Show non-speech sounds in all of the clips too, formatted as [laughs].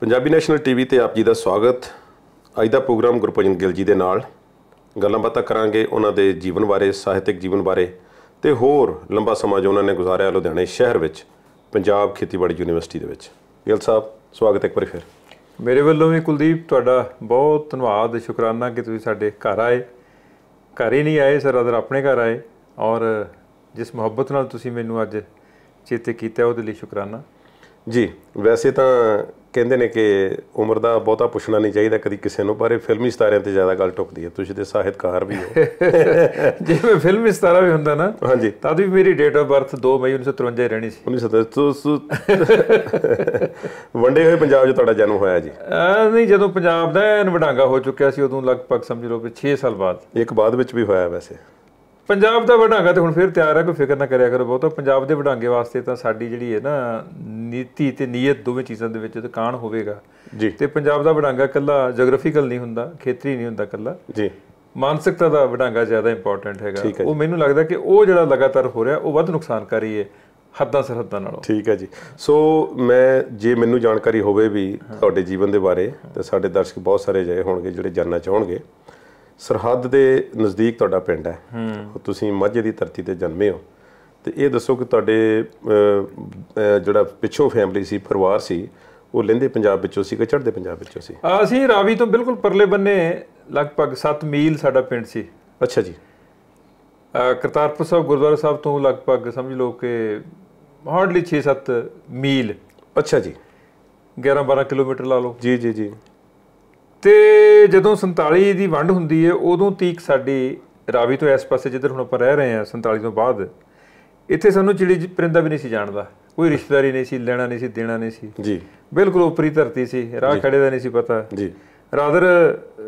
Punjabi national TV ਤੇ ਆਪ ਜੀ ਦਾ ਸਵਾਗਤ ਅੱਜ ਦਾ ਪ੍ਰੋਗਰਾਮ ਗੁਰਪ੍ਰੀਤ ਗਿੱਲ ਜੀ ਦੇ ਨਾਲ ਗੱਲਾਂ ਬਾਤਾਂ ਕਰਾਂਗੇ ਉਹਨਾਂ ਦੇ ਜੀਵਨ ਬਾਰੇ ਸਾਹਿਤਿਕ ਜੀਵਨ ਬਾਰੇ ਤੇ ਹੋਰ ਲੰਬਾ ਸਮਾਂ ਜੋ ਉਹਨਾਂ ਨੇ ਗੁਜ਼ਾਰਿਆ ਲੁਧਿਆਣੇ ਸ਼ਹਿਰ ਵਿੱਚ ਪੰਜਾਬ ਖੇਤੀਬਾੜੀ ਯੂਨੀਵਰਸਿਟੀ ਦੇ ਵਿੱਚ ਗਿੱਲ ਸਾਹਿਬ ਸਵਾਗਤ ਇੱਕ ਵਾਰ ਫਿਰ ਮੇਰੇ ਵੱਲੋਂ ਵੀ ਕੁਲਦੀਪ ਤੁਹਾਡਾ ਬਹੁਤ ਧੰਨਵਾਦ ਸ਼ੁਕਰਾਨਾ ਕਿ ਤੁਸੀਂ ਸਾਡੇ ਘਰ ਆਏ ਘਰ ਹੀ ਨਹੀਂ ਆਏ ਸਰ ਅਦਰ ਆਪਣੇ ਘਰ ਆਏ ਔਰ ਜਿਸ ਮੁਹੱਬਤ ਨਾਲ ਤੁਸੀਂ ਮੈਨੂੰ ਅੱਜ ਚੇਤੇ ਕੀਤਾ ਉਹਦੇ ਲਈ ਸ਼ੁਕਰਾਨਾ ਜੀ ਵੈਸੇ ਤਾਂ ਕਹਿੰਦੇ ਨੇ ਕਿ ਉਮਰ ਦਾ ਬਹੁਤਾ ਪੁੱਛਣਾ ਨਹੀਂ ਚਾਹੀਦਾ ਕਦੀ ਕਿਸੇ ਨੂੰ ਪਰ ਇਹ ਫਿਲਮੀ ਸਿਤਾਰਿਆਂ ਤੇ ਜ਼ਿਆਦਾ ਗੱਲ ਟੁੱਕਦੀ ਹੈ ਤੁਸੀਂ ਤੇ ਸਾਹਿਤਕਾਰ ਵੀ ਹੋ [laughs] ਜਿਵੇਂ ਫਿਲਮੀ ਸਿਤਾਰਾ ਵੀ ਹੁੰਦਾ ਨਾ ਹਾਂਜੀ ਤਦ ਵੀ ਮੇਰੀ ਡੇਟ ਆਫ ਬਰਥ 2 ਮਈ 1953 ਰਹਿਣੀ ਸੀ 1953 [laughs] ਵੰਡੇ ਹੋਏ ਪੰਜਾਬ 'ਚ ਤੁਹਾਡਾ ਜਨਮ ਹੋਇਆ ਜੀ ਨਹੀਂ ਜਦੋਂ ਪੰਜਾਬ ਦਾ ਐਨ ਵਡਾਂਗਾ ਹੋ ਚੁੱਕਿਆ ਸੀ ਉਦੋਂ ਲਗਭਗ ਸਮਝ ਲਓ ਕਿ 6 ਸਾਲ ਬਾਅਦ ਇੱਕ ਬਾਅਦ ਵਿੱਚ ਵੀ ਹੋਇਆ ਵੈਸੇ ਪੰਜਾਬ ਦਾ ਵਡਾਂਗਾ ਤੇ ਹੁਣ ਫਿਰ ਤਿਆਰ ਹੈ ਕੋਈ ਫਿਕਰ ਨਾ ਕਰਿਆ ਕਰੋ ਬਹੁਤਾ ਪੰਜਾਬ ਦੇ ਵਡਾਂਗੇ ਵਾਸਤੇ ਤਾਂ ਸਾਡੀ ਜਿਹੜੀ ਹੈ ਨਾ ਨੀਤੀ ਤੇ ਨੀਅਤ ਦੋਵੇਂ ਚੀਜ਼ਾਂ ਦੇ ਵਿੱਚ ਦੁਕਾਨ ਹੋਵੇਗਾ ਜੀ ਤੇ ਪੰਜਾਬ ਦਾ ਵਡਾਂਗਾ ਕੱਲਾ ਜੀਓਗ੍ਰਾਫੀਕਲ ਨਹੀਂ ਹੁੰਦਾ ਖੇਤਰੀ ਨਹੀਂ ਹੁੰਦਾ ਕੱਲਾ ਜੀ ਮਾਨਸਿਕਤਾ ਦਾ ਵਡਾਂਗਾ ਜ਼ਿਆਦਾ ਇੰਪੋਰਟੈਂਟ ਹੈਗਾ ਉਹ ਮੈਨੂੰ ਲੱਗਦਾ ਕਿ ਉਹ ਜਿਹੜਾ ਲਗਾਤਾਰ ਹੋ ਰਿਹਾ ਉਹ ਵੱਧ ਨੁਕਸਾਨਕਾਰੀ ਹੈ ਹੱਦਾਂ ਸਰਹੱਦਾਂ ਨਾਲੋਂ ਠੀਕ ਹੈ ਜੀ ਸੋ ਮੈਂ ਜੇ ਮੈਨੂੰ ਜਾਣਕਾਰੀ ਹੋਵੇ ਵੀ ਤੁਹਾਡੇ ਜੀਵਨ ਦੇ ਬਾਰੇ ਤਾਂ ਸਾਡੇ ਦਰਸ਼ਕ ਬਹੁਤ ਸਾਰੇ ਜਏ ਹੋਣਗੇ ਜਿਹੜੇ ਜਾਨਣਾ ਚਾਹਣਗੇ ਸਰਹੱਦ ਦੇ ਨਜ਼ਦੀਕ ਤੁਹਾਡਾ ਪਿੰਡ ਹੈ ਤੁਸੀਂ ਮੱਝੇ ਦੀ ਧਰਤੀ ਤੇ ਜਨਮੇ ਹੋ ਤੇ ਇਹ ਦੱਸੋ ਕਿ ਤੁਹਾਡੇ ਜਿਹੜਾ ਪਿੱਛੋਂ ਫੈਮਿਲੀ ਸੀ ਪਰਿਵਾਰ ਸੀ ਉਹ ਲੈਂਦੇ ਪੰਜਾਬ ਵਿੱਚੋਂ ਸੀ ਕਿ ਚੜ੍ਹਦੇ ਪੰਜਾਬ ਵਿੱਚੋਂ ਸੀ ਅਸੀਂ ਰਾਵੀ ਤੋਂ ਬਿਲਕੁਲ ਪਰਲੇ ਬੰਨੇ ਲਗਭਗ 7 ਮੀਲ ਸਾਡਾ ਪਿੰਡ ਸੀ ਅੱਛਾ ਜੀ ਕਰਤਾਰਪੁਰ ਸਾਹਿਬ ਗੁਰਦੁਆਰਾ ਸਾਹਿਬ ਤੋਂ ਲਗਭਗ ਸਮਝ ਲਓ ਕਿ ਹਾਰਡਲੀ 6-7 ਮੀਲ ਅੱਛਾ ਜੀ 11-12 ਕਿਲੋਮੀਟਰ ਲਾ ਲਓ ਜੀ ਜੀ ਜੀ ਤੇ ਜਦੋਂ 47 ਦੀ ਵੰਡ ਹੁੰਦੀ ਹੈ ਉਦੋਂ ਤੀਕ ਸਾਡੀ ਰਾਵੀ ਤੋਂ ਇਸ ਪਾਸੇ ਜਿੱਧਰ ਹੁਣ ਆਪਾਂ ਰਹਿ ਰਹੇ ਹਾਂ 47 ਤੋਂ ਬਾਅਦ ਇੱਥੇ ਸਾਨੂੰ ਚਿੜੀ ਪਰਿੰਦਾ ਵੀ ਨਹੀਂ ਸੀ ਜਾਣਦਾ ਕੋਈ ਰਿਸ਼ਤੇਦਾਰੀ ਨਹੀਂ ਸੀ ਲੈਣਾ ਨਹੀਂ ਸੀ ਦੇਣਾ ਨਹੀਂ ਸੀ ਜੀ ਬਿਲਕੁਲ ਉਪਰੀ ਧਰਤੀ ਸੀ ਰਾਹ ਖੜੇ ਦਾ ਨਹੀਂ ਸੀ ਪਤਾ ਜੀ ਰਾਦਰ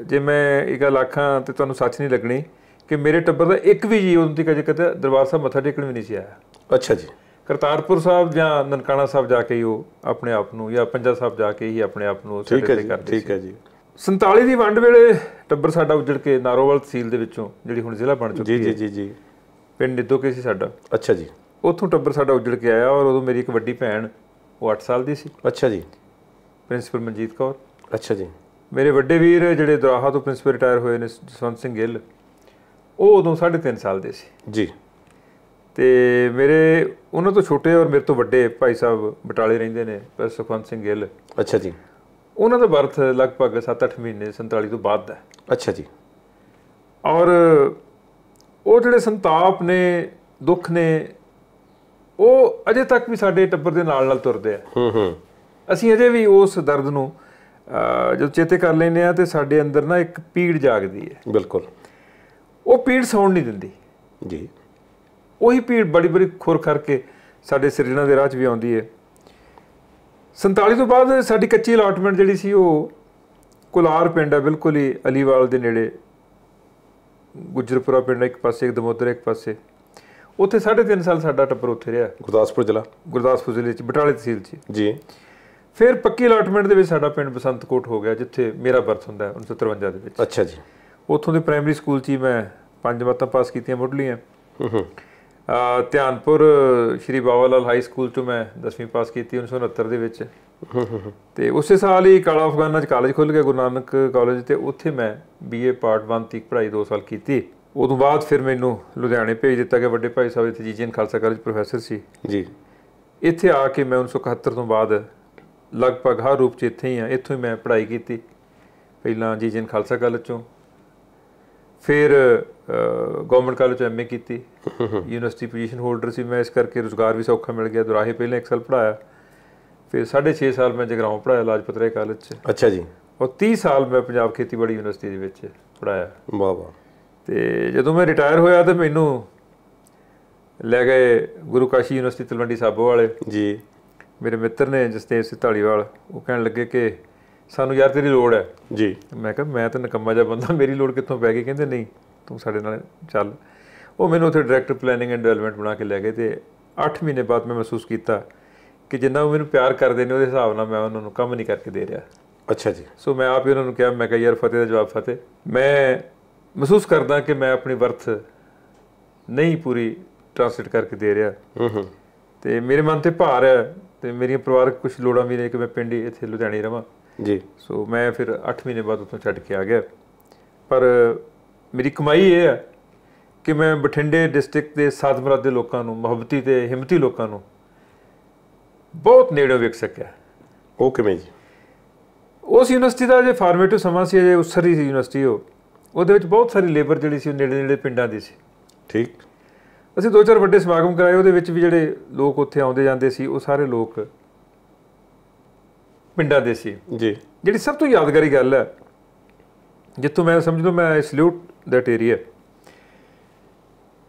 ਜੇ ਮੈਂ ਇੱਕ ਲੱਖਾਂ ਤੇ ਤੁਹਾਨੂੰ ਸੱਚ ਨਹੀਂ ਲੱਗਣੀ ਕਿ ਮੇਰੇ ਟੱਬਰ ਦਾ ਇੱਕ ਵੀ ਜੀ ਉਦੋਂ ਤੱਕ ਅਜੇ ਕਦੇ ਦਰਬਾਰ ਸਾਹਿਬ ਮੱਥਾ ਟੇਕਣ ਵੀ ਨਹੀਂ ਸੀ ਆਇਆ ਅੱਛਾ ਜੀ ਕਰਤਾਰਪੁਰ ਸਾਹਿਬ ਜਾਂ ਨਨਕਾਣਾ ਸਾਹਿਬ ਜਾ ਕੇ ਹੀ ਉਹ ਆਪਣੇ ਆਪ ਨੂੰ ਜਾਂ ਪੰਜਾ ਸਾਹਿਬ ਜਾ ਕੇ ਹੀ ਆਪਣੇ ਆਪ ਨੂੰ ਠੀਕ ਹੈ ਠੀਕ ਹੈ ਜੀ 47 ਦੀ ਵੰਡ ਵੇਲੇ ਟੱਬਰ ਸਾਡਾ ਉੱਜੜ ਕੇ ਨਾਰੋਵਾਲ ਤਹਿਸੀਲ ਦੇ ਵਿੱਚੋਂ ਜਿਹੜੀ ਹੁਣ ਜ਼ਿਲ੍ਹਾ ਬਣ ਚੁੱਕੀ ਹੈ ਜੀ ਜੀ ਜੀ ਪਿੰਡ ਨਿੱਦੋ ਕੇ ਸੀ ਸਾਡਾ ਅੱਛਾ ਜੀ ਉੱਥੋਂ ਟੱਬਰ ਸਾਡਾ ਉੱਜੜ ਕੇ ਆਇਆ ਔਰ ਉਦੋਂ ਮੇਰੀ ਇੱਕ ਵੱਡੀ ਭੈਣ ਉਹ 8 ਸਾਲ ਦੀ ਸੀ ਅੱਛਾ ਜੀ ਪ੍ਰਿੰਸੀਪਲ ਮਨਜੀਤ ਕੌਰ ਅੱਛਾ ਜੀ ਮੇਰੇ ਵੱਡੇ ਵੀਰ ਜਿਹੜੇ ਦਰਾਹਾ ਤੋਂ ਪ੍ਰਿੰਸੀਪਲ ਰਿਟਾਇਰ ਹੋਏ ਨੇ ਜਸਵੰਤ ਸਿੰਘ ਗਿੱਲ ਉਹ ਉਦੋਂ 3.5 ਸਾਲ ਦੇ ਸੀ ਜੀ ਤੇ ਮੇਰੇ ਉਹਨਾਂ ਤੋਂ ਛੋਟੇ ਔਰ ਮੇਰੇ ਤੋਂ ਵੱਡੇ ਭਾਈ ਸਾਹਿਬ ਬਟਾਲੇ ਰਹਿੰਦੇ ਨੇ ਪਰ ਸੁਖਵੰਤ ਸਿੰਘ ਗਿੱਲ ਅੱਛਾ ਜੀ ਉਹਨਾਂ ਦਾ ਬਰਥ ਲਗਭਗ 7-8 ਮਹੀਨੇ 47 ਤੋਂ ਬਾਅਦ ਦਾ ਅੱਛਾ ਜੀ ਔਰ ਉਹ ਜਿਹੜੇ ਸੰਤਾਪ ਨੇ ਦੁੱਖ ਨੇ ਉਹ ਅਜੇ ਤੱਕ ਵੀ ਸਾਡੇ ਟੱਬਰ ਦੇ ਨਾਲ ਨਾਲ ਤੁਰਦੇ ਆ ਹੂੰ ਹੂੰ ਅਸੀਂ ਅਜੇ ਵੀ ਉਸ ਦਰਦ ਨੂੰ ਜਦ ਚੇਤੇ ਕਰ ਲੈਨੇ ਆ ਤੇ ਸਾਡੇ ਅੰਦਰ ਨਾ ਇੱਕ ਪੀੜ ਜਾਗਦੀ ਹੈ ਬਿਲਕੁਲ ਉਹ ਪੀੜ ਸੌਣ ਨਹੀਂ ਦਿੰਦੀ ਜੀ ਉਹੀ ਪੀੜ ਬੜੀ ਬੜੀ ਖੁਰ ਕਰਕੇ ਸਾਡੇ ਸਿਰਜਣਾ ਦੇ ਰਾਹ 'ਚ ਵੀ ਆਉਂਦੀ ਹੈ 47 ਤੋਂ ਬਾਅਦ ਸਾਡੀ ਕੱਚੀ ਅਲਾਟਮੈਂਟ ਜਿਹੜੀ ਸੀ ਉਹ ਕੁਲਾਰ ਪਿੰਡ ਹੈ ਬਿਲਕੁਲ ਹੀ ਅਲੀਵਾਲ ਦੇ ਨੇੜੇ ਗੁਜਰਪੁਰਾ ਪਿੰਡ ਇੱਕ ਪਾਸੇ ਇੱਕ ਦਮੋਦਰ ਇੱਕ ਪਾਸੇ ਉੱਥੇ 3.5 ਸਾਲ ਸਾਡਾ ਟੱਬਰ ਉੱਥੇ ਰਿਹਾ ਗੁਰਦਾਸਪੁਰ ਜ਼ਿਲ੍ਹਾ ਗੁਰਦਾਸਪੁਰ ਜ਼ਿਲ੍ਹੇ ਚ ਬਟਾਲੇ ਤਹਿਸੀਲ ਚ ਜੀ ਫਿਰ ਪੱਕੀ ਅਲਾਟਮੈਂਟ ਦੇ ਵਿੱਚ ਸਾਡਾ ਪਿੰਡ ਬਸੰਤਕੋਟ ਹੋ ਗਿਆ ਜਿੱਥੇ ਮੇਰਾ ਬਰਥ ਹੁੰਦਾ ਹੈ 1953 ਦੇ ਵਿੱਚ ਅੱਛਾ ਜੀ ਉੱਥੋਂ ਦੇ ਪ੍ਰਾਇਮਰੀ ਸਕੂਲ 'ਚ ਹੀ ਮੈਂ ਪੰਜ ਮੱਤਾਂ ਪਾਸ ਕੀਤੀਆਂ ਮੁੱਢਲੀਆਂ ਹੂੰ ਹੂੰ ਧਿਆਨਪੁਰ ਸ਼੍ਰੀ ਬਾਵਾ ਲਾਲ ਹਾਈ ਸਕੂਲ ਤੋਂ ਮੈਂ 10ਵੀਂ ਪਾਸ ਕੀਤੀ 1969 ਦੇ ਵਿੱਚ ਤੇ ਉਸੇ ਸਾਲ ਹੀ ਕਾਲਾ ਅਫਗਾਨਾ ਚ ਕਾਲਜ ਖੁੱਲ ਗਿਆ ਗੁਰੂ ਨਾਨਕ ਕਾਲਜ ਤੇ ਉੱਥੇ ਮੈਂ ਬੀਏ ਪਾਰਟ 1 ਤੀਕ ਪੜ੍ਹਾਈ 2 ਸਾਲ ਕੀਤੀ ਉਦੋਂ ਬਾਅਦ ਫਿਰ ਮੈਨੂੰ ਲੁਧਿਆਣੇ ਭੇਜ ਦਿੱਤਾ ਗਿਆ ਵੱਡੇ ਭਾਈ ਸਾਹਿਬ ਇੱਥੇ ਜੀਜੀਐਨ ਖਾਲਸਾ ਕਾਲਜ ਪ੍ਰੋਫੈਸਰ ਸੀ ਜੀ ਇੱਥੇ ਆ ਕੇ ਮੈਂ 1971 ਤੋਂ ਬਾਅਦ ਲਗਭਗ ਹਰ ਰੂਪ ਚ ਇੱਥੇ ਹੀ ਆ ਇੱਥੋਂ ਹੀ ਮੈਂ ਪੜ੍ਹਾਈ ਕੀਤੀ ਪਹਿਲਾਂ ਜੀਜਨ ਖਾਲਸਾ ਕਾਲਜ ਚੋਂ ਫਿਰ ਗਵਰਨਮੈਂਟ ਕਾਲਜ ਐਮਏ ਕੀਤੀ ਯੂਨੀਵਰਸਿਟੀ ਪੋਜੀਸ਼ਨ ਹੋਲਡਰ ਸੀ ਮੈਂ ਇਸ ਕਰਕੇ ਰੋਜ਼ਗਾਰ ਵੀ ਸੌਖਾ ਮਿਲ ਗਿਆ ਦੁਰਾਹੇ ਪਹਿਲੇ 1 ਸਾਲ ਪੜਾਇਆ ਫਿਰ 6.5 ਸਾਲ ਮੈਂ ਜਗਰਾਉਂ ਪੜਾਇਆ ਲਾਜਪਤਰਾਏ ਕਾਲਜ ਚ ਅੱਛਾ ਜੀ ਔਰ 30 ਸਾਲ ਮੈਂ ਪੰਜਾਬ ਖੇਤੀਬਾੜੀ ਯੂਨੀਵਰਸਿਟੀ ਦੇ ਵਿੱਚ ਪੜਾਇਆ ਵਾਹ ਵਾਹ ਤੇ ਜਦੋਂ ਮੈਂ ਰਿਟਾਇਰ ਹੋਇਆ ਤੇ ਮੈਨੂੰ ਲੈ ਗਏ ਗੁਰੂ ਕਾਸ਼ੀ ਯੂਨੀਵਰਸਿਟੀ ਤਲਵੰਡੀ ਸਾਬੋ ਵਾਲੇ ਜੀ ਮੇਰੇ ਮਿੱਤਰ ਨੇ ਜਸਤੇਜ ਸਿਧਾਲੀਵਾਲ ਉਹ ਕਹਿਣ ਲੱਗੇ ਕਿ ਸਾਨੂੰ ਯਾਰ ਤੇਰੀ ਲੋੜ ਹੈ ਜੀ ਮੈਂ ਕਿਹਾ ਮੈਂ ਤਾਂ ਨਕੰਮਾ ਜਿਹਾ ਬੰਦਾ ਮੇਰੀ ਲੋੜ ਕਿੱਥੋਂ ਪੈ ਗਈ ਕਹਿੰਦੇ ਨਹੀਂ ਤੂੰ ਸਾਡੇ ਨਾਲ ਚੱਲ ਉਹ ਮੈਨੂੰ ਉੱਥੇ ਡਾਇਰੈਕਟਰ ਪਲੈਨਿੰਗ ਐਂਡ ਡਿਵੈਲਪਮੈਂਟ ਬਣਾ ਕੇ ਲੈ ਗਏ ਤੇ 8 ਮਹੀਨੇ ਬਾਅਦ ਮੈਂ ਮਹਿਸੂਸ ਕੀਤਾ ਕਿ ਜਿੰਨਾ ਉਹ ਮੈਨੂੰ ਪਿਆਰ ਕਰਦੇ ਨੇ ਉਹਦੇ ਹਿਸਾਬ ਨਾਲ ਮੈਂ ਉਹਨਾਂ ਨੂੰ ਕੰਮ ਨਹੀਂ ਕਰਕੇ ਦੇ ਰਿਹਾ ਅੱਛਾ ਜੀ ਸੋ ਮੈਂ ਆਪ ਹੀ ਉਹਨਾਂ ਨੂੰ ਕਿਹਾ ਮੈਂ ਕਿਹਾ ਯਾਰ ਫਤਿਹ ਦਾ ਜਵਾਬ ਫਤਿਹ ਮੈਂ ਮਹਿਸੂਸ ਕਰਦਾ ਕਿ ਮੈਂ ਆਪਣੀ ਵਰਥ ਨਹੀਂ ਪੂਰੀ ਟ੍ਰਾਂਸਲੇਟ ਕਰਕੇ ਦੇ ਰਿਹਾ ਹੂੰ ਹੂੰ ਤੇ ਮੇਰੇ ਮਨ ਤੇ ਭਾਰ ਹੈ ਤੇ ਮੇਰੀਆਂ ਪਰਿਵਾਰਕ ਕੁਝ ਲੋੜਾਂ ਵੀ ਨੇ ਕਿ ਮੈਂ ਪਿੰਡ ਇੱਥੇ ਲੁਧਿਆਣੇ ਰਵਾਂ ਜੀ ਸੋ ਮੈਂ ਫਿਰ 8 ਮਹੀਨੇ ਬਾਅਦ ਉੱਥੋਂ ਛੱਡ ਕੇ ਆ ਗਿਆ ਪਰ ਮੇਰੀ ਕਮਾਈ ਇਹ ਹੈ ਕਿ ਮੈਂ ਬਠਿੰਡੇ ਡਿਸਟ੍ਰਿਕਟ ਦੇ ਸਾਧਮਰਾ ਦੇ ਲੋਕਾਂ ਨੂੰ ਮੁਹੱਬਤੀ ਤੇ ਹਿੰਮਤੀ ਲੋਕਾਂ ਨੂੰ ਬਹੁਤ ਨੇੜੇ ਵੇਖ ਸਕਿਆ ਉਹ ਕਿਵੇਂ ਜੀ ਉਸ ਯੂਨੀਵਰਸਿਟੀ ਦਾ ਜੇ ਫਾਰਮੇਟਿਵ ਸਮਾਂ ਸੀ ਜੇ ਉਸਰੀ ਸੀ ਯੂਨੀਵਰਸਿਟੀ ਉਹ ਉਹਦੇ ਵਿੱਚ ਬਹੁਤ ਸਾਰੀ ਲੇਬਰ ਜਿਹੜੀ ਸੀ ਉਹ ਨੇੜੇ ਨੇੜੇ ਪਿੰਡਾਂ ਦੀ ਸੀ ਠੀਕ ਅਸੀਂ ਦੋ ਚਾਰ ਵੱਡੇ ਸਮਾਗਮ ਕਰਾਏ ਉਹਦੇ ਵਿੱਚ ਵੀ ਜਿਹੜੇ ਲੋਕ ਉੱਥੇ ਆਉਂਦੇ ਜਾਂਦੇ ਸੀ ਉਹ ਸਾਰੇ ਲੋਕ ਪਿੰਡਾਂ ਦੇ ਸੀ ਜੀ ਜਿਹੜੀ ਸਭ ਤੋਂ ਯਾਦਗਾਰੀ ਗੱਲ ਹੈ ਜਿੱਥੋਂ ਮੈਂ ਸਮਝ ਲਓ ਮੈਂ ਸਲੂਟ ਦੈਟ ਏਰੀਆ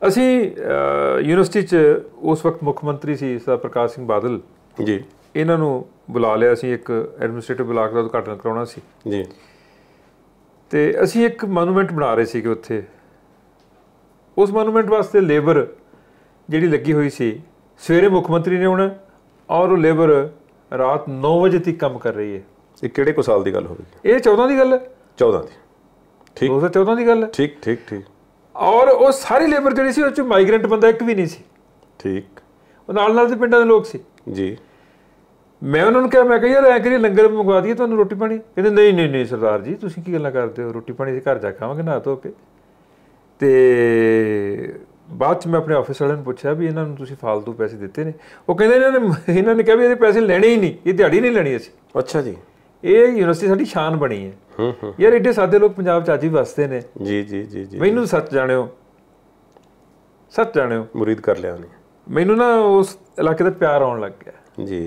ਅਸੀਂ ਯੂਨੀਵਰਸਿਟੀ 'ਚ ਉਸ ਵਕਤ ਮੁੱਖ ਮੰਤਰੀ ਸੀ ਸਰ ਪ੍ਰਕਾਸ਼ ਸਿੰਘ ਬਾਦਲ ਜੀ ਇਹਨਾਂ ਨੂੰ ਬੁਲਾ ਲਿਆ ਸੀ ਇੱਕ ਐਡਮਿਨਿਸਟ੍ਰੇਟਿਵ ਬਲਾਕ ਦਾ ਉਦਘਾਟਨ ਕਰਾਉਣਾ ਸੀ ਜੀ ਤੇ ਅਸੀਂ ਇੱਕ ਮਨੂਮੈਂਟ ਬਣਾ ਰਹੇ ਸੀ ਕਿ ਉੱਥੇ ਉਸ ਮਨੂਮੈਂਟ ਵਾਸਤੇ ਲੇਬਰ ਜਿਹੜੀ ਲੱਗੀ ਹੋਈ ਸੀ ਸਵੇਰੇ ਮੁੱਖ ਮੰਤਰੀ ਨੇ ਹੁਣ ਔਰ ਉਹ ਲੇਬਰ ਰਾਤ 9 ਵਜੇ ਤੱਕ ਕੰਮ ਕਰ ਰਹੀ ਹੈ ਇਹ ਕਿਹੜੇ ਕੋ ਸਾਲ ਦੀ ਗੱਲ ਹੋਵੇਗੀ ਇਹ 14 ਦੀ ਗੱਲ ਹੈ 14 ਦੀ ਠੀਕ 2014 ਦੀ ਗੱਲ ਹੈ ਠੀਕ ਠੀਕ ਠੀਕ ਔਰ ਉਹ ਸਾਰੀ ਲੇਬਰ ਜਿਹੜੀ ਸੀ ਉਹ ਚ ਮਾਈਗ੍ਰੈਂਟ ਬੰਦਾ ਇੱਕ ਵੀ ਨਹੀਂ ਸੀ ਠੀਕ ਉਹ ਨਾਲ ਨਾਲ ਦੇ ਪਿੰਡਾਂ ਦੇ ਲੋਕ ਸੀ ਜੀ ਮੈਂ ਉਹਨਾਂ ਨੂੰ ਕਿਹਾ ਮੈਂ ਕਿਹਾ ਯਾਰ ਐ ਕਰੀ ਲੰਗਰ ਮੰਗਵਾ ਦਈਏ ਤੁਹਾਨੂੰ ਰੋਟੀ ਪਾਣੀ ਕਹਿੰਦੇ ਨਹੀਂ ਨਹੀਂ ਨਹੀਂ ਸਰਦਾਰ ਜੀ ਤੁਸੀਂ ਕੀ ਗੱਲਾਂ ਕਰਦੇ ਹੋ ਰੋਟੀ ਪਾਣੀ ਦੇ ਘਰ ਜਾ ਖਾਵਾਂਗੇ ਨਾ ਧੋ ਕੇ ਤੇ ਬਾਅਦ ਚ ਮੈਂ ਆਪਣੇ ਆਫਿਸ ਵਾਲਿਆਂ ਨੂੰ ਪੁੱਛਿਆ ਵੀ ਇਹਨਾਂ ਨੂੰ ਤੁਸੀਂ ਫालतू ਪੈਸੇ ਦਿੱਤੇ ਨੇ ਉਹ ਕਹਿੰਦੇ ਇਹਨਾਂ ਨੇ ਇਹਨਾਂ ਨੇ ਕਿਹਾ ਵੀ ਇਹਦੇ ਪੈਸੇ ਲੈਣੇ ਹੀ ਨਹੀਂ ਇਹ ਦਿਹਾੜੀ ਨਹੀਂ ਲੈਣੀ ਅਸੀਂ ਅੱਛਾ ਜੀ ਇਹ ਯੂਨੀਵਰਸਿਟੀ ਸਾਡੀ ਸ਼ਾਨ ਬਣੀ ਹੈ ਯਾਰ ਇੱਡੇ ਸਾਦੇ ਲੋਕ ਪੰਜਾਬ ਚ ਆਜੀ ਵਸਦੇ ਨੇ ਜੀ ਜੀ ਜੀ ਜੀ ਮੈਨੂੰ ਸੱਚ ਜਾਣਿਓ ਸੱਚ ਜਾਣਿਓ ਮੁਰੀਦ ਕਰ ਲਿਆ ਉਹਨੇ ਮੈਨੂੰ ਨਾ ਉਸ ਇਲਾਕੇ ਦਾ ਪਿਆਰ ਆਉਣ ਲੱਗ ਗਿਆ ਜੀ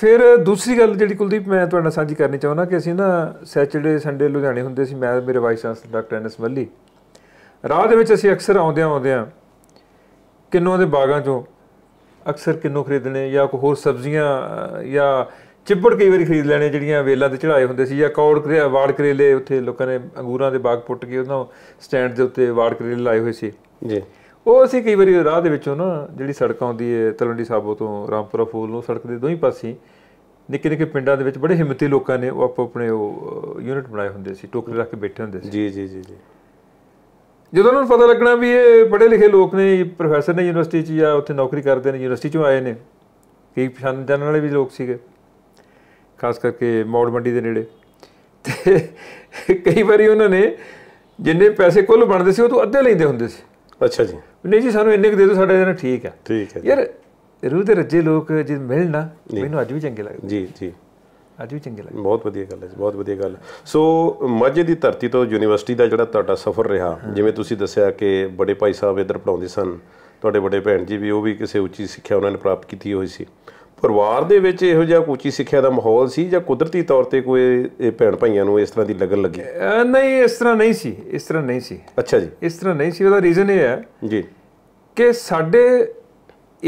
ਫਿਰ ਦੂਸਰੀ ਗੱਲ ਜਿਹੜੀ ਕੁਲਦੀਪ ਮੈਂ ਤੁਹਾਡੇ ਨਾਲ ਸਾਂਝੀ ਕਰਨੀ ਚਾਹੁੰਦਾ ਕਿ ਅਸੀਂ ਨਾ ਸੈਚਰਡੇ ਸੰਡੇ ਲੁਧਿਆਣੇ ਹੁੰਦੇ ਸੀ ਮੈਂ ਮੇਰੇ ਵਾਈਸ ਚਾਂਸਲਰ ਡਾਕਟਰ ਐਨਐਸ ਮੱਲੀ ਰਾਹ ਦੇ ਵਿੱਚ ਅਸੀਂ ਅਕਸਰ ਆਉਂਦੇ ਆਉਂਦੇ ਆ ਕਿੰਨੋਂ ਦੇ ਬਾਗਾਂ ਚੋਂ ਅਕਸਰ ਕਿੰਨੋਂ ਖਰੀਦਣੇ ਜਾਂ ਕੋਈ ਹੋਰ ਸਬਜ਼ੀਆਂ ਜਾਂ ਚਿੱਪੜ ਕਈ ਵਾਰੀ ਖਰੀਦ ਲੈਣੇ ਜਿਹੜੀਆਂ ਵੇਲਾਂ ਤੇ ਚੜਾਏ ਹੁੰਦੇ ਸੀ ਜਾਂ ਕੌੜ ਕਰੇ ਵਾੜ ਕਰੇਲੇ ਉੱਥੇ ਲੋਕਾਂ ਨੇ ਅੰਗੂਰਾਂ ਦੇ ਬਾਗ ਪੁੱਟ ਕੇ ਉਹਨਾਂ ਸਟੈਂਡ ਦੇ ਉੱਤੇ ਵਾੜ ਕਰੇਲੇ ਲਾਏ ਹੋਏ ਸੀ ਜੀ ਉਹ ਅਸੀਂ ਕਈ ਵਾਰੀ ਰਾਹ ਦੇ ਵਿੱਚੋਂ ਨਾ ਜਿਹੜੀ ਸੜਕ ਆਉਂਦੀ ਹੈ ਤਲੰਡੀ ਸਾਬੋ ਤੋਂ ਰਾਮਪੁਰਾ ਫੂਲ ਨੂੰ ਸੜਕ ਦੇ ਦੋਹੀਂ ਪਾਸੇ ਨਿੱਕੇ ਨਿੱਕੇ ਪਿੰਡਾਂ ਦੇ ਵਿੱਚ ਬੜੇ ਹਿੰਮਤੀ ਲੋਕਾਂ ਨੇ ਉਹ ਆਪੋ ਆਪਣੇ ਉਹ ਯੂਨਿਟ ਬਣਾਏ ਹੁੰਦੇ ਸੀ ਟੋਕਰੇ ਰੱਖ ਕੇ ਬੈਠੇ ਹੁੰਦੇ ਸੀ ਜੀ ਜੀ ਜੀ ਜੀ ਜਦੋਂ ਉਹਨਾਂ ਨੂੰ ਪਤਾ ਲੱਗਣਾ ਵੀ ਇਹ ਪੜ੍ਹੇ ਲਿਖੇ ਲੋਕ ਨੇ ਪ੍ਰੋਫੈਸਰ ਨੇ ਯੂਨੀਵਰਸਿਟੀ 'ਚ ਜਾਂ ਉੱਥੇ ਨੌਕਰੀ ਕਰਦੇ ਨੇ ਯੂਨੀਵਰਸਿਟੀ 'ਚੋਂ ਆਏ ਨੇ ਕਈ ਪਛਾਣ ਜਾਣ ਵਾਲੇ ਵੀ ਲੋਕ ਸੀਗੇ ਖਾਸ ਕਰਕੇ ਮੌੜ ਮੰਡੀ ਦੇ ਨੇੜੇ ਤੇ ਕਈ ਵਾਰੀ ਉਹਨਾਂ ਨੇ ਜਿੰਨੇ ਪੈਸੇ ਕੁੱਲ ਬਣਦੇ ਸੀ ਉਹ ਤੋਂ ਅੱਧੇ ਲੈਂਦੇ ਹੁੰਦੇ ਸੀ ਅੱਛਾ ਜੀ ਨਹੀਂ ਜੀ ਸਾਨੂੰ ਇੰਨੇ ਕੁ ਦੇ ਦਿਓ ਸਾਡੇ ਜਨਾ ਠੀਕ ਆ ਠੀਕ ਹੈ ਯਾਰ ਰੂਹ ਦੇ ਰੱਜੇ ਲੋਕ ਜੇ ਮਿਲਣਾ ਮੈਨੂੰ ਅੱਜ ਵੀ ਚੰਗੇ ਲੱਗਦੇ ਜੀ ਜੀ ਅੱਜ ਵੀ ਚੰਗੇ ਲੱਗਦੇ ਬਹੁਤ ਵਧੀਆ ਗੱਲ ਹੈ ਬਹੁਤ ਵਧੀਆ ਗੱਲ ਸੋ ਮਾਝੇ ਦੀ ਧਰਤੀ ਤੋਂ ਯੂਨੀਵਰਸਿਟੀ ਦਾ ਜਿਹੜਾ ਤੁਹਾਡਾ ਸਫ਼ਰ ਰਿਹਾ ਜਿਵੇਂ ਤੁਸੀਂ ਦੱਸਿਆ ਕਿ ਬੜੇ ਭਾਈ ਸਾਹਿਬ ਇੱਧਰ ਪੜਾਉਂਦੇ ਸਨ ਤੁਹਾਡੇ ਬੜੇ ਭੈਣ ਜੀ ਵੀ ਉਹ ਵੀ ਕਿਸੇ ਉੱਚੀ ਸਿੱਖਿਆ ਉਹਨਾਂ ਨੇ ਪ੍ਰਾਪਤ ਕੀਤੀ ਹੋਈ ਸੀ ਪਰਿਵਾਰ ਦੇ ਵਿੱਚ ਇਹੋ ਜਿਹਾ ਉੱਚੀ ਸਿੱਖਿਆ ਦਾ ਮਾਹੌਲ ਸੀ ਜਾਂ ਕੁਦਰਤੀ ਤੌਰ ਤੇ ਕੋਈ ਇਹ ਭੈਣ ਭਾਈਆਂ ਨੂੰ ਇਸ ਤਰ੍ਹਾਂ ਦੀ ਲਗਨ ਲੱਗੀ ਨਹੀਂ ਇਸ ਤਰ੍ਹਾਂ ਨਹੀਂ ਸੀ ਇਸ ਤਰ੍ਹਾਂ ਨਹੀਂ ਸੀ ਅੱਛਾ ਜੀ ਇਸ ਤਰ੍ਹਾਂ ਨਹੀਂ ਸੀ ਉਹਦਾ ਰੀਜ਼ਨ ਇਹ ਹੈ ਜੀ ਕਿ ਸਾਡੇ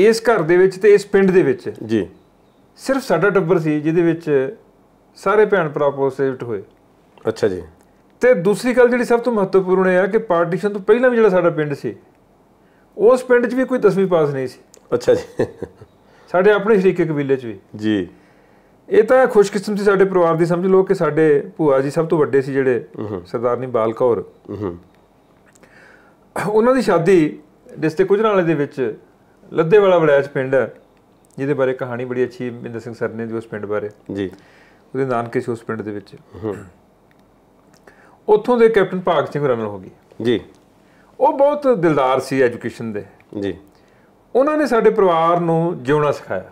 ਇਸ ਘਰ ਦੇ ਵਿੱਚ ਤੇ ਇਸ ਪਿੰਡ ਦੇ ਵਿੱਚ ਜੀ ਸਿਰਫ ਸਾਡਾ ਟੱਬਰ ਸੀ ਜਿਹਦੇ ਵਿੱਚ ਸਾਰੇ ਭੈਣ ਭਰਾ ਪੋਸਟ ਹੋਏ ਅੱਛਾ ਜੀ ਤੇ ਦੂਸਰੀ ਗੱਲ ਜਿਹੜੀ ਸਭ ਤੋਂ ਮਹੱਤਵਪੂਰਨ ਹੈ ਕਿ ਪਾਰਟੀਸ਼ਨ ਤੋਂ ਪਹਿਲਾਂ ਵੀ ਜਿਹੜਾ ਸਾਡਾ ਪਿੰਡ ਸੀ ਉਸ ਪਿੰਡ 'ਚ ਵੀ ਕੋਈ 10ਵੀਂ ਪਾਸ ਨਹੀਂ ਸੀ ਅੱਛਾ ਜੀ ਸਾਡੇ ਆਪਣੇ ਸ਼ਰੀਕੇ ਕਬੀਲੇ 'ਚ ਵੀ ਜੀ ਇਹ ਤਾਂ ਖੁਸ਼ਕਿਸਮਤੀ ਸਾਡੇ ਪਰਿਵਾਰ ਦੀ ਸਮਝ ਲਓ ਕਿ ਸਾਡੇ ਭੂਆ ਜੀ ਸਭ ਤੋਂ ਵੱਡੇ ਸੀ ਜਿਹੜੇ ਸਰਦਾਰਨੀ ਬਾਲਕੌਰ ਉਹਨਾਂ ਦੀ ਸ਼ਾਦੀ ਡਿਸਟ੍ਰਿਕਟ ਕੁਜਰਾਲੇ ਦੇ ਵਿੱਚ ਲੱਦੇਵਾਲਾ ਵੜੈਚ ਪਿੰਡ ਹੈ ਜਿਹਦੇ ਬਾਰੇ ਕਹਾਣੀ ਬੜੀ ਅੱਛੀ ਮਿੰਦਰ ਸਿੰਘ ਸਰ ਨੇ ਜੀ ਉਸ ਪਿੰਡ ਬਾਰੇ ਜੀ ਉਹਦੇ ਨਾਨਕੇ ਸੀ ਉਸ ਪਿੰਡ ਦੇ ਵਿੱਚ ਉੱਥੋਂ ਦੇ ਕੈਪਟਨ ਭਾਗ ਸਿੰਘ ਹੋਰਾਂ ਹੋ ਗਈ ਜੀ ਉਹ ਬਹੁਤ ਦਿਲਦਾਰ ਸੀ ਐਜੂਕੇਸ਼ਨ ਦੇ ਜੀ ਉਹਨਾਂ ਨੇ ਸਾਡੇ ਪਰਿਵਾਰ ਨੂੰ ਜਿਉਣਾ ਸਿਖਾਇਆ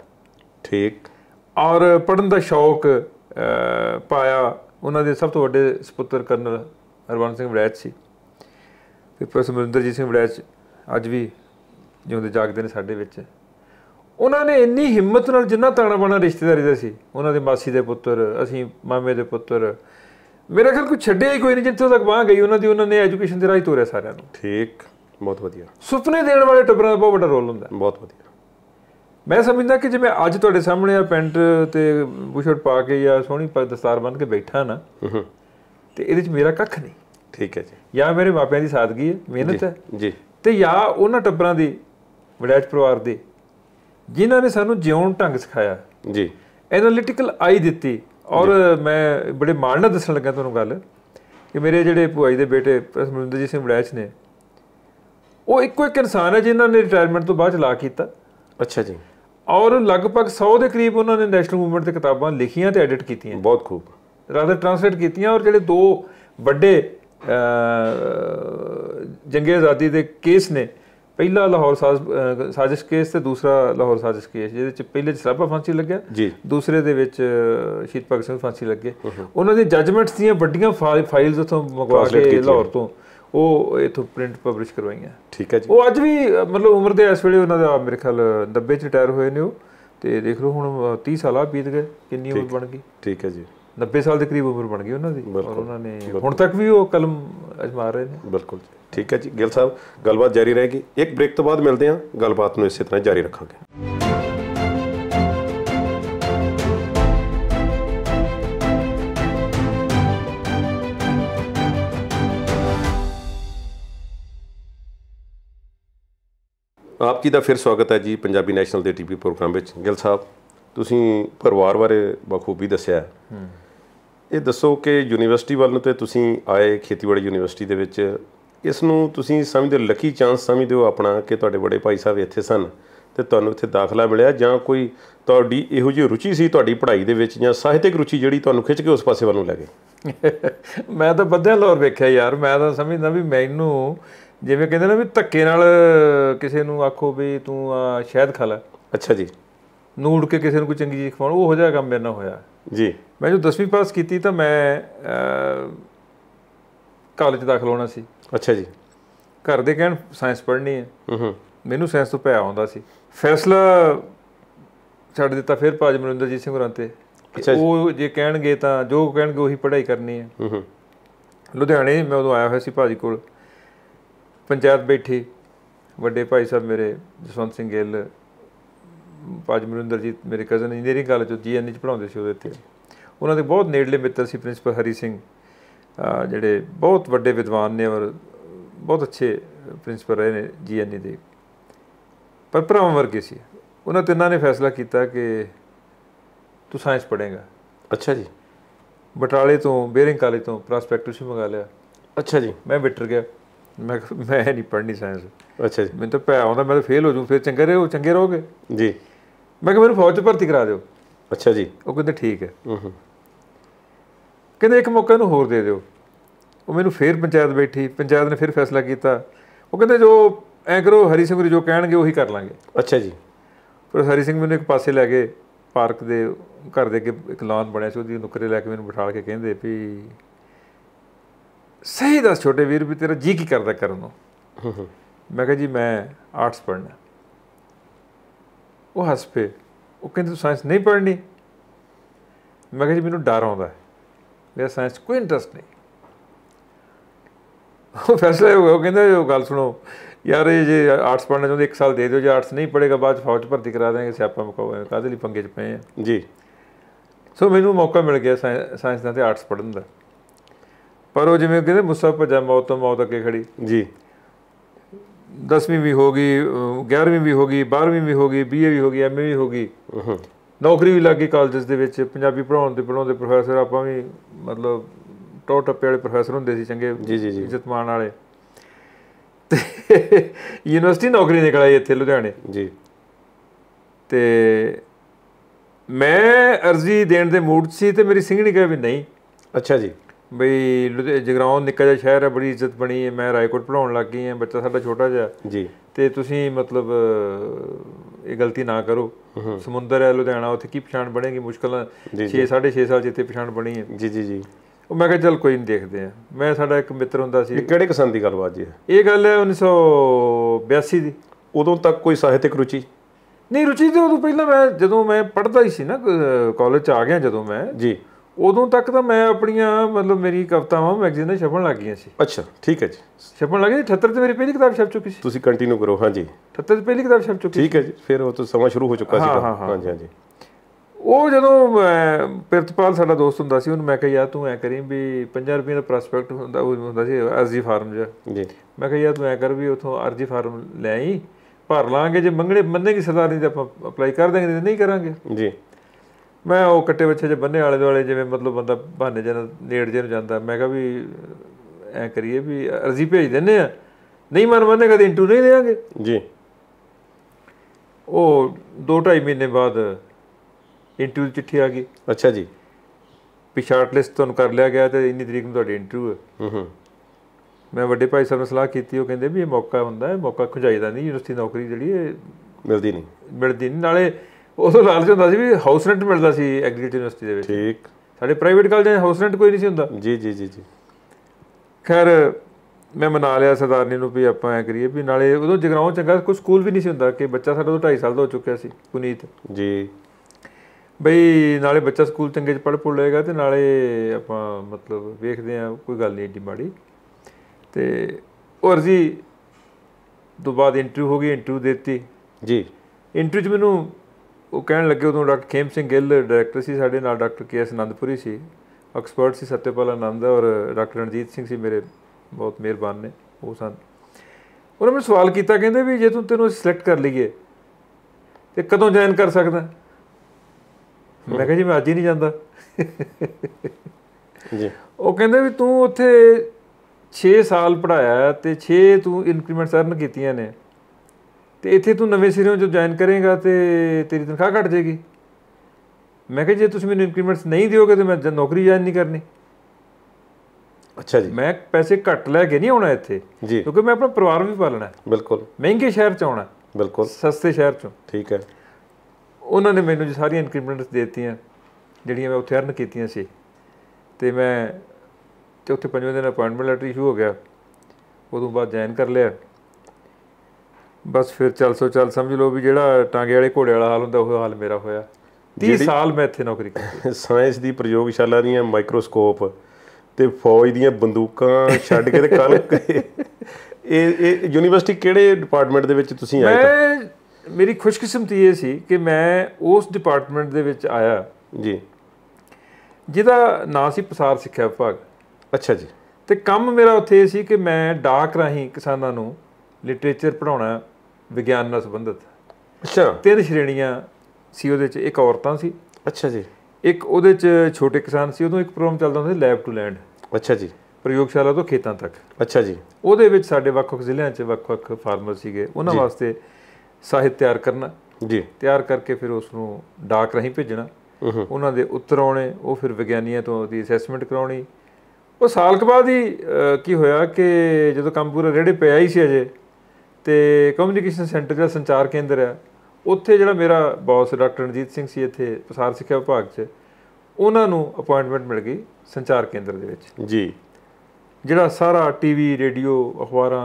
ਠੀਕ ਔਰ ਪੜਨ ਦਾ ਸ਼ੌਕ ਪਾਇਆ ਉਹਨਾਂ ਦੇ ਸਭ ਤੋਂ ਵੱਡੇ ਸੁਪੁੱਤਰ ਕਰਨਲ ਹਰਵੰਦ ਸਿੰਘ ਵੜੈਚ ਸੀ ਤੇ ਪ੍ਰੋਫੈਸਰ ਮਨਿੰਦਰਜੀਤ ਸਿੰਘ ਵੜੈਚ ਅੱਜ ਵੀ ਜਿਉਂਦੇ ਜਾਗਦੇ ਨੇ ਸਾਡੇ ਵਿੱਚ ਉਹਨਾਂ ਨੇ ਇੰਨੀ ਹਿੰਮਤ ਨਾਲ ਜਿੰਨਾ ਤਾਣਾ ਬਣਾ ਰਿਸ਼ਤੇਦਾਰੀ ਦਾ ਸੀ ਉਹਨਾਂ ਦੇ ਮਾਸੀ ਦੇ ਪੁੱਤਰ ਅਸੀਂ ਮਾਮੇ ਦੇ ਪੁੱਤਰ ਮੇਰੇ ਖਿਆਲ ਕੋਈ ਛੱਡਿਆ ਹੀ ਕੋਈ ਨਹੀਂ ਜਿੰਨੇ ਤੱਕ ਬਾਹ ਗਈ ਉਹਨਾਂ ਦੀ ਉਹਨਾਂ ਨੇ ਐਜੂਕੇਸ਼ਨ ਦੇ ਹੀ ਤੋਰਿਆ ਸਾਰਿਆਂ ਨੂੰ ਠੀਕ ਬਹੁਤ ਵਧੀਆ ਸੁਪਨੇ ਦੇਣ ਵਾਲੇ ਟੱਬਰਾਂ ਦਾ ਬਹੁਤ ਵੱਡਾ ਰੋਲ ਹੁੰਦਾ ਬਹੁਤ ਵਧੀਆ ਮੈਂ ਸਮਝਦਾ ਕਿ ਜਿਵੇਂ ਅੱਜ ਤੁਹਾਡੇ ਸਾਹਮਣੇ ਆ ਪੈਂਟ ਤੇ ਬੁਸ਼ਰਟ ਪਾ ਕੇ ਜਾਂ ਸੋਹਣੀ ਪਾ ਦਸਤਾਰ ਬੰਨ ਕੇ ਬੈਠਾ ਨਾ ਤੇ ਇਹਦੇ ਵਿੱਚ ਮੇਰਾ ਕੱਖ ਨਹੀਂ ਠੀਕ ਹੈ ਜੀ ਜਾਂ ਮੇਰੇ ਮਾਪਿਆਂ ਦੀ ਸਾਦਗੀ ਹੈ ਮਿਹਨਤ ਹੈ ਜੀ ਤੇ ਜਾਂ ਉਹਨਾਂ ਟੱਬਰਾਂ ਦੀ ਵਡੈਚ ਪਰਿਵਾਰ ਦੇ ਜਿਨ੍ਹਾਂ ਨੇ ਸਾਨੂੰ ਜਿਉਣ ਢੰਗ ਸਿਖਾਇਆ ਜੀ ਐਨਾਲਿਟਿਕਲ ਆਈ ਦਿੱਤੀ ਔਰ ਮੈਂ ਬੜੇ ਮਾਣ ਨਾਲ ਦੱਸਣ ਲੱਗਾ ਤੁਹਾਨੂੰ ਗੱਲ ਕਿ ਮੇਰੇ ਜਿਹੜੇ ਭੁਆਈ ਦੇ ਬੇਟੇ ਪ੍ਰਸਮਿੰਦਰ ਜੀ ਸਿੰਘ ਵੜੈਚ ਨੇ ਉਹ ਇੱਕੋ ਇੱਕ ਇਨਸਾਨ ਹੈ ਜਿਨ੍ਹਾਂ ਨੇ ਰਿਟਾਇਰਮੈਂਟ ਤੋਂ ਬਾਅਦ ਲਾ ਕੀਤਾ ਅੱਛਾ ਜੀ ਔਰ ਲਗਭਗ 100 ਦੇ ਕਰੀਬ ਉਹਨਾਂ ਨੇ ਨੈਸ਼ਨਲ ਮੂਵਮੈਂਟ ਤੇ ਕਿਤਾਬਾਂ ਲਿਖੀਆਂ ਤੇ ਐਡਿਟ ਕੀਤੀਆਂ ਬਹੁਤ ਖੂਬ ਰਾਦਰ ਟ੍ਰਾਂਸਲੇਟ ਕੀਤੀਆਂ ਔਰ ਜਿਹੜੇ ਦੋ ਵੱਡੇ ਜੰਗੇ ਆਜ਼ਾਦੀ ਦੇ ਕੇਸ ਨੇ ਪਹਿਲਾ ਲਾਹੌਰ ਸਾਜ਼ਿਸ਼ ਕੇਸ ਤੇ ਦੂਸਰਾ ਲਾਹੌਰ ਸਾਜ਼ਿਸ਼ ਕੇਸ ਜਿਹਦੇ ਚ ਪਹਿਲੇ ਚ ਸਰਾਭਾ ਫਾਂਸੀ ਲੱਗਿਆ ਦੂਸਰੇ ਦੇ ਵਿੱਚ ਸ਼ਹੀਦ ਭਗਤ ਸਿੰਘ ਫਾਂਸੀ ਲੱਗੇ ਉਹਨਾਂ ਦੇ ਜੱਜਮੈਂਟਸ ਦੀਆਂ ਵੱਡੀਆਂ ਫਾਈਲਸ ਉਥੋਂ ਮੰਗਵਾ ਕੇ ਲਾਹੌਰ ਤੋਂ ਉਹ ਇਥੋਂ ਪ੍ਰਿੰਟ ਪਬਲਿਸ਼ ਕਰਵਾਈਆਂ ਠੀਕ ਹੈ ਜੀ ਉਹ ਅੱਜ ਵੀ ਮਤਲਬ ਉਮਰ ਦੇ ਇਸ ਵੇਲੇ ਉਹਨਾਂ ਦਾ ਮੇਰੇ ਖਿਆਲ 90 ਚ ਰਿਟਾਇਰ ਹੋਏ ਨੇ ਉਹ ਤੇ ਦੇਖ ਲਓ ਹੁਣ 30 ਸਾਲ ਆ ਬੀਤ ਗਏ ਕਿੰਨੀ ਉਮਰ ਬਣ ਗਈ ਠੀਕ ਹੈ ਜੀ 90 ਸਾਲ ਦੇ ਕਰੀਬ ਉਮਰ ਬਣ ਗਈ ਉਹਨਾਂ ਦੀ ਔਰ ਉਹਨਾਂ ਨੇ ਹੁਣ ਤੱਕ ਵੀ ਉਹ ਕਲਮ ਅਜਮਾ ਰਹੇ ਨੇ ਬਿਲਕੁਲ ਠੀਕ ਹੈ ਜੀ ਗਿੱਲ ਸਾਹਿਬ ਗੱਲਬਾਤ ਜਾਰੀ ਰਹੇਗੀ ਇੱਕ ਬ੍ਰੇਕ ਤੋਂ ਬਾਅਦ ਮਿਲਦੇ ਹਾਂ ਗੱਲਬਾਤ ਨੂੰ ਇਸੇ ਤਰ੍ਹਾਂ ਜਾਰੀ ਰੱਖਾਂਗੇ ਆਪ ਜੀ ਦਾ ਫਿਰ ਸਵਾਗਤ ਹੈ ਜੀ ਪੰਜਾਬੀ ਨੈਸ਼ਨਲ ਦੇ ਟੀਵੀ ਪ੍ਰੋਗਰਾਮ ਵਿੱਚ ਗਿੱਲ ਸਾਹਿਬ ਤੁਸੀਂ ਪਰਿਵਾਰ ਬਾਰੇ ਬਖੂਬੀ ਦੱਸਿਆ ਇਹ ਦੱਸੋ ਕਿ ਯੂਨੀਵਰਸਿਟੀ ਵੱਲ ਨੂੰ ਤੇ ਤੁਸੀਂ ਆਏ ਖੇਤੀਬਾੜੀ ਯੂਨੀਵਰਸਿਟੀ ਦੇ ਵਿੱਚ ਇਸ ਨੂੰ ਤੁਸੀਂ ਸਮਝਦੇ ਹੋ ਲੱਕੀ ਚਾਂਸ ਸਮਝਦੇ ਹੋ ਆਪਣਾ ਕਿ ਤੁਹਾਡੇ ਬੜੇ ਭਾਈ ਸਾਹਿਬ ਇੱਥੇ ਸਨ ਤੇ ਤੁਹਾਨੂੰ ਇੱਥੇ ਦਾਖਲਾ ਮਿਲਿਆ ਜਾਂ ਕੋਈ ਤੁਹਾਡੀ ਇਹੋ ਜਿਹੀ ਰੁਚੀ ਸੀ ਤੁਹਾਡੀ ਪੜ੍ਹਾਈ ਦੇ ਵਿੱਚ ਜਾਂ ਸਾਹਿਤਿਕ ਰੁਚੀ ਜਿਹੜੀ ਤੁਹਾਨੂੰ ਖਿੱਚ ਕੇ ਉਸ ਪਾਸੇ ਵੱਲ ਨੂੰ ਲੈ ਗਈ [laughs] ਮੈਂ ਤਾਂ ਬੱਦਿਆ ਲੋਰ ਵੇਖਿਆ ਯਾਰ ਮੈਂ ਤਾਂ ਸਮਝਦਾ ਵੀ ਮੈਨੂੰ ਜਿਵੇਂ ਕਹਿੰਦੇ ਨੇ ਵੀ ਧੱਕੇ ਨਾਲ ਕਿਸੇ ਨੂੰ ਆਖੋ ਵੀ ਤੂੰ ਸ਼ਾਇਦ ਖਾ ਲੈ ਅੱਛਾ ਜੀ ਨੂੜ ਕੇ ਕਿਸੇ ਨੂੰ ਕੋਈ ਚੰਗੀ ਚੀਜ਼ ਖਵਾਉਣ ਉਹ ਹੋ ਜਾਏਗਾ ਮੇਰੇ ਨਾਲ ਹੋਇਆ ਜੀ ਮੈਂ ਜੋ 10ਵੀਂ ਪਾਸ ਕੀਤੀ ਤਾਂ ਮੈਂ ਕਾਲਜ ਦਾਖਲ ਹੋਣਾ ਸੀ ਅੱਛਾ ਜੀ ਘਰ ਦੇ ਕਹਿਣ ਸਾਇੰਸ ਪੜ੍ਹਨੀ ਹੈ ਹੂੰ ਮੈਨੂੰ ਸਾਇੰਸ ਤੋਂ ਪਿਆ ਆਉਂਦਾ ਸੀ ਫੈਸਲਾ ਛੱਡ ਦਿੱਤਾ ਫਿਰ ਭਾਜ ਜੀ ਸਿੰਘ ਹੋਰਾਂ ਉਹ ਜੇ ਕਹਿਣਗੇ ਤਾਂ ਜੋ ਕਹਿਣਗੇ ਉਹੀ ਪੜ੍ਹਾਈ ਕਰਨੀ ਹੈ ਹੂੰ ਲੁਧਿਆਣੇ ਮੈਂ ਉਦੋਂ ਆਇਆ ਹੋਇਆ ਸੀ ਭਾਜੀ ਕੋਲ ਪੰਚਾਇਤ ਬੈਠੀ ਵੱਡੇ ਭਾਈ ਸਾਹਿਬ ਮੇਰੇ ਜਸਵੰਤ ਸਿੰਘ ਗਿੱਲ ਭਾਜ ਮਨਿੰਦਰਜੀਤ ਮੇਰੇ ਕਜ਼ਨ ਇੰਜੀਨੀਅਰਿੰਗ ਕਾਲਜ ਤੋਂ ਜੀਐਨ ਚ ਪੜਾਉਂਦੇ ਸੀ ਉਹਦੇ ਤੇ ਉਹਨਾਂ ਦੇ ਬਹੁਤ ਨੇੜਲੇ ਮਿੱਤਰ ਸੀ ਪ੍ਰਿੰਸੀਪਲ ਹਰੀ ਸਿੰਘ ਜਿਹੜੇ ਬਹੁਤ ਵੱਡੇ ਵਿਦਵਾਨ ਨੇ ਔਰ ਬਹੁਤ ਅੱਛੇ ਪ੍ਰਿੰਸੀਪਲ ਰਹੇ ਨੇ ਜੀਐਨ ਦੇ ਪਰ ਭਰਾਵਾਂ ਵਰਗੇ ਸੀ ਉਹਨਾਂ ਤਿੰਨਾਂ ਨੇ ਫੈਸਲਾ ਕੀਤਾ ਕਿ ਤੂੰ ਸਾਇੰਸ ਪੜੇਗਾ ਅੱਛਾ ਜੀ ਬਟਾਲੇ ਤੋਂ ਬੇਰਿੰਗ ਕਾਲਜ ਤੋਂ ਪ੍ਰੋਸਪੈਕਟਸ ਹੀ ਮੰਗਾ ਲਿਆ ਅੱਛਾ ਜੀ ਮੈਂ ਵਿਟਰ ਗਿਆ ਮੈਂ ਮੈਂ ਨਹੀਂ ਪੜ੍ਹਨੀ ਸਾਇੰਸ ਅੱਛਾ ਜੀ ਮੈਨੂੰ ਤਾਂ ਪੈ ਆਉਂਦਾ ਮੈਂ ਤਾਂ ਫੇਲ ਹੋ ਜੂ ਫਿਰ ਚੰਗੇ ਰਹੋ ਚੰਗੇ ਰਹੋਗੇ ਜੀ ਮੈਂ ਕਿਹਾ ਮੈਨੂੰ ਫੌਜ 'ਚ ਭਰਤੀ ਕਰਾ ਦਿਓ ਅੱਛਾ ਜੀ ਉਹ ਕਹਿੰਦੇ ਠੀਕ ਹੈ ਹੂੰ ਕਹਿੰਦੇ ਇੱਕ ਮੌਕਾ ਇਹਨੂੰ ਹੋਰ ਦੇ ਦਿਓ ਉਹ ਮੈਨੂੰ ਫੇਰ ਪੰਚਾਇਤ ਬੈਠੀ ਪੰਚਾਇਤ ਨੇ ਫਿਰ ਫੈਸਲਾ ਕੀਤਾ ਉਹ ਕਹਿੰਦੇ ਜੋ ਐ ਕਰੋ ਹਰੀ ਸਿੰਘ ਜੀ ਜੋ ਕਹਿਣਗੇ ਉਹੀ ਕਰ ਲਾਂਗੇ ਅੱਛਾ ਜੀ ਫਿਰ ਹਰੀ ਸਿੰਘ ਮੈਨੂੰ ਇੱਕ ਪਾਸੇ ਲੈ ਗਏ ਪਾਰਕ ਦੇ ਘਰ ਦੇ ਅੱਗੇ ਇੱਕ ਲਾਨ ਬਣਿਆ ਸੀ ਉਹਦੀ ਨੁਕਰੇ ਲੈ ਕੇ ਮੈਨੂੰ ਬਿਠਾ ਕੇ ਕਹਿੰਦੇ ਵੀ ਸਹੀ ਦੱਸ ਛੋਟੇ ਵੀਰ ਵੀ ਤੇਰਾ ਜੀ ਕੀ ਕਰਦਾ ਕਰਨ ਨੂੰ ਮੈਂ ਕਿਹਾ ਜੀ ਮੈਂ ਆਰਟਸ ਪੜ੍ਹਨਾ ਉਹ ਹੱਸ ਪਏ ਉਹ ਕਹਿੰਦੇ ਤੂੰ ਸਾਇੰਸ ਨਹੀਂ ਪੜ੍ਹਨੀ ਮੈਂ ਕਿਹਾ ਜੀ ਮੈਨੂੰ ਡਰ ਆਉਂਦਾ ਹੈ ਮੇਰਾ ਸਾਇੰਸ ਕੋਈ ਇੰਟਰਸਟ ਨਹੀਂ ਉਹ ਫੈਸਲਾ ਹੋ ਗਿਆ ਉਹ ਕਹਿੰਦਾ ਉਹ ਗੱਲ ਸੁਣੋ ਯਾਰ ਇਹ ਜੇ ਆਰਟਸ ਪੜ੍ਹਨਾ ਚਾਹੁੰਦੇ ਇੱਕ ਸਾਲ ਦੇ ਦਿਓ ਜੇ ਆਰਟਸ ਨਹੀਂ ਪੜ੍ਹੇਗਾ ਬਾਅਦ ਫੌਜ ਭਰਤੀ ਕਰਾ ਦੇਣਗੇ ਸਿਆਪਾ ਮਕਾਉ ਕਾਦੇ ਲਈ ਪੰਗੇ 'ਚ ਪਏ ਆ ਜੀ ਸੋ ਮੈਨੂੰ ਮੌਕਾ ਮਿਲ ਗਿਆ ਸਾਇੰਸ ਦਾ ਤੇ ਆਰਟਸ ਪੜ੍ਹਨ ਦਾ ਪਰ ਉਹ ਜਿਵੇਂ ਕਹਿੰਦੇ ਮੁਸਾਫਰ ਜਾ ਮੌਤ ਤੋਂ ਮੌਤ ਅੱਗੇ ਖੜੀ ਜੀ ਦਸਵੀਂ ਵੀ ਹੋ ਗਈ 11ਵੀਂ ਵੀ ਹੋ ਗਈ 12ਵੀਂ ਵੀ ਹੋ ਗਈ ਬੀਏ ਵੀ ਹੋ ਗਈ ਐਮਏ ਵੀ ਹੋ ਗਈ ਨੌਕਰੀ ਵੀ ਲੱਗ ਗਈ ਕਾਲਜਸ ਦੇ ਵਿੱਚ ਪੰਜਾਬੀ ਪੜਾਉਣ ਦੇ ਪੜਾਉਂਦੇ ਪ੍ਰੋਫੈਸਰ ਆਪਾਂ ਵੀ ਮਤਲਬ ਟੋਟ ਟੱਪੇ ਵਾਲੇ ਪ੍ਰੋਫੈਸਰ ਹੁੰਦੇ ਸੀ ਚੰਗੇ ਜੀ ਜੀ ਜੀ ਇੱਜ਼ਤਮਾਨ ਵਾਲੇ ਤੇ ਯੂਨੀਵਰਸਿਟੀ ਨੌਕਰੀ ਨਿਕਲਾਈ ਇੱਥੇ ਲੁਧਿਆਣੇ ਜੀ ਤੇ ਮੈਂ ਅਰਜ਼ੀ ਦੇਣ ਦੇ ਮੂਡ ਸੀ ਤੇ ਮੇਰੀ ਸਿੰਘਣੀ ਕਹੇ ਵੀ ਨਹੀਂ ਅੱਛਾ ਜੀ ਬਈ ਜਗਰਾਉਂ ਨਿੱਕਾ ਜਿਹਾ ਸ਼ਹਿਰ ਹੈ ਬੜੀ ਇੱਜ਼ਤ ਬਣੀ ਹੈ ਮੈਂ ਰਾਏਕੋਟ ਪੜਾਉਣ ਲੱਗ ਗਈ ਹਾਂ ਬੱਚਾ ਸਾਡਾ ਛੋਟਾ ਜਿਹਾ ਜੀ ਤੇ ਤੁਸੀਂ ਮਤਲਬ ਇਹ ਗਲਤੀ ਨਾ ਕਰੋ ਸਮੁੰਦਰ ਹੈ ਲੁਧਿਆਣਾ ਉੱਥੇ ਕੀ ਪਛਾਣ ਬਣੇਗੀ ਮੁਸ਼ਕਲ 6 6.5 ਸਾਲ ਜਿੱਥੇ ਪਛਾਣ ਬਣੀ ਹੈ ਜੀ ਜੀ ਜੀ ਉਹ ਮੈਂ ਕਿਹਾ ਚਲ ਕੋਈ ਨਹੀਂ ਦੇਖਦੇ ਆ ਮੈਂ ਸਾਡਾ ਇੱਕ ਮਿੱਤਰ ਹੁੰਦਾ ਸੀ ਕਿਹੜੇ ਕਿਸਮ ਦੀ ਗੱਲਬਾਤ ਜੀ ਇਹ ਗੱਲ ਹੈ 1982 ਦੀ ਉਦੋਂ ਤੱਕ ਕੋਈ ਸਾਹਿਤਿਕ ਰੁਚੀ ਨਹੀਂ ਰੁਚੀ ਤੇ ਉਦੋਂ ਪਹਿਲਾਂ ਮੈਂ ਜਦੋਂ ਮੈਂ ਪੜ੍ਹਦਾ ਹੀ ਸੀ ਨਾ ਕਾਲਜ ਚ ਆ ਗਿਆ ਜਦੋਂ ਮੈਂ ਜੀ ਉਦੋਂ ਤੱਕ ਤਾਂ ਮੈਂ ਆਪਣੀਆਂ ਮਤਲਬ ਮੇਰੀ ਮੈਗਜ਼ੀਨ ਮੈਗਜ਼ੀਨਾਂ ਛਪਣ ਲੱਗੀਆਂ ਸੀ ਅੱਛਾ ਠੀਕ ਹੈ ਜੀ ਛਪਣ ਲੱਗ 78 ਤੇ ਮੇਰੀ ਪਹਿਲੀ ਕਿਤਾਬ ਛਪ ਚੁੱਕੀ ਸੀ ਤੁਸੀਂ ਕੰਟੀਨਿਊ ਕਰੋ ਹਾਂਜੀ 78 ਤੇ ਪਹਿਲੀ ਕਿਤਾਬ ਛਪ ਚੁੱਕੀ ਠੀਕ ਹੈ ਜੀ ਫਿਰ ਉਹ ਤੋਂ ਸਮਾਂ ਸ਼ੁਰੂ ਹੋ ਚੁੱਕਾ ਸੀਗਾ ਹਾਂਜੀ ਹਾਂਜੀ ਉਹ ਜਦੋਂ ਪ੍ਰਿਤਪਾਲ ਸਾਡਾ ਦੋਸਤ ਹੁੰਦਾ ਸੀ ਉਹਨੂੰ ਮੈਂ ਕਿਹਾ ਯਾਰ ਤੂੰ ਐ ਕਰੀਂ ਵੀ 50 ਰੁਪਏ ਦਾ ਪ੍ਰੋਸਪੈਕਟ ਹੁੰਦਾ ਉਹ ਹੁੰਦਾ ਸੀ ਅਰਜੀ ਫਾਰਮ ਜਿਹਾ ਜੀ ਮੈਂ ਕਿਹਾ ਯਾਰ ਤੂੰ ਐ ਕਰ ਵੀ ਉਥੋਂ ਅਰਜੀ ਫਾਰਮ ਲੈ ਆਈ ਭਰ ਲਾਂਗੇ ਜੇ ਮੰਗਣੇ ਮੰਨੇਗੀ ਸਰਦਾਰ ਨਹੀਂ ਤਾਂ ਆਪਾਂ ਅਪਲਾਈ ਕਰ ਦਾਂਗੇ ਨਹੀਂ ਕਰਾਂਗੇ ਜੀ ਮੈਂ ਉਹ ਕੱਟੇ ਵਿੱਚ ਜੇ ਬੰਨੇ ਵਾਲੇ ਦੁਆਲੇ ਜਿਵੇਂ ਮਤਲਬ ਬੰਦਾ ਬਹਾਨੇ ਜਨ ਨੇੜ ਜੇ ਨੂੰ ਜਾਂਦਾ ਮੈਂ ਕਹਾ ਵੀ ਐ ਕਰੀਏ ਵੀ ਅਰਜ਼ੀ ਭੇਜ ਦਿੰਨੇ ਆ ਨਹੀਂ ਮਨ ਮੰਨੇ ਕਦੇ ਇੰਟੂ ਨਹੀਂ ਦੇਾਂਗੇ ਜੀ ਉਹ 2.5 ਮਹੀਨੇ ਬਾਅਦ ਇੰਟੂ ਦੀ ਚਿੱਠੀ ਆ ਗਈ ਅੱਛਾ ਜੀ ਵੀ ਸ਼ਾਰਟ ਲਿਸਟ ਤੁਹਾਨੂੰ ਕਰ ਲਿਆ ਗਿਆ ਤੇ ਇੰਨੀ ਤਰੀਕ ਨੂੰ ਤੁਹਾਡੇ ਇੰਟਰਵਿਊ ਹੈ ਹੂੰ ਹੂੰ ਮੈਂ ਵੱਡੇ ਭਾਈ ਸਾਹਿਬ ਨਾਲ ਸਲਾਹ ਕੀਤੀ ਉਹ ਕਹਿੰਦੇ ਵੀ ਇਹ ਮੌਕਾ ਹੁੰਦਾ ਹੈ ਮੌਕਾ ਖੁਜਾਈਦਾ ਨਹੀਂ ਯੂਨੀਵਰਸਿਟੀ ਨੌਕਰੀ ਜਿਹੜੀ ਇਹ ਮਿਲਦੀ ਨਹੀਂ ਮਿਲਦੀ ਨਹੀਂ ਨਾਲੇ ਉਦੋਂ ਲਾਲਚ ਹੁੰਦਾ ਸੀ ਵੀ ਹਾਊਸ ਰੈਂਟ ਮਿਲਦਾ ਸੀ ਐਗਰੀਕਲਚਰ ਯੂਨੀਵਰਸਿਟੀ ਦੇ ਵਿੱਚ ਠੀਕ ਸਾਡੇ ਪ੍ਰਾਈਵੇਟ ਕਾਲਜਾਂ ਹਾਊਸ ਰੈਂਟ ਕੋਈ ਨਹੀਂ ਸੀ ਹੁੰਦਾ ਜੀ ਜੀ ਜੀ ਜੀ ਖੈਰ ਮੈਂ ਮਨਾ ਲਿਆ ਸਰਦਾਰਨੀ ਨੂੰ ਵੀ ਆਪਾਂ ਐ ਕਰੀਏ ਵੀ ਨਾਲੇ ਉਦੋਂ ਜਗਰਾਉਂ ਚੰਗਾ ਕੋਈ ਸਕੂਲ ਵੀ ਨਹੀਂ ਸੀ ਹੁੰਦਾ ਕਿ ਬੱਚਾ ਸਾਡਾ ਉਦੋਂ 2.5 ਸਾਲ ਦਾ ਹੋ ਚੁੱਕਿਆ ਸੀ ਪੁਨੀਤ ਜੀ ਬਈ ਨਾਲੇ ਬੱਚਾ ਸਕੂਲ ਚੰਗੇ ਚ ਪੜ ਪੁੜ ਲਏਗਾ ਤੇ ਨਾਲੇ ਆਪਾਂ ਮਤਲਬ ਵੇਖਦੇ ਆ ਕੋਈ ਗੱਲ ਨਹੀਂ ਏਡੀ ਮਾੜੀ ਤੇ ਉਹ ਅਰਜ਼ੀ ਦੁਬਾਰਾ ਇੰਟਰਵਿਊ ਹੋ ਗਈ ਇੰਟਰਵਿਊ ਦਿੱਤੀ ਜੀ ਇੰਟਰਵਿਊ ਚ ਮੈਨੂੰ ਉਹ ਕਹਿਣ ਲੱਗੇ ਉਦੋਂ ਡਾਕਟਰ ਖੇਮ ਸਿੰਘ ਗਿੱਲ ਡਾਇਰੈਕਟਰ ਸੀ ਸਾਡੇ ਨਾਲ ਡਾਕਟਰ ਕੇ ਐਸ ਆਨੰਦਪੁਰੀ ਸੀ ਐਕਸਪਰਟ ਸੀ ਸਤਿਆਪਾਲ ਅਨੰਦ ਔਰ ਡਾਕਟਰ ਰਣਜੀਤ ਸਿੰਘ ਸੀ ਮੇਰੇ ਬਹੁਤ ਮਿਹਰਬਾਨ ਨੇ ਉਹ ਸਨ ਉਹਨਾਂ ਨੇ ਸਵਾਲ ਕੀਤਾ ਕਹਿੰਦੇ ਵੀ ਜੇ ਤੂੰ ਤੈਨੂੰ ਸਿਲੈਕਟ ਕਰ ਲਈਏ ਤੇ ਕਦੋਂ ਜੁਆਇਨ ਕਰ ਸਕਦਾ ਮੈਂ ਕਿਹਾ ਜੀ ਮੈਂ ਅੱਜ ਹੀ ਨਹੀਂ ਜਾਂਦਾ ਜੀ ਉਹ ਕਹਿੰਦੇ ਵੀ ਤੂੰ ਉੱਥੇ 6 ਸਾਲ ਪੜਾਇਆ ਤੇ 6 ਤੂੰ ਇਨਕਰੀਮੈਂਟਸ ਅਰਨ ਕੀਤੀਆਂ ਨੇ ਤੇ ਇੱਥੇ ਤੂੰ ਨਵੇਂ ਸਿਰਿਓਂ ਜੋ ਜੁਆਇਨ ਕਰੇਗਾ ਤੇ ਤੇਰੀ ਤਨਖਾਹ ਘਟ ਜਾਏਗੀ ਮੈਂ ਕਿਹਾ ਜੇ ਤੁਸੀਂ ਮੈਨੂੰ ਇਨਕਰੀਮੈਂਟਸ ਨਹੀਂ ਦਿਓਗੇ ਤੇ ਮੈਂ ਨੌਕਰੀ ਜੁਆਇਨ ਨਹੀਂ ਕਰਨੀ ਅੱਛਾ ਜੀ ਮੈਂ ਪੈਸੇ ਘੱਟ ਲੈ ਕੇ ਨਹੀਂ ਆਉਣਾ ਇੱਥੇ ਕਿਉਂਕਿ ਮੈਂ ਆਪਣਾ ਪਰਿਵਾਰ ਵੀ ਪਾਲਣਾ ਬਿਲਕੁਲ ਮਹਿੰਗੇ ਸ਼ਹਿਰ ਚ ਆਉਣਾ ਬਿਲਕੁਲ ਸਸਤੇ ਸ਼ਹਿਰ ਚ ਠੀਕ ਹੈ ਉਹਨਾਂ ਨੇ ਮੈਨੂੰ ਜੀ ਸਾਰੀਆਂ ਇਨਕਰੀਮੈਂਟਸ ਦਿੱਤੀਆਂ ਜਿਹੜੀਆਂ ਮੈਂ ਉੱਥੇ ਅਰਨ ਕੀਤੀਆਂ ਸੀ ਤੇ ਮੈਂ ਤੇ ਉੱਥੇ ਪੰਜਵੇਂ ਦਿਨ ਅਪਾਇੰਟਮੈਂਟ ਲੈਟਰ ਇਸ਼ੂ ਹੋ ਗਿਆ ਉਦੋਂ ਬਾਅਦ ਜੁਆਇਨ ਕਰ ਲਿਆ ਬਸ ਫਿਰ ਚੱਲ ਸੋ ਚੱਲ ਸਮਝ ਲਓ ਵੀ ਜਿਹੜਾ ਟਾਂਗੇ ਵਾਲੇ ਘੋੜੇ ਵਾਲਾ ਹਾਲ ਹੁੰਦਾ ਉਹ ਹਾਲ ਮੇਰਾ ਹੋਇਆ 30 ਸਾਲ ਮੈਂ ਇੱਥੇ ਨੌਕਰੀ ਕੀਤੀ [laughs] ਸਾਇੰਸ ਦੀ ਪ੍ਰਯੋਗਸ਼ਾਲਾ ਦੀਆਂ ਮਾਈਕਰੋਸਕੋਪ ਤੇ ਫੌਜ ਦੀਆਂ ਬੰਦੂਕਾਂ ਛੱਡ ਕੇ ਤੇ ਕੱਲ [laughs] ਇਹ ਇਹ ਯੂਨੀਵਰਸਿਟੀ ਕਿਹੜੇ ਡਿਪਾਰਟਮੈਂਟ ਦੇ ਵਿੱਚ ਤੁਸੀਂ ਆਏ ਤਾਂ ਮੇਰੀ ਖੁਸ਼ਕਿਸਮਤੀ ਇਹ ਸੀ ਕਿ ਮੈਂ ਉਸ ਡਿਪਾਰਟਮੈਂਟ ਦੇ ਵਿੱਚ ਆਇਆ ਜੀ ਜਿਹਦਾ ਨਾਂ ਸੀ ਪਸਾਰ ਸਿੱਖਿਆ ਵਿਭਾਗ ਅੱਛਾ ਜੀ ਤੇ ਕੰਮ ਮੇਰਾ ਉੱਥੇ ਇਹ ਸੀ ਕਿ ਮੈਂ ਡਾਕ ਰਾਹੀਂ ਕਿਸਾਨਾਂ ਨੂੰ ਲਿਟਰੇਚਰ ਪੜਾਉਣਾ ਵਿਗਿਆਨ ਨਾਲ ਸੰਬੰਧਿਤ ਅੱਛਾ ਤਿੰਨ ਸ਼੍ਰੇਣੀਆਂ ਸੀ ਉਹਦੇ 'ਚ ਇੱਕ ਔਰਤਾਂ ਸੀ ਅੱਛਾ ਜੀ ਇੱਕ ਉਹਦੇ 'ਚ ਛੋਟੇ ਕਿਸਾਨ ਸੀ ਉਦੋਂ ਇੱਕ ਪ੍ਰੋਗਰਾਮ ਚੱਲਦਾ ਹੁੰਦਾ ਸੀ ਲੈਬ ਟੂ ਲੈਂਡ ਅੱਛਾ ਜੀ ਪ੍ਰਯੋਗਸ਼ਾਲਾ ਤੋਂ ਖੇਤਾਂ ਤੱਕ ਅੱਛਾ ਜੀ ਉਹਦੇ ਵਿੱਚ ਸਾਡੇ ਵੱਖ-ਵੱਖ ਜ਼ਿਲ੍ਹਿਆਂ 'ਚ ਵੱਖ-ਵੱਖ ਫਾਰਮਰ ਸੀਗੇ ਉਹਨਾਂ ਵਾਸਤੇ ਸਾਹਿਤ ਤਿਆਰ ਕਰਨਾ ਜੀ ਤਿਆਰ ਕਰਕੇ ਫਿਰ ਉਸ ਨੂੰ ਡਾਕ ਰਾਹੀਂ ਭੇਜਣਾ ਉਹਨਾਂ ਦੇ ਉੱਤਰ ਆਉਣੇ ਉਹ ਫਿਰ ਵਿਗਿਆਨੀਆਂ ਤੋਂ ਦੀ ਅਸੈਸਮੈਂਟ ਕਰਾਉਣੀ ਉਹ ਸਾਲ ਕ ਬਾਅਦ ਹੀ ਕੀ ਹੋਇਆ ਕਿ ਜਦੋਂ ਕੰਮ ਪੂਰਾ ਰੇੜੇ ਪਿਆ ਹੀ ਸੀ ਅਜੇ ਤੇ ਕਮਿਊਨੀਕੇਸ਼ਨ ਸੈਂਟਰ ਜਿਹੜਾ ਸੰਚਾਰ ਕੇਂਦਰ ਹੈ ਉੱਥੇ ਜਿਹੜਾ ਮੇਰਾ ਬੌਸ ਡਾਕਟਰ ਰਣਜੀਤ ਸਿੰਘ ਸੀ ਇੱਥੇ ਪ੍ਰਸਾਰ ਸਿੱਖਿਆ ਵਿਭਾਗ 'ਚ ਉਹਨਾਂ ਨੂੰ ਅਪਾਇੰਟਮੈਂਟ ਮਿਲ ਗਈ ਸੰਚਾਰ ਕੇਂਦਰ ਦੇ ਵਿੱਚ ਜੀ ਜਿਹੜਾ ਸਾਰਾ ਟੀਵੀ ਰੇਡੀਓ ਅਖਬਾਰਾਂ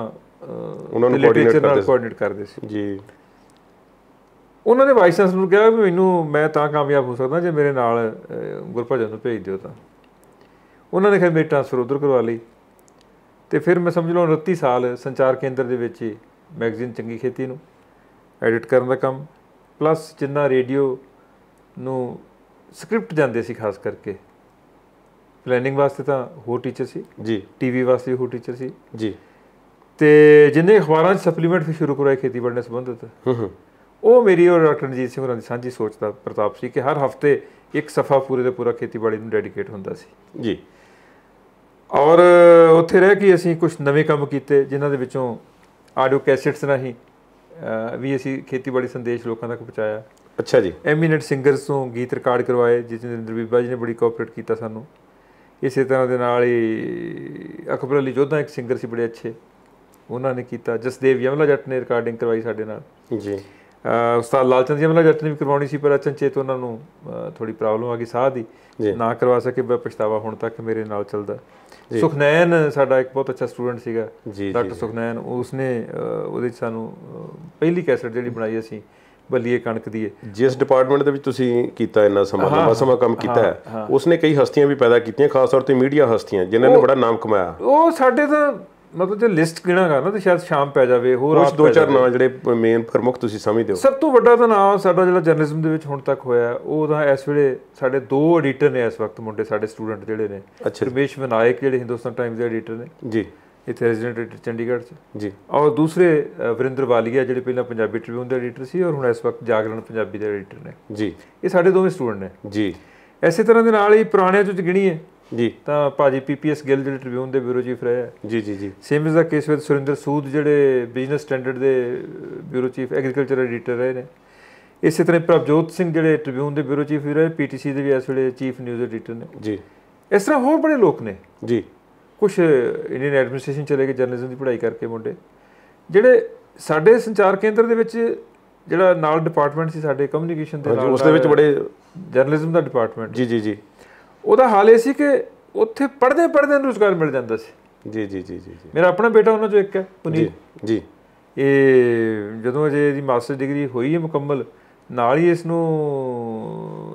ਉਹਨਾਂ ਨੂੰ ਕੋਆਰਡੀਨੇਟ ਕਰਦੇ ਸੀ ਜੀ ਉਹਨਾਂ ਦੇ ਵਾਈਸ ਚਾਂਸਲਰ ਨੂੰ ਕਿਹਾ ਵੀ ਮੈਨੂੰ ਮੈਂ ਤਾਂ ਕਾਮਯਾਬ ਹੋ ਸਕਦਾ ਜੇ ਮੇਰੇ ਨਾਲ ਗੁਰਪ੍ਰਜਨ ਨੂੰ ਭੇਜ ਦਿਓ ਤਾਂ ਉਹਨਾਂ ਨੇ ਕਿਹਾ ਮੇਰੀ ਟ੍ਰਾਂਸਫਰ ਉਧਰ ਕਰਵਾ ਲਈ ਤੇ ਫਿਰ ਮੈਂ ਸਮਝ ਲਵਾਂ 29 ਸਾਲ ਸੰਚਾਰ ਕੇਂਦਰ ਦੇ ਵਿੱਚ ਹੀ ਮੈਗਜ਼ੀਨ ਚੰਗੀ ਖੇਤੀ ਨੂੰ ਐਡਿਟ ਕਰਨ ਦਾ ਕੰਮ ਪਲੱਸ ਜਿੰਨਾ ਰੇਡੀਓ ਨੂੰ ਸਕ੍ਰਿਪਟ ਜਾਂਦੇ ਸੀ ਖਾਸ ਕਰਕੇ ਪਲੈਨਿੰਗ ਵਾਸਤੇ ਤਾਂ ਹੋਰ ਟੀਚਰ ਸੀ ਜੀ ਟੀਵੀ ਵਾਸਤੇ ਹੋਰ ਟੀਚਰ ਸੀ ਜੀ ਤੇ ਜਿੰਨੇ ਅਖਬਾਰਾਂ 'ਚ ਸਪਲੀਮੈਂਟ ਵੀ ਸ਼ੁਰੂ ਕਰਾਇਆ ਖੇਤੀ ਬੜਨੇ ਸੰਬੰਧਿਤ ਹੂੰ ਹੂੰ ਉਹ ਮੇਰੀ ਔਰ ਡਾਕਟਰ ਰਣਜੀਤ ਸਿੰਘ ਹੋਰਾਂ ਦੀ ਸਾਂਝੀ ਸੋਚ ਦਾ ਪ੍ਰਤਾਪ ਸੀ ਕਿ ਹਰ ਹਫਤੇ ਇੱਕ ਸਫਾ ਪੂਰੇ ਦਾ ਪੂਰਾ ਖੇਤੀਬਾੜੀ ਨੂੰ ਡੈਡੀਕੇਟ ਹੁੰਦਾ ਸੀ ਜੀ ਔਰ ਉੱਥੇ ਰਹਿ ਕੇ ਅਸੀਂ ਕੁਝ ਨਵੇਂ ਕੰਮ ਕੀਤੇ ਜਿਨ੍ਹਾਂ ਦੇ ਵਿੱਚੋਂ ਆਡੀਓ ਕੈਸੇਟਸ ਰਾਹੀਂ ਵੀ ਅਸੀਂ ਖੇਤੀਬਾੜੀ ਸੰਦੇਸ਼ ਲੋਕਾਂ ਤੱਕ ਪਹੁੰਚਾਇਆ ਅੱਛਾ ਜੀ ਐਮੀਨੈਂਟ ਸਿੰਗਰਸ ਤੋਂ ਗੀਤ ਰਿਕਾਰਡ ਕਰਵਾਏ ਜਿਸ ਨਰਿੰਦਰ ਬੀਬਾ ਜੀ ਨੇ ਬੜੀ ਕੋਆਪਰੇਟ ਕੀਤਾ ਸਾਨੂੰ ਇਸੇ ਤਰ੍ਹਾਂ ਦੇ ਨਾਲ ਹੀ ਅਕਬਰ ਅਲੀ ਜੋਧਾ ਇੱਕ ਸਿੰਗਰ ਸੀ ਬੜੇ ਅੱਛੇ ਉਹਨਾਂ ਨੇ ਕੀਤਾ ਜਸਦੇਵ ਯਮਲਾ ਜੱਟ ਨੇ ਰਿਕਾਰਡਿੰਗ ਕਰਵਾਈ ਸਾਡੇ ਨਾਲ ਜੀ ਉਸਤਾਦ ਲਾਲਚੰਦ ਜੀ ਮਤਲਬ ਜੱਟ ਨੇ ਵੀ ਕਰਵਾਉਣੀ ਸੀ ਪਰ ਅਚਨਚੇਤ ਉਹਨਾਂ ਨੂੰ ਥੋੜੀ ਪ੍ਰੋਬਲਮ ਆ ਗਈ ਸਾਹ ਦੀ ਨਾ ਕਰਵਾ ਸਕੇ ਬਈ ਪਛਤਾਵਾ ਹੁਣ ਤੱਕ ਮੇਰੇ ਨਾਲ ਚੱਲਦਾ ਸੁਖਨੈਨ ਸਾਡਾ ਇੱਕ ਬਹੁਤ ਅੱਛਾ ਸਟੂਡੈਂਟ ਸੀਗਾ ਡਾਕਟਰ ਸੁਖਨੈਨ ਉਸਨੇ ਉਹਦੇ ਚ ਸਾਨੂੰ ਪਹਿਲੀ ਕੈਸਟ ਜਿਹੜੀ ਬਣਾਈ ਅਸੀਂ ਬੱਲੀਏ ਕਣਕ ਦੀ ਜਿਸ ਡਿਪਾਰਟਮੈਂਟ ਦੇ ਵਿੱਚ ਤੁਸੀਂ ਕੀਤਾ ਇੰਨਾ ਸਮਾਂ ਸਮਾਂ ਕੰਮ ਕੀਤਾ ਉਸਨੇ ਕਈ ਹਸਤੀਆਂ ਵੀ ਪੈਦਾ ਕੀਤੀਆਂ ਖਾਸ ਤੌਰ ਤੇ ਮੀਡੀਆ ਹਸਤੀਆਂ ਜਿਨ੍ਹਾਂ ਨੇ ਬੜਾ ਨਾਮ ਕਮਾਇਆ ਉਹ ਸਾਡੇ ਤਾਂ ਮਤਲਬ ਜੇ ਲਿਸਟ ਗਿਣਾ ਕਰਨਾ ਤਾਂ ਸ਼ਾਇਦ ਸ਼ਾਮ ਪੈ ਜਾਵੇ ਹੋਰ ਆਪ ਦੋ ਚਾਰ ਨਾਂ ਜਿਹੜੇ ਮੇਨ ਪ੍ਰਮੁੱਖ ਤੁਸੀਂ ਸਮਝਦੇ ਹੋ ਸਭ ਤੋਂ ਵੱਡਾ ਤਾਂ ਨਾਂ ਸਾਡਾ ਜਿਹੜਾ ਜਰਨਲਿਜ਼ਮ ਦੇ ਵਿੱਚ ਹੁਣ ਤੱਕ ਹੋਇਆ ਉਹ ਤਾਂ ਇਸ ਵੇਲੇ ਸਾਡੇ ਦੋ ਐਡੀਟਰ ਨੇ ਇਸ ਵਕਤ ਮੁੰਡੇ ਸਾਡੇ ਸਟੂਡੈਂਟ ਜਿਹੜੇ ਨੇ ਰਮੇਸ਼ ਵਿਨਾਇਕ ਜਿਹੜੇ ਹਿੰਦੁਸਤਾਨ ਟਾਈਮਜ਼ ਦੇ ਐਡੀਟਰ ਨੇ ਜੀ ਇੱਥੇ ਰੈਜ਼ੀਡੈਂਟ ਐਡੀਟਰ ਚੰਡੀਗੜ੍ਹ 'ਚ ਜੀ ਔਰ ਦੂਸਰੇ ਵਰਿੰਦਰ ਵਾਲੀਆ ਜਿਹੜੇ ਪਹਿਲਾਂ ਪੰਜਾਬੀ ਟ੍ਰਿਬਿਊਨ ਦੇ ਐਡੀਟਰ ਸੀ ਔਰ ਹੁਣ ਇਸ ਵਕਤ ਜਾਗਰਣ ਪੰਜਾਬੀ ਦੇ ਐਡੀਟਰ ਨੇ ਜੀ ਇਹ ਸਾਡੇ ਦੋਵੇਂ ਸਟੂਡੈਂਟ ਨੇ ਜੀ ਐਸੇ ਤਰ੍ਹਾਂ ਦੇ ਨਾਲ ਹੀ ਪੁਰਾਣਿਆਂ 'ਚ ਗਿਣੀਏ ਜੀ ਤਾਂ ਭਾਜੀ ਪੀਪੀਐਸ ਗਿੱਲ ਜਿਹੜੇ ਟ੍ਰਿਬਿਊਨ ਦੇ ਬਿਊਰੋ ਚੀਫ ਰਹੇ ਆ ਜੀ ਜੀ ਜੀ same is the case with Surinder Sood ਜਿਹੜੇ ਬਿਜ਼ਨਸ ਸਟੈਂਡਰਡ ਦੇ ਬਿਊਰੋ ਚੀਫ ਐਗਰੀਕਲਚਰ ਐਡੀਟਰ ਰਹੇ ਨੇ ਇਸੇ ਤਰ੍ਹਾਂ ਪ੍ਰਭਜੋਤ ਸਿੰਘ ਜਿਹੜੇ ਟ੍ਰਿਬਿਊਨ ਦੇ ਬਿਊਰੋ ਚੀਫ ਵੀ ਰਹੇ ਪੀਟੀਸੀ ਦੇ ਵੀ ਇਸ ਵੇਲੇ ਚੀਫ ਨਿਊਜ਼ ਐਡੀਟਰ ਨੇ ਜੀ ਇਸ ਤਰ੍ਹਾਂ ਹੋਰ ਬੜੇ ਲੋਕ ਨੇ ਜੀ ਕੁਝ ਇੰਡੀਅਨ ਐਡਮਿਨਿਸਟ੍ਰੇਸ਼ਨ ਚਲੇ ਗਏ ਜਰਨਲਿਜ਼ਮ ਦੀ ਪੜ੍ਹਾਈ ਕਰਕੇ ਮੁੰਡੇ ਜਿਹੜੇ ਸਾਡੇ ਸੰਚਾਰ ਕੇਂਦਰ ਦੇ ਵਿੱਚ ਜਿਹੜਾ ਨਾਲ ਡਿਪਾਰਟਮੈਂਟ ਸੀ ਸਾਡੇ ਕਮਿਊਨੀਕੇਸ਼ਨ ਦੇ ਨਾਲ ਉਸ ਦੇ ਵਿੱਚ ਬੜੇ ਜਰਨਲਿਜ਼ਮ ਦਾ ਡਿਪਾਰਟਮੈਂਟ ਜੀ ਜੀ ਜੀ ਉਹਦਾ ਹਾਲ ਇਹ ਸੀ ਕਿ ਉੱਥੇ ਪੜਦੇ ਪੜਦੇ ਨੂੰ ਰੁਜ਼ਗਾਰ ਮਿਲ ਜਾਂਦਾ ਸੀ ਜੀ ਜੀ ਜੀ ਜੀ ਮੇਰਾ ਆਪਣਾ ਬੇਟਾ ਉਹਨਾਂ ਚੋਂ ਇੱਕ ਹੈ ਪੁਨੀਤ ਜੀ ਇਹ ਜਦੋਂ ਜੇ ਇਹਦੀ ਮਾਸਟਰ ਡਿਗਰੀ ਹੋਈ ਹੈ ਮੁਕੰਮਲ ਨਾਲ ਹੀ ਇਸ ਨੂੰ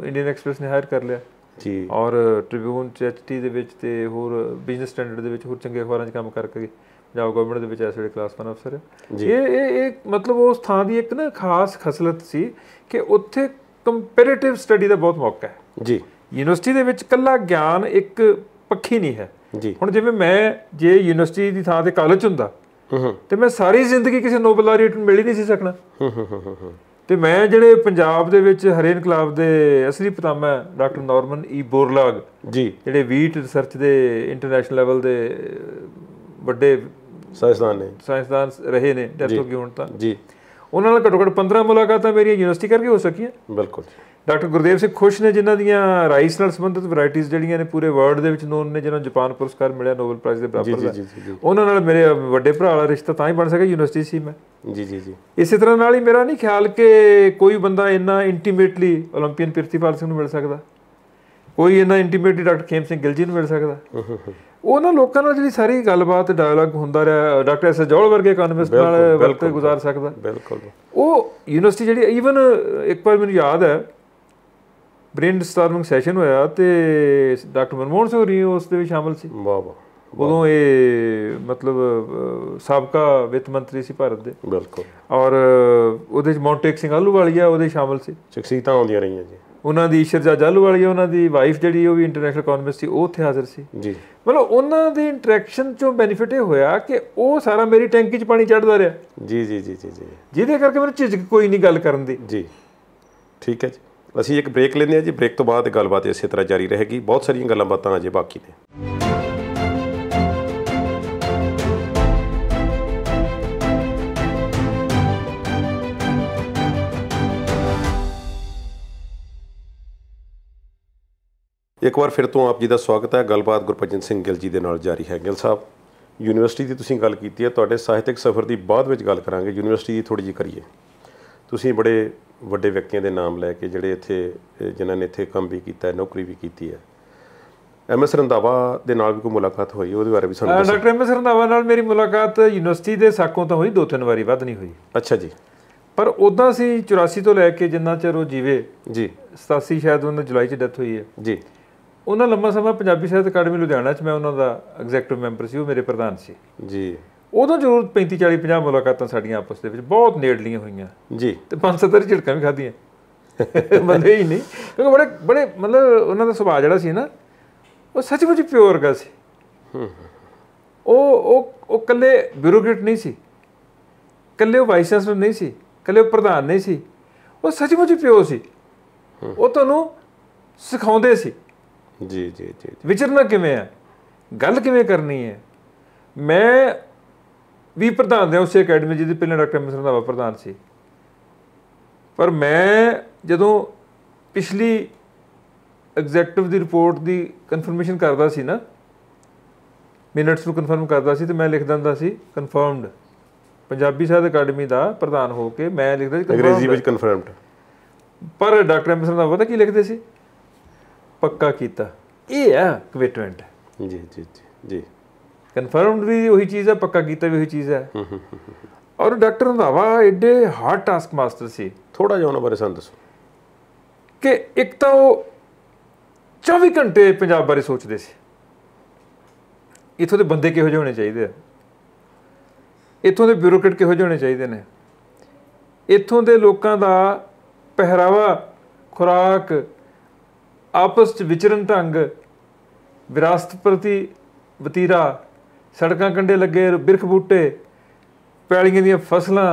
ਇੰਡੀਅਨ ਐਕਸਪ੍ਰੈਸ ਨੇ ਹਾਇਰ ਕਰ ਲਿਆ ਜੀ ਔਰ ਟ੍ਰਿਬਿਊਨ ਚੈਚਟੀ ਦੇ ਵਿੱਚ ਤੇ ਹੋਰ ਬਿਜ਼ਨਸ ਸਟੈਂਡਰਡ ਦੇ ਵਿੱਚ ਹੋਰ ਚੰਗੇ ਅਖਬਾਰਾਂ 'ਚ ਕੰਮ ਕਰਕੇ ਪੰਜਾਬ ਗਵਰਨਮੈਂਟ ਦੇ ਵਿੱਚ ਐਸ ਵੇਲੇ ਕਲਾਸ 1 ਅਫਸਰ ਇਹ ਇਹ ਇਹ ਮਤਲਬ ਉਸ ਥਾਂ ਦੀ ਇੱਕ ਨਾ ਖਾਸ ਖਸਲਤ ਸੀ ਕਿ ਉੱਥੇ ਕੰਪੈਰੀਟਿਵ ਸਟੱਡੀ ਦਾ ਬਹੁਤ ਮੌਕਾ ਹੈ ਜੀ ਯੂਨੀਵਰਸਿਟੀ ਦੇ ਵਿੱਚ ਕੱਲਾ ਗਿਆਨ ਇੱਕ ਪੱਖੀ ਨਹੀਂ ਹੈ ਜੀ ਹੁਣ ਜਿਵੇਂ ਮੈਂ ਜੇ ਯੂਨੀਵਰਸਿਟੀ ਦੀ ਥਾਂ ਤੇ ਕਾਲਜ ਹੁੰਦਾ ਤੇ ਮੈਂ ਸਾਰੀ ਜ਼ਿੰਦਗੀ ਕਿਸੇ ਨੋਬਲ ਲਾਰੀਏਟ ਨੂੰ ਮਿਲ ਹੀ ਨਹੀਂ ਸੀ ਸਕਣਾ ਤੇ ਮੈਂ ਜਿਹੜੇ ਪੰਜਾਬ ਦੇ ਵਿੱਚ ਹਰੇ ਇਨਕਲਾਬ ਦੇ ਅਸਲੀ ਪਤਾਮਾ ਡਾਕਟਰ ਨਾਰਮਨ ਈ ਬੋਰਲਾਗ ਜੀ ਜਿਹੜੇ ਵੀਟ ਰਿਸਰਚ ਦੇ ਇੰਟਰਨੈਸ਼ਨਲ ਲੈਵਲ ਦੇ ਵੱਡੇ ਸਾਇੰਸਦਾਨ ਨੇ ਸਾਇੰਸਦਾਨ ਰਹੇ ਨੇ ਡੈਥ ਹੋ ਗਈ ਹੁਣ ਤਾਂ ਜੀ ਉਹਨਾਂ ਨਾਲ ਘੱਟੋ ਘੱਟ 15 ਮੁਲਾਕਾਤਾਂ ਮੇਰੀਆਂ ਯੂਨੀਵਰਸਿਟੀ ਕਰਕੇ ਹੋ ਸਕੀਆਂ ਬਿਲਕੁਲ ਡਾਕਟਰ ਗੁਰਦੇਵ ਸਿੰਘ ਖੁਸ਼ ਨੇ ਜਿਨ੍ਹਾਂ ਦੀਆਂ ਰਾਈਸ ਨਾਲ ਸੰਬੰਧਿਤ ਵੈਰਾਈਟੀਆਂ ਜਿਹੜੀਆਂ ਨੇ ਪੂਰੇ ਵਰਲਡ ਦੇ ਵਿੱਚ ਨੋਨ ਨੇ ਜਿਹਨਾਂ ਨੂੰ ਜਾਪਾਨ ਪੁਰਸਕਾਰ ਮਿਲਿਆ ਨੋਬਲ ਪ੍ਰਾਈਜ਼ ਦੇ ਬਰਾਬਰ ਦਾ ਉਹਨਾਂ ਨਾਲ ਮੇਰੇ ਵੱਡੇ ਭਰਾ ਵਾਲਾ ਰਿਸ਼ਤਾ ਤਾਂ ਹੀ ਬਣ ਸਕਿਆ ਯੂਨੀਵਰਸਿਟੀ ਸੀ ਮੈਂ ਜੀ ਜੀ ਜੀ ਇਸੇ ਤਰ੍ਹਾਂ ਨਾਲ ਹੀ ਮੇਰਾ ਨਹੀਂ ਖਿਆਲ ਕਿ ਕੋਈ ਬੰਦਾ ਇੰਨਾ ਇੰਟੀਮੇਟਲੀ 올림픽ਨ ਪ੍ਰਿਤੀਪਾਲ ਸਿੰਘ ਨੂੰ ਮਿਲ ਸਕਦਾ ਕੋਈ ਇੰਨਾ ਇੰਟੀਮੇਟਲੀ ਡਾਕਟਰ ਖੇਮ ਸਿੰਘ ਗਿਲਜੀ ਨੂੰ ਮਿਲ ਸਕਦਾ ਉਹਨਾਂ ਲੋਕਾਂ ਨਾਲ ਜਿਹੜੀ ਸਾਰੀ ਗੱਲਬਾਤ ਡਾਇਲੌਗ ਹੁੰਦਾ ਰਿਹਾ ਡਾਕਟਰ ਐਸ ਜੌਲ ਵਰਗੇ ਇਕਨੋਮਿਸਟ ਨਾਲ ਵਕਤ ਗੁਜ਼ਾਰ ਸਕਦਾ ਬਿਲਕੁਲ ਉਹ ਯੂਨੀਵਰਸਿਟੀ ਜਿਹੜੀ ਇਵਨ ਇੱਕ ਵਾਰ ਮੈਨੂੰ ਯਾਦ ਹੈ ਬ੍ਰੇਨ ਸਟਾਰਮਿੰਗ ਸੈਸ਼ਨ ਹੋਇਆ ਤੇ ਡਾਕਟਰ ਮਨਮੋਹਨ ਸਿੰਘ ਰੀ ਉਸ ਦੇ ਵਿੱਚ ਸ਼ਾਮਲ ਸੀ ਵਾਹ ਵਾਹ ਉਦੋਂ ਇਹ ਮਤਲਬ ਸਾਬਕਾ ਵਿੱਤ ਮੰਤਰੀ ਸੀ ਭਾਰਤ ਦੇ ਬਿਲਕੁਲ ਔਰ ਉਹਦੇ ਵਿੱਚ ਮੌਂਟੇਕ ਸਿੰਘ ਆਲੂਵਾਲੀਆ ਉਹਦੇ ਸ਼ਾਮਲ ਸੀ ਸ਼ਖਸੀਅਤਾਂ ਆਉਂਦੀਆਂ ਰਹੀਆਂ ਜੀ ਉਹਨਾਂ ਦੀ ਈਸ਼ਰਜਾ ਜਾਲੂਵਾਲੀਆ ਉਹਨਾਂ ਦੀ ਵਾਈਫ ਜਿਹੜੀ ਉਹ ਵੀ ਇੰਟਰਨੈਸ਼ਨਲ ਕਾਨਫਰੰਸ ਸੀ ਉਹ ਉੱਥੇ ਹਾਜ਼ਰ ਸੀ ਜੀ ਮਤਲਬ ਉਹਨਾਂ ਦੇ ਇੰਟਰੈਕਸ਼ਨ ਚੋਂ ਬੈਨੀਫਿਟ ਇਹ ਹੋਇਆ ਕਿ ਉਹ ਸਾਰਾ ਮੇਰੀ ਟੈਂਕੀ 'ਚ ਪਾਣੀ ਚੜਦਾ ਰਿਹਾ ਜੀ ਜੀ ਜੀ ਜੀ ਜੀ ਜਿਹਦੇ ਕਰਕੇ ਮੈਨੂੰ ਝਿਜਕ ਕੋਈ ਨਹੀਂ ਗੱਲ ਕਰਨ ਦੀ ਜੀ ਠੀਕ ਹੈ ਜੀ ਅਸੀਂ ਇੱਕ ਬ੍ਰੇਕ ਲੈਂਦੇ ਹਾਂ ਜੀ ਬ੍ਰੇਕ ਤੋਂ ਬਾਅਦ ਗੱਲਬਾਤ ਇਸੇ ਤਰ੍ਹਾਂ ਜਾਰੀ ਰਹੇਗੀ ਬਹੁਤ ਸਾਰੀਆਂ ਗੱਲਾਂ ਬਾਤਾਂ ਅਜੇ ਬਾਕੀ ਨੇ ਇੱਕ ਵਾਰ ਫਿਰ ਤੋਂ ਆਪ ਜੀ ਦਾ ਸਵਾਗਤ ਹੈ ਗੱਲਬਾਤ ਗੁਰਪ੍ਰਜਨ ਸਿੰਘ ਗਿੱਲ ਜੀ ਦੇ ਨਾਲ ਜਾਰੀ ਹੈ ਗਿੱਲ ਸਾਹਿਬ ਯੂਨੀਵਰਸਿਟੀ ਦੀ ਤੁਸੀਂ ਗੱਲ ਕੀਤੀ ਹੈ ਤੁਹਾਡੇ ਸਾਹਿਤਕ ਸਫ਼ਰ ਦੀ ਬਾਅਦ ਵਿੱਚ ਗੱਲ ਕਰਾਂਗੇ ਯੂਨੀਵਰਸਿਟੀ ਦੀ ਥੋੜੀ ਜਿਹੀ ਕਰੀਏ ਤੁਸੀਂ ਬੜੇ ਵੱਡੇ ਵਿਅਕਤੀਆਂ ਦੇ ਨਾਮ ਲੈ ਕੇ ਜਿਹੜੇ ਇੱਥੇ ਜਿਨ੍ਹਾਂ ਨੇ ਇੱਥੇ ਕੰਮ ਵੀ ਕੀਤਾ ਹੈ ਨੌਕਰੀ ਵੀ ਕੀਤੀ ਹੈ ਐਮ ਐਸ ਰੰਦਾਵਾ ਦੇ ਨਾਲ ਵੀ ਕੋਈ ਮੁਲਾਕਾਤ ਹੋਈ ਉਹਦੇ ਬਾਰੇ ਵੀ ਸਾਨੂੰ ਦੱਸੋ ਡਾਕਟਰ ਐਮ ਐਸ ਰੰਦਾਵਾ ਨਾਲ ਮੇਰੀ ਮੁਲਾਕਾਤ ਯੂਨੀਵਰਸਿਟੀ ਦੇ ਸਾਕੋਂ ਤਾਂ ਹੋਈ ਦੋ ਤਿੰਨ ਵਾਰੀ ਵੱਧ ਨਹੀਂ ਹੋਈ ਅੱਛਾ ਜੀ ਪਰ ਉਦਾਂ ਸੀ 84 ਤੋਂ ਲੈ ਕੇ ਜਿੰਨਾ ਚਿਰ ਉਹ ਜੀਵੇ ਜੀ 87 ਸ਼ਾਇਦ ਉਹਨਾਂ ਜੁਲਾਈ 'ਚ ਡੈਥ ਹੋਈ ਹੈ ਜੀ ਉਹਨਾਂ ਲੰਮਾ ਸਮਾਂ ਪੰਜਾਬੀ ਸਾਹਿਤ ਅਕਾਡਮੀ ਲੁਧਿਆਣਾ 'ਚ ਮੈਂ ਉਹਨਾਂ ਦਾ ਐਗਜ਼ੈਕਟਿਵ ਮੈਂਬਰ ਸੀ ਉਹ ਮੇਰੇ ਪ੍ਰਧਾਨ ਸੀ ਜੀ ਉਦੋਂ ਜ਼ਰੂਰ 35 40 50 ਮੁਲਾਕਾਤਾਂ ਸਾਡੀਆਂ ਆਪਸ ਦੇ ਵਿੱਚ ਬਹੁਤ ਨੇੜਲੀਆਂ ਹੋਈਆਂ ਜੀ ਤੇ ਪੰਜ ਸੱਤ ਝਿੜਕਾਂ ਵੀ ਖਾਧੀਆਂ ਬੰਦੇ ਹੀ ਨਹੀਂ ਕਿਉਂਕਿ ਬੜੇ ਬੜੇ ਮਤਲਬ ਉਹਨਾਂ ਦਾ ਸੁਭਾਅ ਜਿਹੜਾ ਸੀ ਨਾ ਉਹ ਸੱਚਮੁੱਚ ਪਿਓਰ ਗਾ ਸੀ ਉਹ ਉਹ ਉਹ ਕੱਲੇ ਬਿਊਰੋਕਰੇਟ ਨਹੀਂ ਸੀ ਕੱਲੇ ਉਹ ਵਾਈਸ ਚਾਂਸਲਰ ਨਹੀਂ ਸੀ ਕੱਲੇ ਉਹ ਪ੍ਰਧਾਨ ਨਹੀਂ ਸੀ ਉਹ ਸੱਚਮੁੱਚ ਪਿਓ ਸੀ ਉਹ ਤੁਹਾਨੂੰ ਸਿਖਾਉਂਦੇ ਸੀ ਜੀ ਜੀ ਜੀ ਵਿਚਰਨਾ ਕਿਵੇਂ ਆ ਗੱਲ ਕਿਵੇਂ ਕਰਨੀ ਹੈ ਮੈਂ ਵੀ ਪ੍ਰਧਾਨ ਦੇ ਉਸੇ ਅਕੈਡਮੀ ਜਿਹਦੇ ਪਹਿਲਾਂ ਡਾਕਟਰ ਮਿਸਰ ਦਾ ਪ੍ਰਧਾਨ ਸੀ ਪਰ ਮੈਂ ਜਦੋਂ ਪਿਛਲੀ ਐਗਜ਼ੈਕਟਿਵ ਦੀ ਰਿਪੋਰਟ ਦੀ ਕਨਫਰਮੇਸ਼ਨ ਕਰਦਾ ਸੀ ਨਾ ਮਿੰਟਸ ਨੂੰ ਕਨਫਰਮ ਕਰਦਾ ਸੀ ਤੇ ਮੈਂ ਲਿਖ ਦਿੰਦਾ ਸੀ ਕਨਫਰਮਡ ਪੰਜਾਬੀ ਸਾਹਿਤ ਅਕੈਡਮੀ ਦਾ ਪ੍ਰਧਾਨ ਹੋ ਕੇ ਮੈਂ ਲਿਖਦਾ ਸੀ ਅੰਗਰੇਜ਼ੀ ਵਿੱਚ ਕਨਫਰਮਡ ਪਰ ਡਾਕਟਰ ਮਿਸਰ ਦਾ ਪਤਾ ਕੀ ਲਿਖਦੇ ਸੀ ਪੱਕਾ ਕੀਤਾ ਇਹ ਆ ਕਮਿਟਮੈਂਟ ਜੀ ਜੀ ਜੀ ਜੀ ਕਨਫਰਮਡ ਵੀ ਉਹੀ ਚੀਜ਼ ਹੈ ਪੱਕਾ ਕੀਤਾ ਵੀ ਉਹੀ ਚੀਜ਼ ਹੈ ਔਰ ਡਾਕਟਰ ਰੰਧਾਵਾ ਐਡੇ ਹਾਰਡ ਟਾਸਕ ਮਾਸਟਰ ਸੀ ਥੋੜਾ ਜਿਹਾ ਉਹਨਾਂ ਬਾਰੇ ਸਾਨੂੰ ਦੱਸੋ ਕਿ ਇੱਕ ਤਾਂ ਉਹ 24 ਘੰਟੇ ਪੰਜਾਬ ਬਾਰੇ ਸੋਚਦੇ ਸੀ ਇਥੋਂ ਦੇ ਬੰਦੇ ਕਿਹੋ ਜਿਹੇ ਹੋਣੇ ਚਾਹੀਦੇ ਆ ਇਥੋਂ ਦੇ ਬਿਊਰੋਕਰੇਟ ਕਿਹੋ ਜਿਹੇ ਹੋਣੇ ਚਾਹੀਦੇ ਨੇ ਇਥੋਂ ਦੇ ਲੋਕਾਂ ਦਾ ਪਹਿਰਾਵਾ ਖੁਰਾਕ ਆਪਸ ਵਿੱਚ ਵਿਚਰਨ ਢੰਗ ਵਿਰਾਸਤ ਪ੍ਰਤੀ ਵਤੀਰਾ ਸੜਕਾਂ ਕੰਡੇ ਲੱਗੇ ਬਿਰਖ ਬੂਟੇ ਪੈਲੀਆਂ ਦੀਆਂ ਫਸਲਾਂ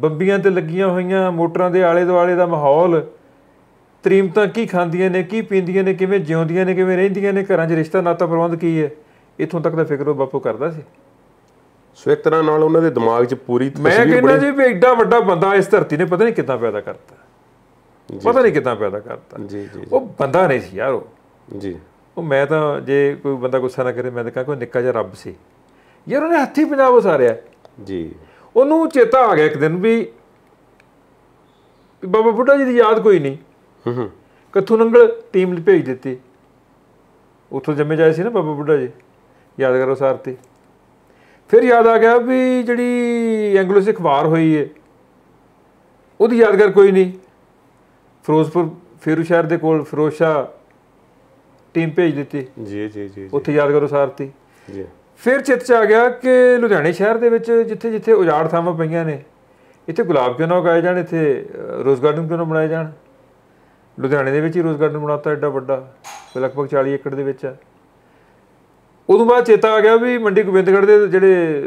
ਬੰਬੀਆਂ ਤੇ ਲੱਗੀਆਂ ਹੋਈਆਂ ਮੋਟਰਾਂ ਦੇ ਆਲੇ ਦੁਆਲੇ ਦਾ ਮਾਹੌਲ ਤ੍ਰੀਮਤਾ ਕੀ ਖਾਂਦੀਆਂ ਨੇ ਕੀ ਪੀਂਦੀਆਂ ਨੇ ਕਿਵੇਂ ਜਿਉਂਦੀਆਂ ਨੇ ਕਿਵੇਂ ਰਹਿੰਦੀਆਂ ਨੇ ਘਰਾਂ 'ਚ ਰਿਸ਼ਤਾ ਨਾਤਾ ਪ੍ਰਬੰਧ ਕੀ ਹੈ ਇਥੋਂ ਤੱਕ ਦਾ ਫਿਕਰ ਉਹ ਬਾਪੂ ਕਰਦਾ ਸੀ ਸੋ ਇੱਕ ਤਰ੍ਹਾਂ ਨਾਲ ਉਹਨਾਂ ਦੇ ਦਿਮਾਗ 'ਚ ਪੂਰੀ ਤਸਵੀਰ ਮੈਂ ਕਹਿੰਦਾ ਜੀ ਵੀ ਐਡਾ ਵੱਡਾ ਬੰਦਾ ਇਸ ਧਰਤੀ ਨੇ ਪਤਾ ਨਹੀਂ ਕਿੱਦਾਂ ਪੈਦਾ ਕਰਤਾ ਪਤਾ ਨਹੀਂ ਕਿੱਦਾਂ ਪੈਦਾ ਕਰਤਾ ਜੀ ਜੀ ਉਹ ਬੰਦਾ ਨਹੀਂ ਸੀ ਯਾਰ ਉਹ ਜੀ ਉਹ ਮੈਂ ਤਾਂ ਜੇ ਕੋਈ ਬੰਦਾ ਗੁੱਸਾ ਨਾ ਕਰੇ ਮੈਂ ਤਾਂ ਕਹਾਂ ਕੋਈ ਨਿੱਕਾ ਜਿਹਾ ਰੱਬ ਸੀ ਯਾਰ ਉਹਨੇ ਹੱਥੀ ਪੰਜਾਬ ਉਸਾਰਿਆ ਜੀ ਉਹਨੂੰ ਚੇਤਾ ਆ ਗਿਆ ਇੱਕ ਦਿਨ ਵੀ ਬਾਬਾ ਬੁੱਢਾ ਜੀ ਦੀ ਯਾਦ ਕੋਈ ਨਹੀਂ ਹੂੰ ਕਥੂ ਨੰਗਲ ਟੀਮ ਲਈ ਭੇਜ ਦਿੱਤੀ ਉੱਥੋਂ ਜੰਮੇ ਜਾਏ ਸੀ ਨਾ ਬਾਬਾ ਬੁੱਢਾ ਜੀ ਯਾਦ ਕਰੋ ਸਾਰਤੀ ਫਿਰ ਯਾਦ ਆ ਗਿਆ ਵੀ ਜਿਹੜੀ ਐਂਗਲੋ ਸਿੱਖ ਵਾਰ ਹੋਈ ਏ ਉਹਦੀ ਯਾਦਗਾਰ ਕੋਈ ਨਹੀਂ ਫਿਰੋਜ਼ਪੁਰ ਫੇਰੂ ਸ਼ਹਿਰ ਦੇ ਕੋਲ ਫਿਰੋਸ਼ਾ ਟੀਮ ਭੇਜ ਦਿੱਤੀ ਜੀ ਜੀ ਜੀ ਉੱਥੇ ਯਾਦਗਾਰ ਉਸਾਰਤੀ ਜੀ ਫਿਰ ਚਿੱਤ ਚ ਆ ਗਿਆ ਕਿ ਲੁਧਿਆਣੇ ਸ਼ਹਿਰ ਦੇ ਵਿੱਚ ਜਿੱਥੇ ਜਿੱਥੇ ਉਜਾੜ ਥਾਵਾਂ ਪਈਆਂ ਨੇ ਇੱਥੇ ਗੁਲਾਬ ਕਿਉਂ ਨਾ ਉਗਾਏ ਜਾਣ ਇੱਥੇ ਰੋਜ਼ ਗਾਰਡਨ ਕਿਉਂ ਨਾ ਬਣਾਏ ਜਾਣ ਲੁਧਿਆਣੇ ਦੇ ਵਿੱਚ ਹੀ ਰੋਜ਼ ਗਾਰਡਨ ਬਣਾਤਾ ਐਡਾ ਵੱਡਾ ਲਗਭਗ 40 ਏਕੜ ਦੇ ਵਿੱਚ ਆ ਉਦੋਂ ਬਾਅਦ ਚੇਤਾ ਆ ਗਿਆ ਵੀ ਮੰਡੀ ਗੋਬਿੰਦਗੜ ਦੇ ਜਿਹੜੇ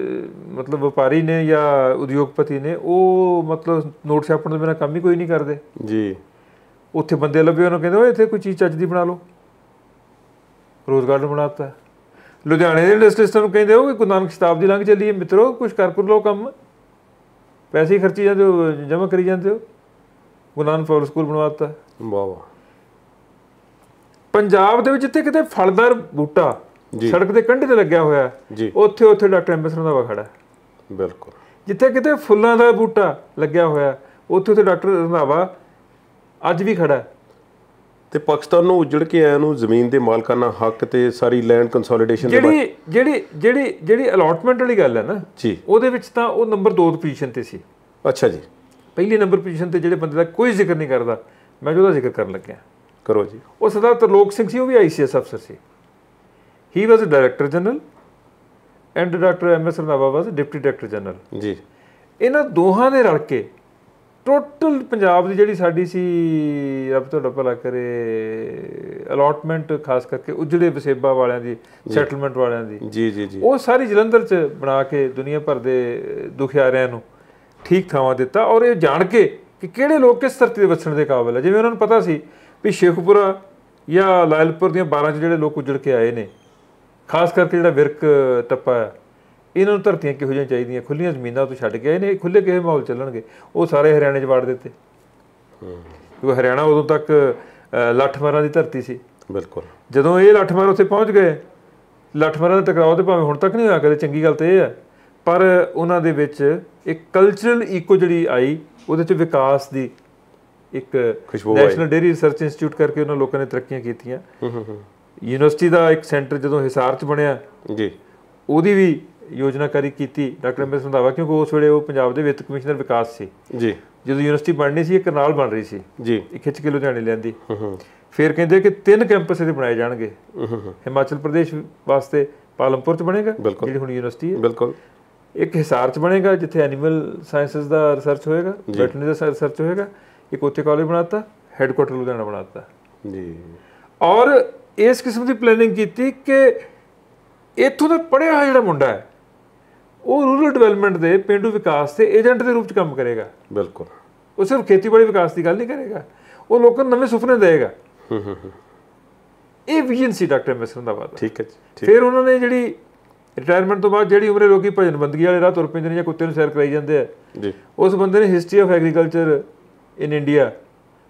ਮਤਲਬ ਵਪਾਰੀ ਨੇ ਜਾਂ ਉਦਯੋਗਪਤੀ ਨੇ ਉਹ ਮਤਲਬ ਨੋਟ ਛਾਪਣ ਤੋਂ ਬਿਨਾ ਕੰਮ ਹੀ ਕੋਈ ਨਹੀਂ ਕਰਦੇ ਜੀ ਉੱਥੇ ਬੰਦੇ ਲੱਭੇ ਉਹਨੂੰ ਕਹਿੰਦੇ ਓਏ ਇੱਥੇ ਕੋਈ ਚੀਜ਼ ਚੱਜ ਦੀ ਬਣਾ ਲਓ ਰੋਜ਼ ਗਾਰਡਨ ਬਣਾਤਾ ਲੁਧਿਆਣੇ ਦੇ ਡਿਸਟ੍ਰਿਕਟ ਨੂੰ ਕਹਿੰਦੇ ਹੋ ਕਿ ਗੁਰੂ ਨਾਨਕ ਦੀ ਲੰਘ ਚੱਲੀ ਹੈ ਮਿੱਤਰੋ ਕੁਝ ਕਰ ਕਰ ਲੋ ਕੰਮ ਪੈਸੇ ਖਰਚੀ ਜਾਂਦੇ ਹੋ ਜਮ੍ਹਾਂ ਕਰੀ ਜਾਂਦੇ ਹੋ ਗੁਰੂ ਫੌਰ ਸਕੂਲ ਬਣਵਾਤਾ ਵਾਹ ਵਾਹ ਪੰਜਾਬ ਦੇ ਵਿੱਚ ਇੱਥੇ ਕਿਤੇ ਫਲਦਾਰ ਬੂਟਾ ਸੜਕ ਦੇ ਕੰਢੇ ਤੇ ਲੱਗਿਆ ਹੋਇਆ ਹੈ ਉੱਥੇ ਉੱਥੇ ਡਾਕਟਰ ਐਮਐਸ ਰੰਧਾਵਾ ਖੜਾ ਬਿਲਕੁਲ ਜਿੱਥੇ ਕਿਤੇ ਫੁੱਲਾਂ ਦਾ ਬੂਟਾ ਲੱਗਿਆ ਹੋਇਆ ਉੱਥੇ ਉੱਥੇ ਡਾਕਟਰ ਰੰਧਾਵਾ ਅੱਜ ਵੀ ਖੜਾ ਹੈ ਤੇ ਪਾਕਿਸਤਾਨ ਨੂੰ ਉਜੜ ਕੇ ਆਇਆ ਨੂੰ ਜ਼ਮੀਨ ਦੇ ਮਾਲਕਾਨਾ ਹੱਕ ਤੇ ਸਾਰੀ ਲੈਂਡ ਕੰਸੋਲੀਡੇਸ਼ਨ ਦੇ ਜਿਹੜੀ ਜਿਹੜੀ ਜਿਹੜੀ ਜਿਹੜੀ ਅਲਾਟਮੈਂਟ ਵਾਲੀ ਗੱਲ ਹੈ ਨਾ ਜੀ ਉਹਦੇ ਵਿੱਚ ਤਾਂ ਉਹ ਨੰਬਰ 2 ਪੋਜੀਸ਼ਨ ਤੇ ਸੀ ਅੱਛਾ ਜੀ ਪਹਿਲੇ ਨੰਬਰ ਪੋਜੀਸ਼ਨ ਤੇ ਜਿਹੜੇ ਬੰਦੇ ਦਾ ਕੋਈ ਜ਼ਿਕਰ ਨਹੀਂ ਕਰਦਾ ਮੈਂ ਉਹਦਾ ਜ਼ਿਕਰ ਕਰਨ ਲੱਗਿਆ ਕਰੋ ਜੀ ਉਹ ਸਰਦਾਰ ਤਰਲੋਕ ਸਿੰਘ ਸੀ ਉਹ ਵੀ ਆਈਸੀਐਸ ਅਫਸਰ ਸੀ he was a director general and doctor M S Randhawa was deputy director general ji ਇਹਨਾਂ ਦੋਹਾਂ ਨੇ ਰਲ ਕੇ ਟੋਟਲ ਪੰਜਾਬ ਦੀ ਜਿਹੜੀ ਸਾਡੀ ਸੀ ਰੱਬ ਤੁਹਾਡਾ ਭਲਾ ਕਰੇ ਅਲਾਟਮੈਂਟ ਖਾਸ ਕਰਕੇ ਉਜੜੇ ਵਸੇਬਾ ਵਾਲਿਆਂ ਦੀ ਸੈਟਲਮੈਂਟ ਵਾਲਿਆਂ ਦੀ ਜੀ ਜੀ ਜੀ ਉਹ ਸਾਰੀ ਜਲੰਧਰ 'ਚ ਬਣਾ ਕੇ ਦੁਨੀਆ ਭਰ ਦੇ ਦੁਖਿਆਰਿਆਂ ਨੂੰ ਠੀਕ ਥਾਵਾਂ ਦਿੱਤਾ ਔਰ ਇਹ ਜਾਣ ਕੇ ਕਿ ਕਿਹੜੇ ਲੋਕ ਕਿਸ ਧਰਤੀ ਦੇ ਵਸਣ ਦੇ ਕਾਬਿਲ ਹੈ ਜਿਵੇਂ ਉਹਨਾਂ ਨੂੰ ਪਤਾ ਸੀ ਵੀ ਸ਼ੇਖਪੁਰਾ ਜਾਂ ਲਾਇਲਪੁਰ ਦੀਆਂ 12 'ਚ ਜਿਹੜੇ ਲੋਕ ਉਜੜ ਕੇ ਆਏ ਨੇ ਖਾਸ ਕਰਕੇ ਜਿਹੜਾ ਵਿਰਕ ਟੱਪਾ ਹੈ ਇਹਨਾਂ ਨੂੰ ਧਰਤੀਆਂ ਕਿਹੋ ਜਿਹੀਆਂ ਚਾਹੀਦੀਆਂ ਖੁੱਲੀਆਂ ਜ਼ਮੀਨਾਂ ਤੋਂ ਛੱਡ ਕੇ ਇਹਨੇ ਖੁੱਲੇ ਕਿਹੇ ਮਾਹੌਲ ਚੱਲਣਗੇ ਉਹ ਸਾਰੇ ਹਰਿਆਣੇ 'ਚ ਵਾੜ ਦਿੱਤੇ ਕਿਉਂ ਹਰਿਆਣਾ ਉਦੋਂ ਤੱਕ ਲੱਠਮਾਰਾਂ ਦੀ ਧਰਤੀ ਸੀ ਬਿਲਕੁਲ ਜਦੋਂ ਇਹ ਲੱਠਮਾਰ ਉੱਥੇ ਪਹੁੰਚ ਗਏ ਲੱਠਮਾਰਾਂ ਦਾ ਟਕਰਾਅ ਤੇ ਭਾਵੇਂ ਹੁਣ ਤੱਕ ਨਹੀਂ ਹੋਇਆ ਕਦੇ ਚੰਗੀ ਗੱਲ ਤੇ ਇਹ ਹੈ ਪਰ ਉਹਨਾਂ ਦੇ ਵਿੱਚ ਇੱਕ ਕਲਚਰਲ ਇਕੋ ਜਿਹੜੀ ਆਈ ਉਹਦੇ 'ਚ ਵਿਕਾਸ ਦੀ ਇੱਕ ਨੈਸ਼ਨਲ ਡੇਰੀ ਰਿਸਰਚ ਇੰਸਟੀਚਿਊਟ ਕਰਕੇ ਉਹਨਾਂ ਲੋਕਾਂ ਨੇ ਤਰੱਕੀਆਂ ਕੀਤੀਆਂ ਹੂੰ ਹੂੰ ਯੂਨੀਵਰਸਿਟੀ ਦਾ ਇੱਕ ਸੈਂਟਰ ਜਦੋਂ ਹਿਸਾਰ 'ਚ ਬਣਿਆ ਜੀ ਉਹਦੀ ਵੀ ਯੋਜਨਾਕਾਰੀ ਕੀਤੀ ਡਾਕਟਰ ਅੰਮ੍ਰਿਤ ਸੰਧਾਵਾ ਕਿਉਂਕਿ ਉਸ ਵੇਲੇ ਉਹ ਪੰਜਾਬ ਦੇ ਵਿੱਤ ਕਮਿਸ਼ਨਰ ਵਿਕਾਸ ਸੀ ਜੀ ਜਦੋਂ ਯੂਨੀਵਰਸਿਟੀ ਬਣਨੀ ਸੀ ਇਹ ਕਰਨਾਲ ਬਣ ਰਹੀ ਸੀ ਜੀ ਇਹ ਖਿੱਚ ਕੇ ਲੁਧਿਆਣੇ ਹੂੰ ਫਿਰ ਕਹਿੰਦੇ ਕਿ ਤਿੰਨ ਕੈਂਪਸ ਇਹਦੇ ਬਣਾਏ ਜਾਣਗੇ ਹੂੰ ਹੂੰ ਹਿਮਾਚਲ ਪ੍ਰਦੇਸ਼ ਵਾਸਤੇ ਪਾਲਮਪੁਰ ਚ ਬਣੇਗਾ ਜਿਹੜੀ ਹੁਣ ਯੂਨੀਵਰਸਿਟੀ ਹੈ ਬਿਲਕੁਲ ਇੱਕ ਹਿਸਾਰ ਚ ਬਣੇਗਾ ਜਿੱਥੇ ਐਨੀਮਲ ਸਾਇੰਸਸ ਦਾ ਰਿਸਰਚ ਹੋਏਗਾ ਵੈਟਰਨਰੀ ਦਾ ਰਿਸਰਚ ਹੋਏਗਾ ਇੱਕ ਉੱਥੇ ਕਾਲਜ ਬਣਾਤਾ ਹੈੱਡਕੁਆਟਰ ਲੁਧਿਆਣਾ ਬਣਾਤਾ ਜੀ ਔਰ ਇਸ ਕਿਸਮ ਦੀ ਪਲੈਨਿੰਗ ਕੀਤੀ ਕਿ ਇੱਥੋਂ ਦਾ ਪੜਿਆ ਹੋਇਆ ਜਿਹੜਾ ਮੁੰਡਾ ਹੈ ਉਹ ਰੂਰਲ ਡਿਵੈਲਪਮੈਂਟ ਦੇ ਪਿੰਡੂ ਵਿਕਾਸ ਤੇ ਏਜੰਟ ਦੇ ਰੂਪ ਚ ਕੰਮ ਕਰੇਗਾ ਬਿਲਕੁਲ ਉਹ ਸਿਰਫ ਖੇਤੀਬਾੜੀ ਵਿਕਾਸ ਦੀ ਗੱਲ ਨਹੀਂ ਕਰੇਗਾ ਉਹ ਲੋਕਾਂ ਨੂੰ ਨਵੇਂ ਸੁਪਨੇ ਦੇਗਾ ਇਹ ਵਿਜ਼ਨ ਸੀ ਡਾਕਟਰ ਮਿਸਰਨ ਦਾ ਵਾਦਾ ਠੀਕ ਹੈ ਜੀ ਫਿਰ ਉਹਨਾਂ ਨੇ ਜਿਹੜੀ ਰਿਟਾਇਰਮੈਂਟ ਤੋਂ ਬਾਅਦ ਜਿਹੜੀ ਉਮਰੇ ਲੋਕੀ ਭਜਨ ਬੰਦਗੀ ਵਾਲੇ ਰਾਹ ਤੁਰ ਪੈਂਦੇ ਨੇ ਜਾਂ ਕੁੱਤੇ ਨੂੰ ਸੈਰ ਕਰਾਈ ਜਾਂਦੇ ਆ ਜੀ ਉਸ ਬੰਦੇ ਨੇ history of agriculture in India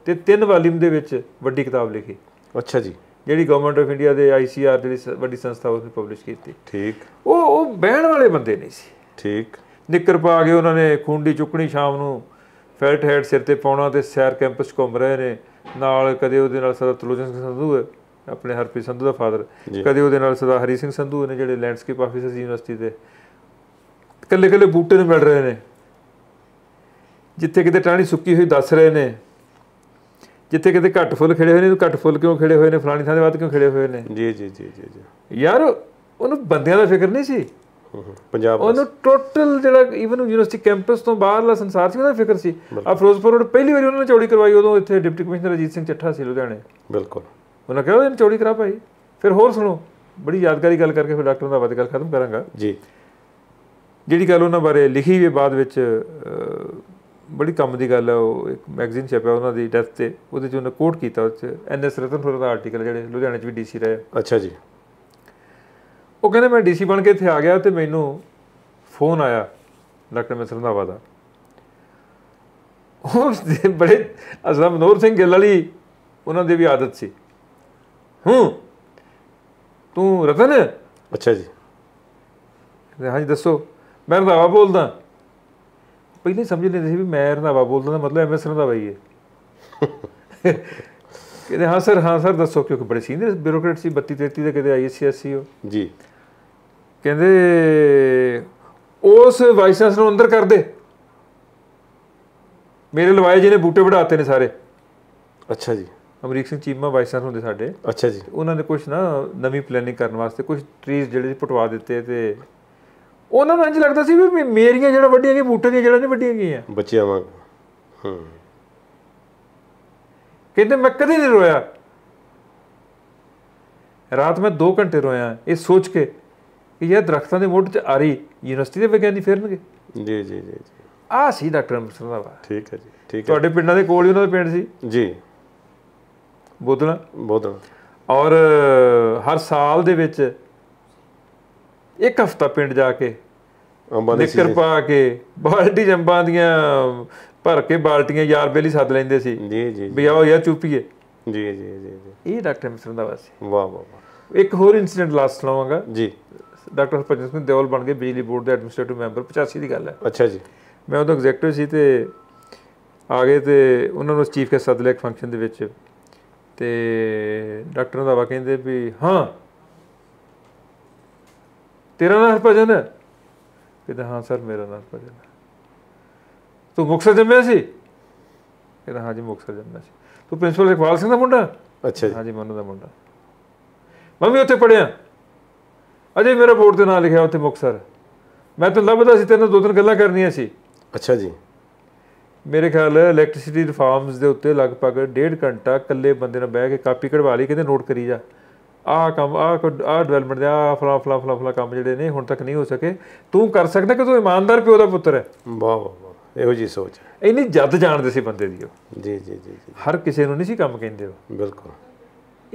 ਤੇ ਤਿੰਨ ਵਾਲੀਮ ਦੇ ਵਿੱਚ ਵੱਡੀ ਕਿਤਾਬ ਲਿਖੀ ਅੱਛਾ ਜੀ ਜਿਹੜੀ ਗਵਰਨਮੈਂਟ ਆਫ ਇੰਡੀਆ ਦੇ ਆਈਸੀਆਰ ਜਿਹੜੀ ਵੱਡੀ ਸੰਸਥਾ ਉਸ ਨੇ ਪਬਲਿਸ਼ ਕੀਤੀ ਠੀਕ ਉਹ ਉਹ ਬਹਿਣ ਵਾਲੇ ਬੰਦੇ ਨਹੀਂ ਸੀ ਠੀਕ ਨਿੱਕਰ ਪਾ ਕੇ ਉਹਨਾਂ ਨੇ ਖੁੰਡੀ ਚੁੱਕਣੀ ਸ਼ਾਮ ਨੂੰ ਫੈਲਟ ਹੈਡ ਸਿਰ ਤੇ ਪਾਉਣਾ ਤੇ ਸੈਰ ਕੈਂਪਸ ਘੁੰਮ ਰਹੇ ਨੇ ਨਾਲ ਕਦੇ ਉਹਦੇ ਨਾਲ ਸਦਾ ਤਲੋਜਨ ਸਿੰਘ ਸੰਧੂ ਹੈ ਆਪਣੇ ਹਰਪ੍ਰੀਤ ਸੰਧੂ ਦਾ ਫਾਦਰ ਕਦੇ ਉਹਦੇ ਨਾਲ ਸਦਾ ਹਰੀ ਸਿੰਘ ਸੰਧੂ ਨੇ ਜਿਹੜੇ ਲੈਂਡਸਕੇਪ ਆਫੀਸਰ ਯੂਨੀਵਰਸਿਟੀ ਦੇ ਕੱਲੇ ਕੱਲੇ ਬੂਟੇ ਨੂੰ ਮਿਲ ਰਹੇ ਨੇ ਜਿੱਥੇ ਕਿਤੇ ਟਾਣੀ ਸੁੱਕੀ ਹੋਈ ਦੱਸ ਰਹੇ ਨੇ ਜਿੱਥੇ ਕਿਤੇ ਘੱਟ ਫੁੱਲ ਖੜੇ ਹੋਏ ਨੇ ਘੱਟ ਫੁੱਲ ਕਿਉਂ ਖੜੇ ਹੋਏ ਨੇ ਫਲਾਣੀ ਥਾਂ ਦੇ ਵੱਧ ਕਿਉਂ ਖੜੇ ਹੋਏ ਨੇ ਜੀ ਜੀ ਜੀ ਜੀ ਯਾਰ ਉਹਨੂੰ ਬੰਦਿਆਂ ਦਾ ਫਿਕਰ ਨਹੀਂ ਸੀ ਪੰਜਾਬ ਉਹਨੂੰ ਟੋਟਲ ਜਿਹੜਾ ਇਵਨ ਯੂਨੀਵਰਸਿਟੀ ਕੈਂਪਸ ਤੋਂ ਬਾਹਰਲਾ ਸੰਸਾਰ ਸੀ ਉਹਦਾ ਫਿਕਰ ਸੀ ਆ ਫਿਰੋਜ਼ਪੁਰ ਰੋਡ ਪਹਿਲੀ ਵਾਰੀ ਉਹਨਾਂ ਨੇ ਚੋਰੀ ਕਰਵਾਈ ਉਦੋਂ ਇੱਥੇ ਡਿਪਟੀ ਕਮਿਸ਼ਨਰ ਅਜੀਤ ਸਿੰਘ ਚੱਠਾ ਸੀ ਲੁਧਿਆਣੇ ਬਿਲਕੁਲ ਉਹਨਾਂ ਕਿਹਾ ਇਹਨੂੰ ਚੋਰੀ ਕਰਾ ਭਾਈ ਫਿਰ ਹੋਰ ਸੁਣੋ ਬੜੀ ਯਾਦਗਾਰੀ ਗੱਲ ਕਰਕੇ ਫਿਰ ਡਾਕਟਰ ਦਾ ਬਾਤ ਗੱਲ ਖਤਮ ਕਰਾਂਗਾ ਜੀ ਜਿਹੜੀ ਗੱਲ ਉਹਨਾਂ ਬਾਰੇ ਲਿਖੀ ਵੀ ਬਾਅਦ ਵਿੱਚ ਬੜੀ ਕੰਮ ਦੀ ਗੱਲ ਹੈ ਉਹ ਇੱਕ ਮੈਗਜ਼ੀਨ ਛਪਿਆ ਉਹਨਾਂ ਦੀ ਡੈਥ ਤੇ ਉਹਦੇ ਚ ਉਹਨੇ ਕੋਟ ਕੀਤਾ ਉਹ ਚ ਐਨ ਐਸ ਰਤਨਪੁਰ ਦਾ ਆਰਟੀਕਲ ਜਿਹੜੇ ਲੁਧਿਆਣੇ ਚ ਵੀ ਡੀਸੀ ਰਹੇ ਅੱਛਾ ਜੀ ਉਹ ਕਹਿੰਦੇ ਮੈਂ ਡੀਸੀ ਬਣ ਕੇ ਇੱਥੇ ਆ ਗਿਆ ਤੇ ਮੈਨੂੰ ਫੋਨ ਆਇਆ ਡਾਕਟਰ ਮਿਸਰ ਵਾਦਾ ਦਾ ਦੇ ਬੜੇ ਅਸਲਾ ਮਨੋਰ ਸਿੰਘ ਗਿੱਲ ਵਾਲੀ ਉਹਨਾਂ ਦੀ ਵੀ ਆਦਤ ਸੀ ਹੂੰ ਤੂੰ ਰਤਨ ਅੱਛਾ ਜੀ ਹਾਂਜੀ ਦੱਸੋ ਮੈਂ ਰਵਾ ਬੋਲਦਾ ਪਹਿਲੇ ਸਮਝ ਦੇ ਸੀ ਵੀ ਮੈਂ ਰੰਧਾਵਾ ਬੋਲਦਾ ਦਾ ਮਤਲਬ ਐਮਐਸ ਰੰਧਾਵਾ ਹੀ ਹੈ ਕਹਿੰਦੇ ਹਾਂ ਸਰ ਹਾਂ ਸਰ ਦੱਸੋ ਕਿਉਂਕਿ ਬੜੇ ਸੀਨੀਅਰ ਬਿਊਰੋਕਰੇਟ ਸੀ 32 33 ਦੇ ਕਿਤੇ ਆਈਐਸਸੀਐਸਸੀ ਹੋ ਜੀ ਕਹਿੰਦੇ ਉਸ ਵਾਈਸੈਂਸ ਨੂੰ ਅੰਦਰ ਕਰ ਦੇ ਮੇਰੇ ਲਵਾਏ ਜਿਹਨੇ ਬੂਟੇ ਵੜਾਤੇ ਨੇ ਸਾਰੇ ਅੱਛਾ ਜੀ ਅਮਰੀਕ ਸਿੰਘ ਚੀਮਾ ਵਾਈਸੈਂਸ ਹੁੰਦੇ ਸਾਡੇ ਅੱਛਾ ਜੀ ਉਹਨਾਂ ਨੇ ਕੁਝ ਨਾ ਨਵੀਂ ਪਲੈਨਿੰਗ ਕਰਨ ਵਾਸਤੇ ਕੁਝ ਟਰੀਜ਼ ਜਿਹੜੇ ਪਟਵਾ ਦਿੱਤੇ ਤੇ ਉਹਨਾਂ ਨੂੰ ਇੰਜ ਲੱਗਦਾ ਸੀ ਵੀ ਮੇਰੀਆਂ ਜਿਹੜਾ ਵੱਡੀਆਂ ਕੀ ਬੂਟੇ ਦੀਆਂ ਜਿਹੜਾ ਨਹੀਂ ਵੱਡੀਆਂ ਗਈਆਂ ਬੱਚਿਆਂ ਵਾਂਗ ਹੂੰ ਕਹਿੰਦੇ ਮੈਂ ਕਦੇ ਨਹੀਂ ਰੋਇਆ ਰਾਤ ਮੈਂ 2 ਘੰਟੇ ਰੋਇਆ ਇਹ ਸੋਚ ਕੇ ਕਿ ਇਹ ਦਰਖਤਾਂ ਦੇ ਮੁੱਢ 'ਚ ਆਰੀ ਯੂਨੀਵਰਸਿਟੀ ਦੇ ਵਿਗਿਆਨੀ ਫੇਰਨਗੇ ਜੀ ਜੀ ਜੀ ਜੀ ਆ ਸੀ ਡਾਕਟਰ ਅਮਰਸਰ ਦਾ ਠੀਕ ਹੈ ਜੀ ਠੀਕ ਹੈ ਤੁਹਾਡੇ ਪਿੰਡਾਂ ਦੇ ਕੋਲ ਹੀ ਉਹਨਾਂ ਦਾ ਪਿੰਡ ਸੀ ਜੀ ਬੋਧਣਾ ਬੋਧਣਾ ਔਰ ਹਰ ਸਾਲ ਦੇ ਵਿੱਚ ਇੱਕ ਹਫਤਾ ਪਿੰਡ ਜਾ ਕੇ ਅੰਬਾਂ ਦੇ ਨਿੱਕਰ ਪਾ ਕੇ ਬਾਲਟੀ ਜੰਬਾਂ ਦੀਆਂ ਭਰ ਕੇ ਬਾਲਟੀਆਂ ਯਾਰ ਬੇਲੀ ਸੱਦ ਲੈਂਦੇ ਸੀ ਜੀ ਜੀ ਵੀ ਆਓ ਯਾਰ ਚੁੱਪੀਏ ਜੀ ਜੀ ਜੀ ਇਹ ਡਾਕਟਰ ਮਿਸਰ ਦਾ ਵਾਸੀ ਵਾਹ ਵਾਹ ਇੱਕ ਹੋਰ ਇਨਸੀਡੈਂਟ ਲਾਸਟ ਲਾਵਾਂਗਾ ਜੀ ਡਾਕਟਰ ਹਰਪਜਨ ਸਿੰਘ ਦੇਵਲ ਬਣ ਗਏ ਬਿਜਲੀ ਬੋਰਡ ਦੇ ਐਡਮਿਨਿਸਟ੍ਰੇਟਿਵ ਮੈਂਬਰ 85 ਦੀ ਗੱਲ ਹੈ ਅੱਛਾ ਜੀ ਮੈਂ ਉਦੋਂ ਐਗਜ਼ੈਕਟਿਵ ਸੀ ਤੇ ਆ ਗਏ ਤੇ ਉਹਨਾਂ ਨੂੰ ਚੀਫ ਕੇ ਸੱਦ ਲਿਆ ਫੰਕਸ਼ਨ ਦੇ ਵਿੱਚ ਤੇ ਡਾਕਟਰ ਦਾਵਾ ਕਹਿੰਦੇ ਵੀ ਹਾਂ ਤੇਰਾ ਨਾਲ ਭਜਨ ਹੈ ਕਹਿੰਦਾ ਹਾਂ ਸਰ ਮੇਰਾ ਨਾਲ ਭਜਨ ਹੈ ਤੂੰ ਮੁਕਸਰ ਜੰਮਿਆ ਸੀ ਕਹਿੰਦਾ ਹਾਂ ਜੀ ਮੁਕਸਰ ਜੰਮਿਆ ਸੀ ਤੂੰ ਪ੍ਰਿੰਸੀਪਲ ਇਕਬਾਲ ਸਿੰਘ ਦਾ ਮੁੰਡਾ ਅੱਛਾ ਜੀ ਹਾਂ ਜੀ ਮਨੂ ਦਾ ਮੁੰਡਾ ਮੈਂ ਵੀ ਉੱਥੇ ਪੜਿਆ ਅਜੇ ਮੇਰੇ ਬੋਰਡ ਤੇ ਨਾਂ ਲਿਖਿਆ ਉੱਥੇ ਮੁਕਸਰ ਮੈਂ ਤਾਂ ਲੱਭਦਾ ਸੀ ਤੈਨੂੰ ਦੋ ਤਿੰਨ ਗੱਲਾਂ ਕਰਨੀਆਂ ਸੀ ਅੱਛਾ ਜੀ ਮੇਰੇ ਖਿਆਲ ਇਲੈਕਟ੍ਰਿਸਿਟੀ ਰਿਫਾਰਮਸ ਦੇ ਉੱਤੇ ਲਗਭਗ ਡੇਢ ਘੰਟਾ ਇਕੱਲੇ ਬੰਦੇ ਨਾਲ ਬਹਿ ਕੇ ਕਾਪੀ ਕਢਵਾ ਲਈ ਕਿਤੇ ਨੋਟ ਕਰੀ ਜਾ ਆ ਕੰਮ ਆ ਆ ਡਿਵੈਲਪਮੈਂਟ ਦੇ ਆ ਫਲਾ ਫਲਾ ਫਲਾ ਫਲਾ ਕੰਮ ਜਿਹੜੇ ਨੇ ਹੁਣ ਤੱਕ ਨਹੀਂ ਹੋ ਸਕੇ ਤੂੰ ਕਰ ਸਕਦਾ ਕਿ ਤੂੰ ਇਮਾਨਦਾਰ ਪਿਓ ਦਾ ਪੁੱਤਰ ਹੈ ਵਾਹ ਵਾਹ ਇਹੋ ਜੀ ਸੋਚ ਇੰਨੀ ਜੱਦ ਜਾਣਦੇ ਸੀ ਬੰਦੇ ਦੀ ਉਹ ਜੀ ਜੀ ਜੀ ਹਰ ਕਿਸੇ ਨੂੰ ਨਹੀਂ ਸੀ ਕੰਮ ਕਹਿੰਦੇ ਉਹ ਬਿਲਕੁਲ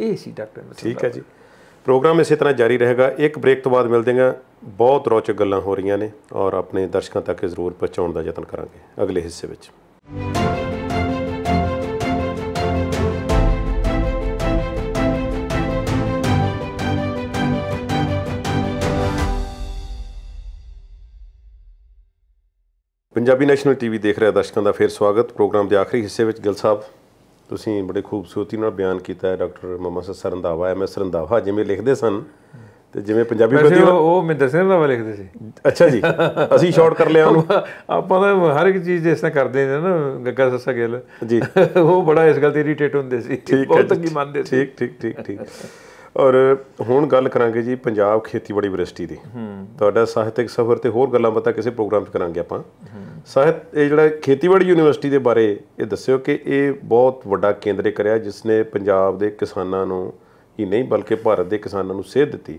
ਇਹ ਸੀ ਡਾਕਟਰ ਠੀਕ ਹੈ ਜੀ ਪ੍ਰੋਗਰਾਮ ਇਸੇ ਤਰ੍ਹਾਂ ਜਾਰੀ ਰਹੇਗਾ ਇੱਕ ਬ੍ਰੇਕ ਤੋਂ ਬਾਅਦ ਮਿਲਦੇ ਹਾਂ ਬਹੁਤ ਰੌਚਕ ਗੱਲਾਂ ਹੋ ਰਹੀਆਂ ਨੇ ਔਰ ਆਪਣੇ ਦਰਸ਼ਕਾਂ ਤੱਕ ਜ਼ਰੂਰ ਪਹੁੰਚਾਉਣ ਦਾ ਯਤਨ ਕਰਾਂਗੇ ਅਗਲੇ ਹਿੱਸੇ ਵਿੱਚ ਪੰਜਾਬੀ ਨੈਸ਼ਨਲ ਟੀਵੀ ਦੇਖ ਰਿਹਾ ਦਰਸ਼ਕਾਂ ਦਾ ਫੇਰ ਸਵਾਗਤ ਪ੍ਰੋਗਰਾਮ ਦੇ ਆਖਰੀ ਹਿੱਸੇ ਵਿੱਚ ਗਿਲ ਸਾਹਿਬ ਤੁਸੀਂ ਬੜੇ ਖੂਬਸੂਰਤੀ ਨਾਲ ਬਿਆਨ ਕੀਤਾ ਹੈ ਡਾਕਟਰ ਮਮਾ sir Randhawa M S Randhawa ਜਿਵੇਂ ਲਿਖਦੇ ਸਨ ਤੇ ਜਿਵੇਂ ਪੰਜਾਬੀ ਬੰਦੇ ਉਹ ਮਿੰਦਰ ਸਿੰਘ ਰੰਦਾਵਾ ਲਿਖਦੇ ਸੀ ਅੱਛਾ ਜੀ ਅਸੀਂ ਸ਼ਾਰਟ ਕਰ ਲਿਆ ਉਹਨੂੰ ਆਪਾਂ ਤਾਂ ਹਰ ਇੱਕ ਚੀਜ਼ ਜਿਸ ਤਰ੍ਹਾਂ ਕਰਦੇ ਨੇ ਨਾ ਗੱਗਾ ਸੱਸਾ ਗਿਲ ਜੀ ਉਹ ਬੜਾ ਇਸ ਗੱਲ ਤੇ ਇਰੀਟੇਟ ਹੁੰਦੇ ਸੀ ਬਹੁਤ ਤੰਗੀ ਮੰਨਦੇ ਸੀ ਠੀਕ ਠੀਕ ਠੀਕ ਠੀਕ ਔਰ ਹੁਣ ਗੱਲ ਕਰਾਂਗੇ ਜੀ ਪੰਜਾਬ ਖੇਤੀਬਾੜੀ ਯੂਨੀਵਰਸਿਟੀ ਦੀ ਤੁਹਾਡਾ ਸਾਹਿਤਕ ਸਫ਼ਰ ਤੇ ਹੋਰ ਗੱਲਾਂ ਬਤਾ ਕਿਸੇ ਪ੍ਰੋਗਰਾਮ 'ਚ ਕਰਾਂਗੇ ਆਪਾਂ ਸਾਹਿਤ ਇਹ ਜਿਹੜਾ ਖੇਤੀਬਾੜੀ ਯੂਨੀਵਰਸਿਟੀ ਦੇ ਬਾਰੇ ਇਹ ਦੱਸਿਓ ਕਿ ਇਹ ਬਹੁਤ ਵੱਡਾ ਕੇਂਦਰ ਕਰਿਆ ਜਿਸ ਨੇ ਪੰਜਾਬ ਦੇ ਕਿਸਾਨਾਂ ਨੂੰ ਹੀ ਨਹੀਂ ਬਲਕਿ ਭਾਰਤ ਦੇ ਕਿਸਾਨਾਂ ਨੂੰ ਸੇਧ ਦਿੱਤੀ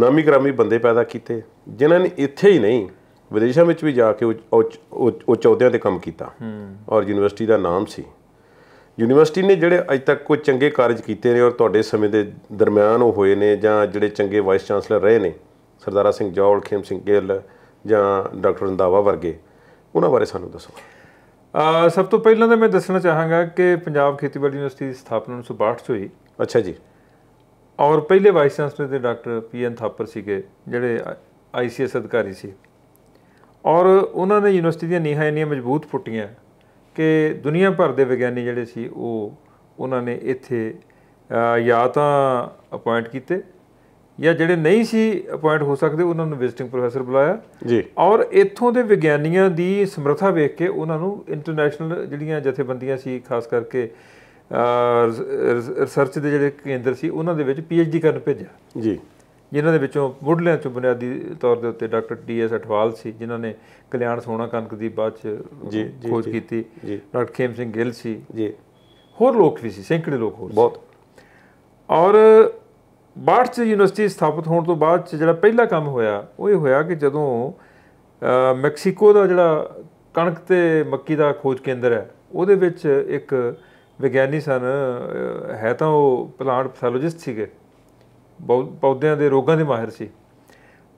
ਨਾਮੀ ਗ੍ਰਾਮੀ ਬੰਦੇ ਪੈਦਾ ਕੀਤੇ ਜਿਨ੍ਹਾਂ ਨੇ ਇੱਥੇ ਹੀ ਨਹੀਂ ਵਿਦੇਸ਼ਾਂ ਵਿੱਚ ਵੀ ਜਾ ਕੇ ਉਹ ਚੌਧਿਆਂ ਤੇ ਕੰਮ ਕੀਤਾ ਔਰ ਯੂਨੀਵਰਸਿਟੀ ਦਾ ਨਾਮ ਸੀ ਯੂਨੀਵਰਸਿਟੀ ਨੇ ਜਿਹੜੇ ਅਜ ਤੱਕ ਕੋਈ ਚੰਗੇ ਕਾਰਜ ਕੀਤੇ ਨੇ ਔਰ ਤੁਹਾਡੇ ਸਮੇਂ ਦੇ ਦਰਮਿਆਨ ਉਹ ਹੋਏ ਨੇ ਜਾਂ ਜਿਹੜੇ ਚੰਗੇ ਵਾਈਸ ਚਾਂਸਲਰ ਰਹੇ ਨੇ ਸਰਦਾਰਾ ਸਿੰਘ ਜੌਲ ਖੇਮ ਸਿੰਘ ਗਿੱਲ ਜਾਂ ਡਾਕਟਰ ਰੰਦਾਵਾ ਵਰਗੇ ਉਹਨਾਂ ਬਾਰੇ ਸਾਨੂੰ ਦੱਸੋ ਸਭ ਤੋਂ ਪਹਿਲਾਂ ਤਾਂ ਮੈਂ ਦੱਸਣਾ ਚਾਹਾਂਗਾ ਕਿ ਪੰਜਾਬ ਖੇਤੀਬਾੜੀ ਯੂਨੀਵਰਸਿਟੀ ਦੀ ਸਥਾਪਨਾ 1962 ਚ ਹੋਈ ਅੱਛਾ ਜੀ ਔਰ ਪਹਿਲੇ ਵਾਈਸ ਚਾਂਸਲਰ ਦੇ ਡਾਕਟਰ ਪੀ ਐਨ ਥਾਪਰ ਸੀਗੇ ਜਿਹੜੇ ਆਈਸੀਐਸ ਅਧਿਕਾਰੀ ਸੀ ਔਰ ਉਹਨਾਂ ਨੇ ਯੂਨੀਵਰਸਿਟੀ ਦੀਆਂ ਨੀਹਾਂ ਇੰਨੀਆਂ ਮਜ਼ਬੂਤ ਪੁੱਟੀਆਂ ਕਿ ਦੁਨੀਆ ਭਰ ਦੇ ਵਿਗਿਆਨੀ ਜਿਹੜੇ ਸੀ ਉਹ ਉਹਨਾਂ ਨੇ ਇੱਥੇ ਜਾਂ ਤਾਂ ਅਪਾਇੰਟ ਕੀਤੇ ਜਾਂ ਜਿਹੜੇ ਨਹੀਂ ਸੀ ਅਪਾਇੰਟ ਹੋ ਸਕਦੇ ਉਹਨਾਂ ਨੂੰ ਵਿਜ਼ਿਟਿੰਗ ਪ੍ਰੋਫੈਸਰ ਬੁਲਾਇਆ ਜੀ ਔਰ ਇੱਥੋਂ ਦੇ ਵਿਗਿਆਨੀਆਂ ਦੀ ਸਮਰੱਥਾ ਵੇਖ ਕੇ ਉਹਨਾਂ ਨੂੰ ਇੰਟਰਨੈਸ਼ਨਲ ਜਿਹੜੀਆਂ ਜਥੇਬੰਦੀਆਂ ਸੀ ਖਾਸ ਕਰਕੇ ਰਿਸਰਚ ਦੇ ਜਿਹੜੇ ਕੇਂਦਰ ਸੀ ਉਹਨਾਂ ਦੇ ਵਿੱਚ ਪੀਐਚਡੀ ਕਰਨ ਭੇਜਿਆ ਜੀ ਜਿਨ੍ਹਾਂ ਦੇ ਵਿੱਚੋਂ ਮੁੱਢਲਿਆਂ ਚ ਬੁਨਿਆਦੀ ਤੌਰ ਦੇ ਉੱਤੇ ਡਾਕਟਰ ਟੀ ਐਸ ਅਠਵਾਲ ਸੀ ਜਿਨ੍ਹਾਂ ਨੇ ਕਲਿਆਣ ਸੋਨਾ ਕਣਕ ਦੀ ਬਾਅਦ ਚ ਖੋਜ ਕੀਤੀ ਡਾਕਟਰ ਖੇਮ ਸਿੰਘ ਗਿੱਲ ਸੀ ਜੀ ਹੋਰ ਲੋਕ ਵੀ ਸੀ ਸੈਂਕੜੇ ਲੋਕ ਹੋਰ ਬਹੁਤ ਔਰ ਬਾਅਦ ਚ ਯੂਨੀਵਰਸਿਟੀ ਸਥਾਪਿਤ ਹੋਣ ਤੋਂ ਬਾਅਦ ਚ ਜਿਹੜਾ ਪਹਿਲਾ ਕੰਮ ਹੋਇਆ ਉਹ ਇਹ ਹੋਇਆ ਕਿ ਜਦੋਂ ਮੈਕਸੀਕੋ ਦਾ ਜਿਹੜਾ ਕਣਕ ਤੇ ਮੱਕੀ ਦਾ ਖੋਜ ਕੇਂਦਰ ਹੈ ਉਹਦੇ ਵਿੱਚ ਇੱਕ ਵਿਗਿਆਨੀ ਸਨ ਹੈ ਤਾਂ ਉਹ ਪਲਾਂਟ ਪੈਥੋਲੋਜਿਸਟ ਸੀਗੇ ਪੌਦਿਆਂ ਦੇ ਰੋਗਾਂ ਦੇ ਮਾਹਿਰ ਸੀ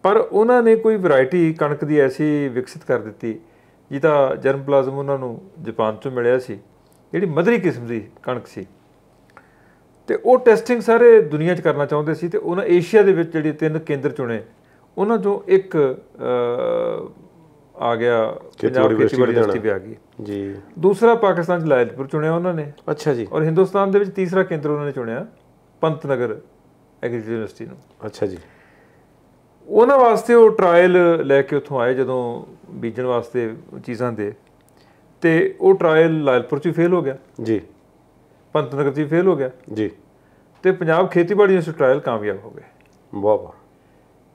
ਪਰ ਉਹਨਾਂ ਨੇ ਕੋਈ ਵੈਰਾਈਟੀ ਕਣਕ ਦੀ ਐਸੀ ਵਿਕਸਿਤ ਕਰ ਦਿੱਤੀ ਜਿਹਦਾ ਜਰਮ ਪਲਾਜ਼ਮ ਉਹਨਾਂ ਨੂੰ ਜਾਪਾਨ ਤੋਂ ਮਿਲਿਆ ਸੀ ਜਿਹੜੀ ਮਧਰੀ ਕਿਸਮ ਦੀ ਕਣਕ ਸੀ ਤੇ ਉਹ ਟੈਸਟਿੰਗ ਸਾਰੇ ਦੁਨੀਆ 'ਚ ਕਰਨਾ ਚਾਹੁੰਦੇ ਸੀ ਤੇ ਉਹਨਾਂ ਏਸ਼ੀਆ ਦੇ ਵਿੱਚ ਜਿਹੜੇ ਤਿੰਨ ਕੇਂਦਰ ਚੁਣੇ ਉਹਨਾਂ ਚੋਂ ਇੱਕ ਆ ਗਿਆ ਪੰਜਾਬ ਯੂਨੀਵਰਸਿਟੀ ਵੀ ਆ ਗਈ ਜੀ ਦੂਸਰਾ ਪਾਕਿਸਤਾਨ 'ਚ ਲਾਇਲਪੁਰ ਚੁਣਿਆ ਉਹਨਾਂ ਨੇ ਅੱਛਾ ਜੀ ਔਰ ਹਿੰਦੁਸਤਾਨ ਦੇ ਵਿੱਚ ਤੀਸਰਾ ਕੇਂਦਰ ਉਹਨਾਂ ਨੇ ਚੁਣਿਆ ਪੰਤਨਗਰ ਐਗਰੀਕਲਚਰ ਯੂਨੀਵਰਸਿਟੀ ਨੂੰ ਅੱਛਾ ਜੀ ਉਹਨਾਂ ਵਾਸਤੇ ਉਹ ਟ੍ਰਾਇਲ ਲੈ ਕੇ ਉੱਥੋਂ ਆਏ ਜਦੋਂ ਬੀਜਣ ਵਾਸਤੇ ਚੀਜ਼ਾਂ ਦੇ ਤੇ ਉਹ ਟ੍ਰਾਇਲ ਲਾਇਲਪੁਰ ਚ ਫੇਲ ਹੋ ਗਿਆ ਜੀ ਪੰਤਨਗਰ ਚ ਫੇਲ ਹੋ ਗਿਆ ਜੀ ਤੇ ਪੰਜਾਬ ਖੇਤੀਬਾੜੀ ਯੂਨੀਵਰਸਿਟੀ ਟ੍ਰਾਇਲ ਕਾਮਯਾਬ ਹੋ ਗਏ ਵਾਹ ਵਾਹ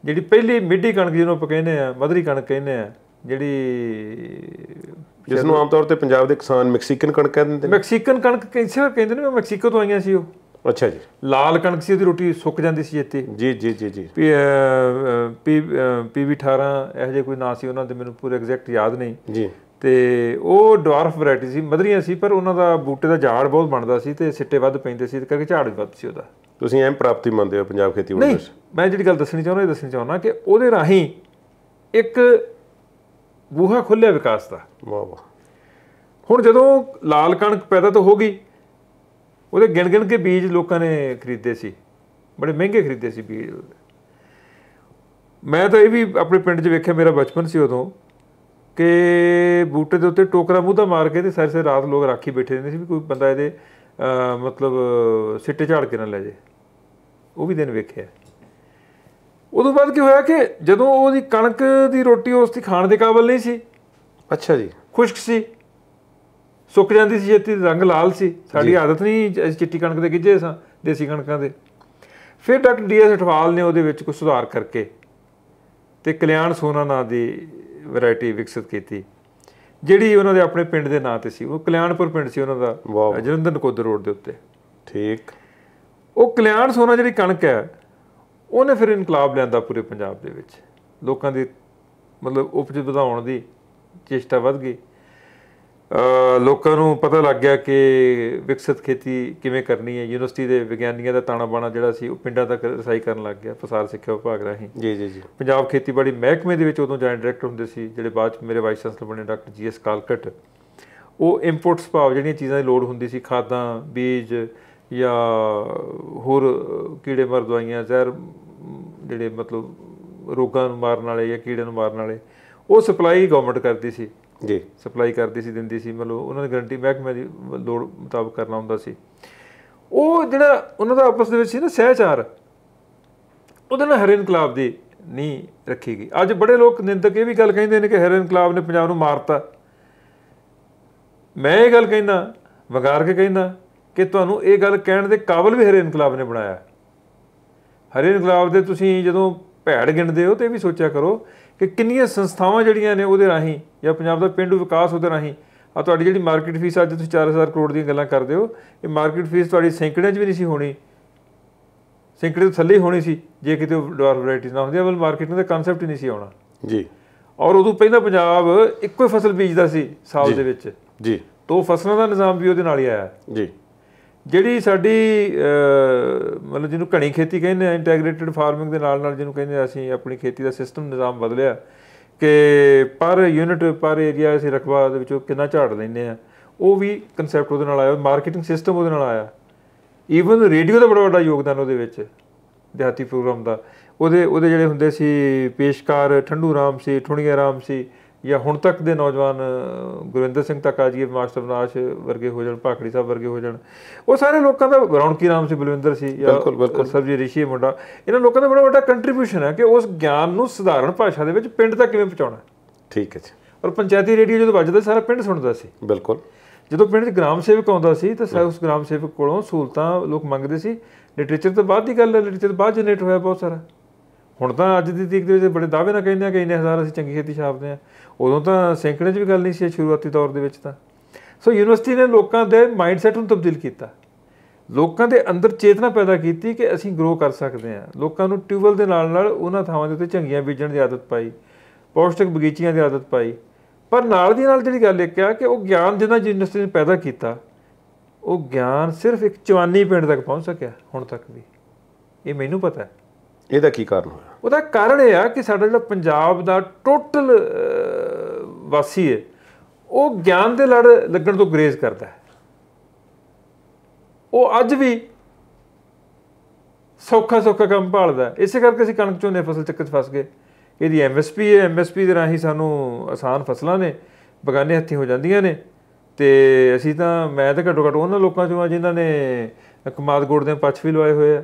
ਜਿਹੜੀ ਪਹਿਲੀ ਮਿੱਡੀ ਕਣਕ ਜਿਹਨੂੰ ਆਪਾਂ ਕਹਿੰਦੇ ਆ ਮਧਰੀ ਕਣਕ ਕਹਿੰਦੇ ਆ ਜਿਹੜੀ ਜਿਸ ਨੂੰ ਆਮ ਤੌਰ ਤੇ ਪੰਜਾਬ ਦੇ ਕਿਸਾਨ ਮੈਕਸੀਕਨ ਕਣਕ ਕਹਿੰਦੇ ਨੇ ਮੈਕਸੀਕਨ ਕਣਕ ਕਿਸੇ ਕਹਿੰਦੇ ਨੇ ਮੈਕਸੀਕੋ ਤੋਂ ਆਈਆਂ ਸੀ ਉਹ ਅੱਛਾ ਜੀ ਲਾਲ ਕਣਕ ਸੀ ਉਹਦੀ ਰੋਟੀ ਸੁੱਕ ਜਾਂਦੀ ਸੀ ਇੱਥੇ ਜੀ ਜੀ ਜੀ ਜੀ ਪੀ ਵੀ 18 ਇਹੋ ਜੇ ਕੋਈ ਨਾਂ ਸੀ ਉਹਨਾਂ ਦੇ ਮੈਨੂੰ ਪੂਰੇ ਐਗਜ਼ੈਕਟ ਯਾਦ ਨਹੀਂ ਜੀ ਤੇ ਉਹ ਡਵਾਰਫ ਵੈਰਾਈਟੀ ਸੀ ਮਧਰੀਆਂ ਸੀ ਪਰ ਉਹਨਾਂ ਦਾ ਬੂਟੇ ਦਾ ਝਾੜ ਬਹੁਤ ਬਣਦਾ ਸੀ ਤੇ ਸਿੱਟੇ ਵੱਧ ਪੈਂਦੇ ਸੀ ਤੇ ਕਰਕੇ ਝਾੜ ਵੀ ਵੱਧ ਸੀ ਉਹਦਾ ਤੁਸੀਂ ਐਮ ਪ੍ਰਾਪਤੀ ਮੰਨਦੇ ਹੋ ਪੰਜਾਬ ਖੇਤੀ ਨਹੀਂ ਮੈਂ ਜਿਹੜੀ ਗੱਲ ਦੱਸਣੀ ਚਾਹੁੰਦਾ ਇਹ ਦੱਸਣੀ ਚਾਹੁੰਦਾ ਕਿ ਉਹਦੇ ਰਾਹੀਂ ਇੱਕ ਬੂਹਾ ਖੁੱਲਿਆ ਵਿਕਾਸ ਦਾ ਵਾਹ ਵਾਹ ਹੁਣ ਜਦੋਂ ਲਾਲ ਕਣਕ ਪੈਦਾ ਤਾਂ ਹੋ ਗਈ ਉਹਦੇ ਗਿਣ ਗਿਣ ਕੇ ਬੀਜ ਲੋਕਾਂ ਨੇ ਖਰੀਦੇ ਸੀ ਬੜੇ ਮਹਿੰਗੇ ਖਰੀਦੇ ਸੀ ਬੀਜ ਮੈਂ ਤਾਂ ਇਹ ਵੀ ਆਪਣੇ ਪਿੰਡ 'ਚ ਵੇਖਿਆ ਮੇਰਾ ਬਚਪਨ ਸੀ ਉਦੋਂ ਕਿ ਬੂਟੇ ਦੇ ਉੱਤੇ ਟੋਕਰਾ ਦਾ ਮਾਰ ਕੇ ਤੇ ਸਾਰੇ ਸਾਰੇ ਰਾਤ ਲੋਕ ਰਾਖੀ ਬੈਠੇ ਰਹਿੰਦੇ ਸੀ ਵੀ ਕੋਈ ਬੰਦਾ ਇਹਦੇ ਮਤਲਬ ਸਿੱਟੇ ਝਾੜ ਕੇ ਨਾ ਲੈ ਜੇ ਉਹ ਵੀ ਦਿਨ ਵੇਖਿਆ ਉਦੋਂ ਬਾਅਦ ਕੀ ਹੋਇਆ ਕਿ ਜਦੋਂ ਉਹਦੀ ਕਣਕ ਦੀ ਰੋਟੀ ਉਸ ਦੀ ਖਾਣ ਦੇ ਕਾਬਲ ਨਹੀਂ ਸੀ ਅੱਛਾ ਜੀ ਖੁਸ਼ਕ ਸੀ ਸੁੱਕ ਜਾਂਦੀ ਸੀ ਛੇਤੀ ਰੰਗ ਲਾਲ ਸੀ ਸਾਡੀ ਆਦਤ ਨਹੀਂ ਚਿੱਟੀ ਕਣਕ ਦੇ ਗਿੱਜੇ ਸਾਂ ਦੇਸੀ ਕਣਕਾਂ ਦੇ ਫਿਰ ਡਾਕਟਰ ਡੀ ਐਸ ਅਠਵਾਲ ਨੇ ਉਹਦੇ ਵਿੱਚ ਕੁਝ ਸੁਧਾਰ ਕਰਕੇ ਤੇ ਕਲਿਆਣ ਸੋਨਾ ਨਾਂ ਦੀ ਵੈਰਾਈਟੀ ਵਿਕਸਿਤ ਕੀਤੀ ਜਿਹੜੀ ਉਹਨਾਂ ਦੇ ਆਪਣੇ ਪਿੰਡ ਦੇ ਨਾਂ ਤੇ ਸੀ ਉਹ ਕਲਿਆਣਪੁਰ ਪਿੰਡ ਸੀ ਉਹਨਾਂ ਦਾ ਜਲੰਧਰ ਨਕੋਦਰ ਰੋਡ ਦੇ ਉੱਤੇ ਠੀਕ ਉਹ ਕਲਿਆਣ ਸੋਨਾ ਜਿਹੜੀ ਕਣਕ ਹੈ ਉਹਨੇ ਫਿਰ ਇਨਕਲਾਬ ਲਿਆਂਦਾ ਪੂਰੇ ਪੰਜਾਬ ਦੇ ਵਿੱਚ ਲੋਕਾਂ ਦੀ ਮਤਲਬ ਉਪਜ ਵਧਾਉਣ ਦੀ ਚੇਸ਼ਟਾ ਵਧ ਗਈ ਲੋਕਾਂ ਨੂੰ ਪਤਾ ਲੱਗ ਗਿਆ ਕਿ ਵਿਕਸਿਤ ਖੇਤੀ ਕਿਵੇਂ ਕਰਨੀ ਹੈ ਯੂਨੀਵਰਸਿਟੀ ਦੇ ਵਿਗਿਆਨੀਆਂ ਦਾ ਤਾਣਾ ਬਾਣਾ ਜਿਹੜਾ ਸੀ ਉਹ ਪਿੰਡਾਂ ਤੱਕ ਰਸਾਈ ਕਰਨ ਲੱਗ ਗਿਆ ਪਸਾਰ ਸਿੱਖਿਆ ਵਿਭਾਗ ਰਾਹੀਂ ਜੀ ਜੀ ਜੀ ਪੰਜਾਬ ਖੇਤੀਬਾੜੀ ਮਹਿਕਮੇ ਦੇ ਵਿੱਚ ਉਦੋਂ ਜਾਇੰਟ ਡਾਇਰੈਕਟਰ ਹੁੰਦੇ ਸੀ ਜਿਹੜੇ ਬਾਅਦ ਚ ਮੇਰੇ ਵਾਈਸ ਚਾਂਸਲਰ ਬਣੇ ਡਾਕਟਰ ਜੀ ਐਸ ਕਾਲਕਟ ਉਹ ਇੰਪੋਰਟਸ ਭਾਵ ਜਿਹੜੀਆਂ ਚੀਜ਼ਾਂ ਦੀ ਲੋੜ ਹੁੰਦੀ ਸੀ ਖਾਦਾਂ ਬੀਜ ਜਾਂ ਹੋਰ ਕੀੜੇ ਮਾਰ ਦਵਾਈਆਂ ਜ਼ਹਿਰ ਜਿਹੜੇ ਮਤਲਬ ਰੋਗਾਂ ਨੂੰ ਮਾਰਨ ਵਾਲੇ ਜਾਂ ਕੀੜੇ ਨੂੰ ਮਾਰਨ ਵਾਲੇ ਉਹ ਸਪਲਾਈ ਗਵਰਨਮੈਂਟ ਕਰਦੀ ਸੀ ਜੀ ਸਪਲਾਈ ਕਰਦੀ ਸੀ ਦਿੰਦੀ ਸੀ ਮਤਲਬ ਉਹਨਾਂ ਦੀ ਬੈਕ ਮੈਂ ਦੀ ਲੋੜ ਮੁਤਾਬਕ ਕਰਨਾ ਹੁੰਦਾ ਸੀ ਉਹ ਜਿਹੜਾ ਉਹਨਾਂ ਦਾ ਆਪਸ ਦੇ ਵਿੱਚ ਸੀ ਨਾ ਸਹਿਚਾਰ ਉਹਦੇ ਨਾਲ ਹਰੇ ਇਨਕਲਾਬ ਦੀ ਨਹੀਂ ਰੱਖੀ ਗਈ ਅੱਜ ਬੜੇ ਲੋਕ ਨਿੰਦਕ ਇਹ ਵੀ ਗੱਲ ਕਹਿੰਦੇ ਨੇ ਕਿ ਹਰੇ ਇਨਕਲਾਬ ਨੇ ਪੰਜਾਬ ਨੂੰ ਮਾਰਤਾ ਮੈਂ ਇਹ ਗੱਲ ਕਹਿੰਦਾ ਵਗਾਰ ਕੇ ਕਹਿੰਦਾ ਕਿ ਤੁਹਾਨੂੰ ਇਹ ਗੱਲ ਕਹਿਣ ਦੇ ਕਾਬਲ ਵੀ ਹਰੇ ਇਨਕਲਾਬ ਨੇ ਬਣਾਇਆ ਹਰੇ ਇਨਕਲਾਬ ਦੇ ਤੁਸੀਂ ਜਦੋਂ ਭੈੜ ਗਿਣਦੇ ਹੋ ਤੇ ਇਹ ਵੀ ਸੋਚਿਆ ਕਰੋ ਕਿ ਕਿੰਨੀਆਂ ਸੰਸਥਾਵਾਂ ਜਿਹੜੀਆਂ ਨੇ ਉਹਦੇ ਰਾਹੀਂ ਜਾਂ ਪੰਜਾਬ ਦਾ ਪਿੰਡੂ ਵਿਕਾਸ ਉਹਦੇ ਰਾਹੀਂ ਆ ਤੁਹਾਡੀ ਜਿਹੜੀ ਮਾਰਕੀਟ ਫੀਸ ਅੱਜ ਤੁਸੀਂ 4000 ਕਰੋੜ ਦੀਆਂ ਗੱਲਾਂ ਕਰਦੇ ਹੋ ਇਹ ਮਾਰਕੀਟ ਫੀਸ ਤੁਹਾਡੀ ਸੈਂਕੜਿਆਂ 'ਚ ਵੀ ਨਹੀਂ ਸੀ ਹੋਣੀ ਸੈਂਕੜੇ ਤੋਂ ਥੱਲੇ ਹੋਣੀ ਸੀ ਜੇ ਕਿਤੇ ਡਵਾਰ ਵੈਰਾਈਟੀਜ਼ ਨਾ ਹੁੰਦੀਆਂ ਬਲ ਮਾਰਕੀਟਿੰਗ ਦਾ ਕਨਸੈਪਟ ਹੀ ਨਹੀਂ ਸੀ ਆਉਣਾ ਜੀ ਔਰ ਉਦੋਂ ਪਹਿਲਾਂ ਪੰਜਾਬ ਇੱਕੋ ਹੀ ਫਸਲ ਬੀਜਦਾ ਸੀ ਸਾਲ ਦੇ ਵਿੱਚ ਜੀ ਤੋਂ ਫਸਲਾਂ ਦਾ ਨਿਜ਼ਾਮ ਵੀ ਉਹਦੇ ਨਾਲ ਹੀ ਆਇਆ ਜੀ ਜਿਹੜੀ ਸਾਡੀ ਮਤਲਬ ਜਿਹਨੂੰ ਘਣੀ ਖੇਤੀ ਕਹਿੰਦੇ ਆ ਇੰਟੈਗ੍ਰੇਟਿਡ ਫਾਰਮਿੰਗ ਦੇ ਨਾਲ ਨਾਲ ਜਿਹਨੂੰ ਕਹਿੰਦੇ ਅਸੀਂ ਆਪਣੀ ਖੇਤੀ ਦਾ ਸਿਸਟਮ ਨਿਜ਼ਾਮ ਬਦਲਿਆ ਕਿ ਪਰ ਯੂਨਿਟ ਪਰ ਏਰੀਆ ਅਸੀਂ ਰਕਬਾ ਦੇ ਵਿੱਚੋਂ ਕਿੰਨਾ ਝਾੜ ਲੈਂਦੇ ਆ ਉਹ ਵੀ ਕਨਸੈਪਟ ਉਹਦੇ ਨਾਲ ਆਇਆ ਮਾਰਕੀਟਿੰਗ ਸਿਸਟਮ ਉਹਦੇ ਨਾਲ ਆਇਆ ਈਵਨ ਰੇਡੀਓ ਦਾ ਬੜਾ ਵੱਡਾ ਯੋਗਦਾਨ ਉਹਦੇ ਵਿੱਚ ਦਿਹਾਤੀ ਪ੍ਰੋਗਰਾਮ ਦਾ ਉਹਦੇ ਉਹਦੇ ਜਿਹੜੇ ਹੁੰਦੇ ਸੀ ਪੇਸ਼ਕਾਰ ਠੰਡੂ ਰਾਮ ਸੀ ਠੁਣੀਆ ਰਾਮ ਸੀ ਜਾਂ ਹੁਣ ਤੱਕ ਦੇ ਨੌਜਵਾਨ ਗੁਰਵਿੰਦਰ ਸਿੰਘ ਤੱਕ ਆ ਜੀ ਮਾਸਟਰ ਵਿਨਾਸ਼ ਵਰਗੇ ਹੋ ਜਾਣ ਭਾਖੜੀ ਸਾਹਿਬ ਵਰਗੇ ਹੋ ਜਾਣ ਉਹ ਸਾਰੇ ਲੋਕਾਂ ਦਾ ਰੌਣਕੀ ਨਾਮ ਸੀ ਬਲਵਿੰਦਰ ਸੀ ਜਾਂ ਬਿਲਕੁਲ ਬਿਲਕੁਲ ਸਰਜੀ ਰਿਸ਼ੀ ਮੁੰਡਾ ਇਹਨਾਂ ਲੋਕਾਂ ਦਾ ਬੜਾ ਵੱਡਾ ਕੰਟਰੀਬਿਊਸ਼ਨ ਹੈ ਕਿ ਉਸ ਗਿਆਨ ਨੂੰ ਸਧਾਰਨ ਭਾਸ਼ਾ ਦੇ ਵਿੱਚ ਪਿੰਡ ਤੱਕ ਕਿਵੇਂ ਪਹੁੰਚਾਉਣਾ ਠੀਕ ਹੈ ਜੀ ਔਰ ਪੰਚਾਇਤੀ ਰੇਡੀਓ ਜਦੋਂ ਵੱਜਦਾ ਸਾਰਾ ਪਿੰਡ ਸੁਣਦਾ ਸੀ ਬਿਲਕੁਲ ਜਦੋਂ ਪਿੰਡ 'ਚ ਗ੍ਰਾਮ ਸੇਵਕ ਆਉਂਦਾ ਸੀ ਤਾਂ ਉਸ ਗ੍ਰਾਮ ਸੇਵਕ ਕੋਲੋਂ ਸਹੂਲਤਾਂ ਲੋਕ ਮੰਗਦੇ ਸੀ ਲਿਟਰੇਚਰ ਤੋਂ ਬਾਅਦ ਦੀ ਗੱਲ ਹੈ ਲਿਟਰੇਚਰ ਤੋਂ ਬਾਅਦ ਜਨਰੇਟ ਹੋਇਆ ਬਹੁਤ ਸਾਰਾ ਹੁਣ ਤਾਂ ਅੱਜ ਦੀ ਤੀਕ ਦੇ ਵਿੱਚ ਬੜੇ ਦਾਅਵੇ ਨਾਲ ਕਹਿੰਦੇ ਆ ਕਿ ਇੰਨੇ ਹਜ਼ਾਰ ਅਸੀਂ ਚੰਗੀ ਖੇਤੀ ਛਾਪਦੇ ਆ ਉਦੋਂ ਤਾਂ ਸੈਂਕੜੇ 'ਚ ਵੀ ਗੱਲ ਨਹੀਂ ਸੀ ਸ਼ੁਰੂਆਤੀ ਤੌਰ ਦੇ ਵਿੱਚ ਤਾਂ ਸੋ ਯੂਨੀਵਰਸਿਟੀ ਨੇ ਲੋਕਾਂ ਦੇ ਮਾਈਂਡਸੈਟ ਨੂੰ ਤਬਦੀਲ ਕੀਤਾ ਲੋਕਾਂ ਦੇ ਅੰਦਰ ਚੇਤਨਾ ਪੈਦਾ ਕੀਤੀ ਕਿ ਅਸੀਂ ਗਰੋ ਕਰ ਸਕਦੇ ਆ ਲੋਕਾਂ ਨੂੰ ਟਿਊਬਲ ਦੇ ਨਾਲ ਨਾਲ ਉਹਨਾਂ ਥਾਵਾਂ ਦੇ ਉੱਤੇ ਚੰਗੀਆਂ ਬੀਜਣ ਦੀ ਆਦਤ ਪਾਈ ਪੌਸ਼ਟਿਕ ਬਗੀਚੀਆਂ ਦੀ ਆਦਤ ਪਾਈ ਪਰ ਨਾਲ ਦੀ ਨਾਲ ਜਿਹੜੀ ਗੱਲ ਇਹ ਕਿਹਾ ਕਿ ਉਹ ਗਿਆਨ ਜਿਹਨਾਂ ਯੂਨੀਵਰਸਿਟੀ ਨੇ ਪੈਦਾ ਕੀਤਾ ਉਹ ਗਿਆਨ ਸਿਰਫ ਇੱਕ ਚਵਾਨੀ ਪਿੰਡ ਤੱਕ ਪਹੁੰਚ ਸਕਿਆ ਹੁਣ ਤੱਕ ਵੀ ਇਹ ਮੈਨੂੰ ਪਤਾ ਹੈ ਇਹਦਾ ਕੀ ਕਾਰਨ ਹੋਇਆ ਉਹਦਾ ਕਾਰਨ ਇਹ ਆ ਕਿ ਸਾਡਾ ਜਿਹੜਾ ਪੰਜਾਬ ਦਾ ਟੋਟਲ ਵਾਸੀ ਹੈ ਉਹ ਗਿਆਨ ਦੇ ਲੜ ਲੱਗਣ ਤੋਂ ਗਰੇਜ਼ ਕਰਦਾ ਹੈ ਉਹ ਅੱਜ ਵੀ ਸੌਖਾ ਸੌਖਾ ਕੰਮ ਭਾਲਦਾ ਇਸੇ ਕਰਕੇ ਅਸੀਂ ਕਣਕ ਚੋਂ ਦੇ ਫਸਲ ਚੱਕਰ 'ਚ ਫਸ ਗਏ ਇਹਦੀ ਐਮਐਸਪੀ ਹੈ ਐਮਐਸਪੀ ਦੇ ਰਾਹੀਂ ਸਾਨੂੰ ਆਸਾਨ ਫਸਲਾਂ ਨੇ ਬਗਾਨੇ ਹੱਥੀ ਹੋ ਜਾਂਦੀਆਂ ਨੇ ਤੇ ਅਸੀਂ ਤਾਂ ਮੈਂ ਤਾਂ ਘੱਟੋ ਘੱਟ ਉਹਨਾਂ ਲੋਕਾਂ ਚੋਂ ਆ ਜਿਨ੍ਹਾਂ ਨੇ ਕਮਾਦ ਗੋੜ ਦੇ ਪੱਛ ਵੀ ਲਵਾਏ ਹੋਏ ਆ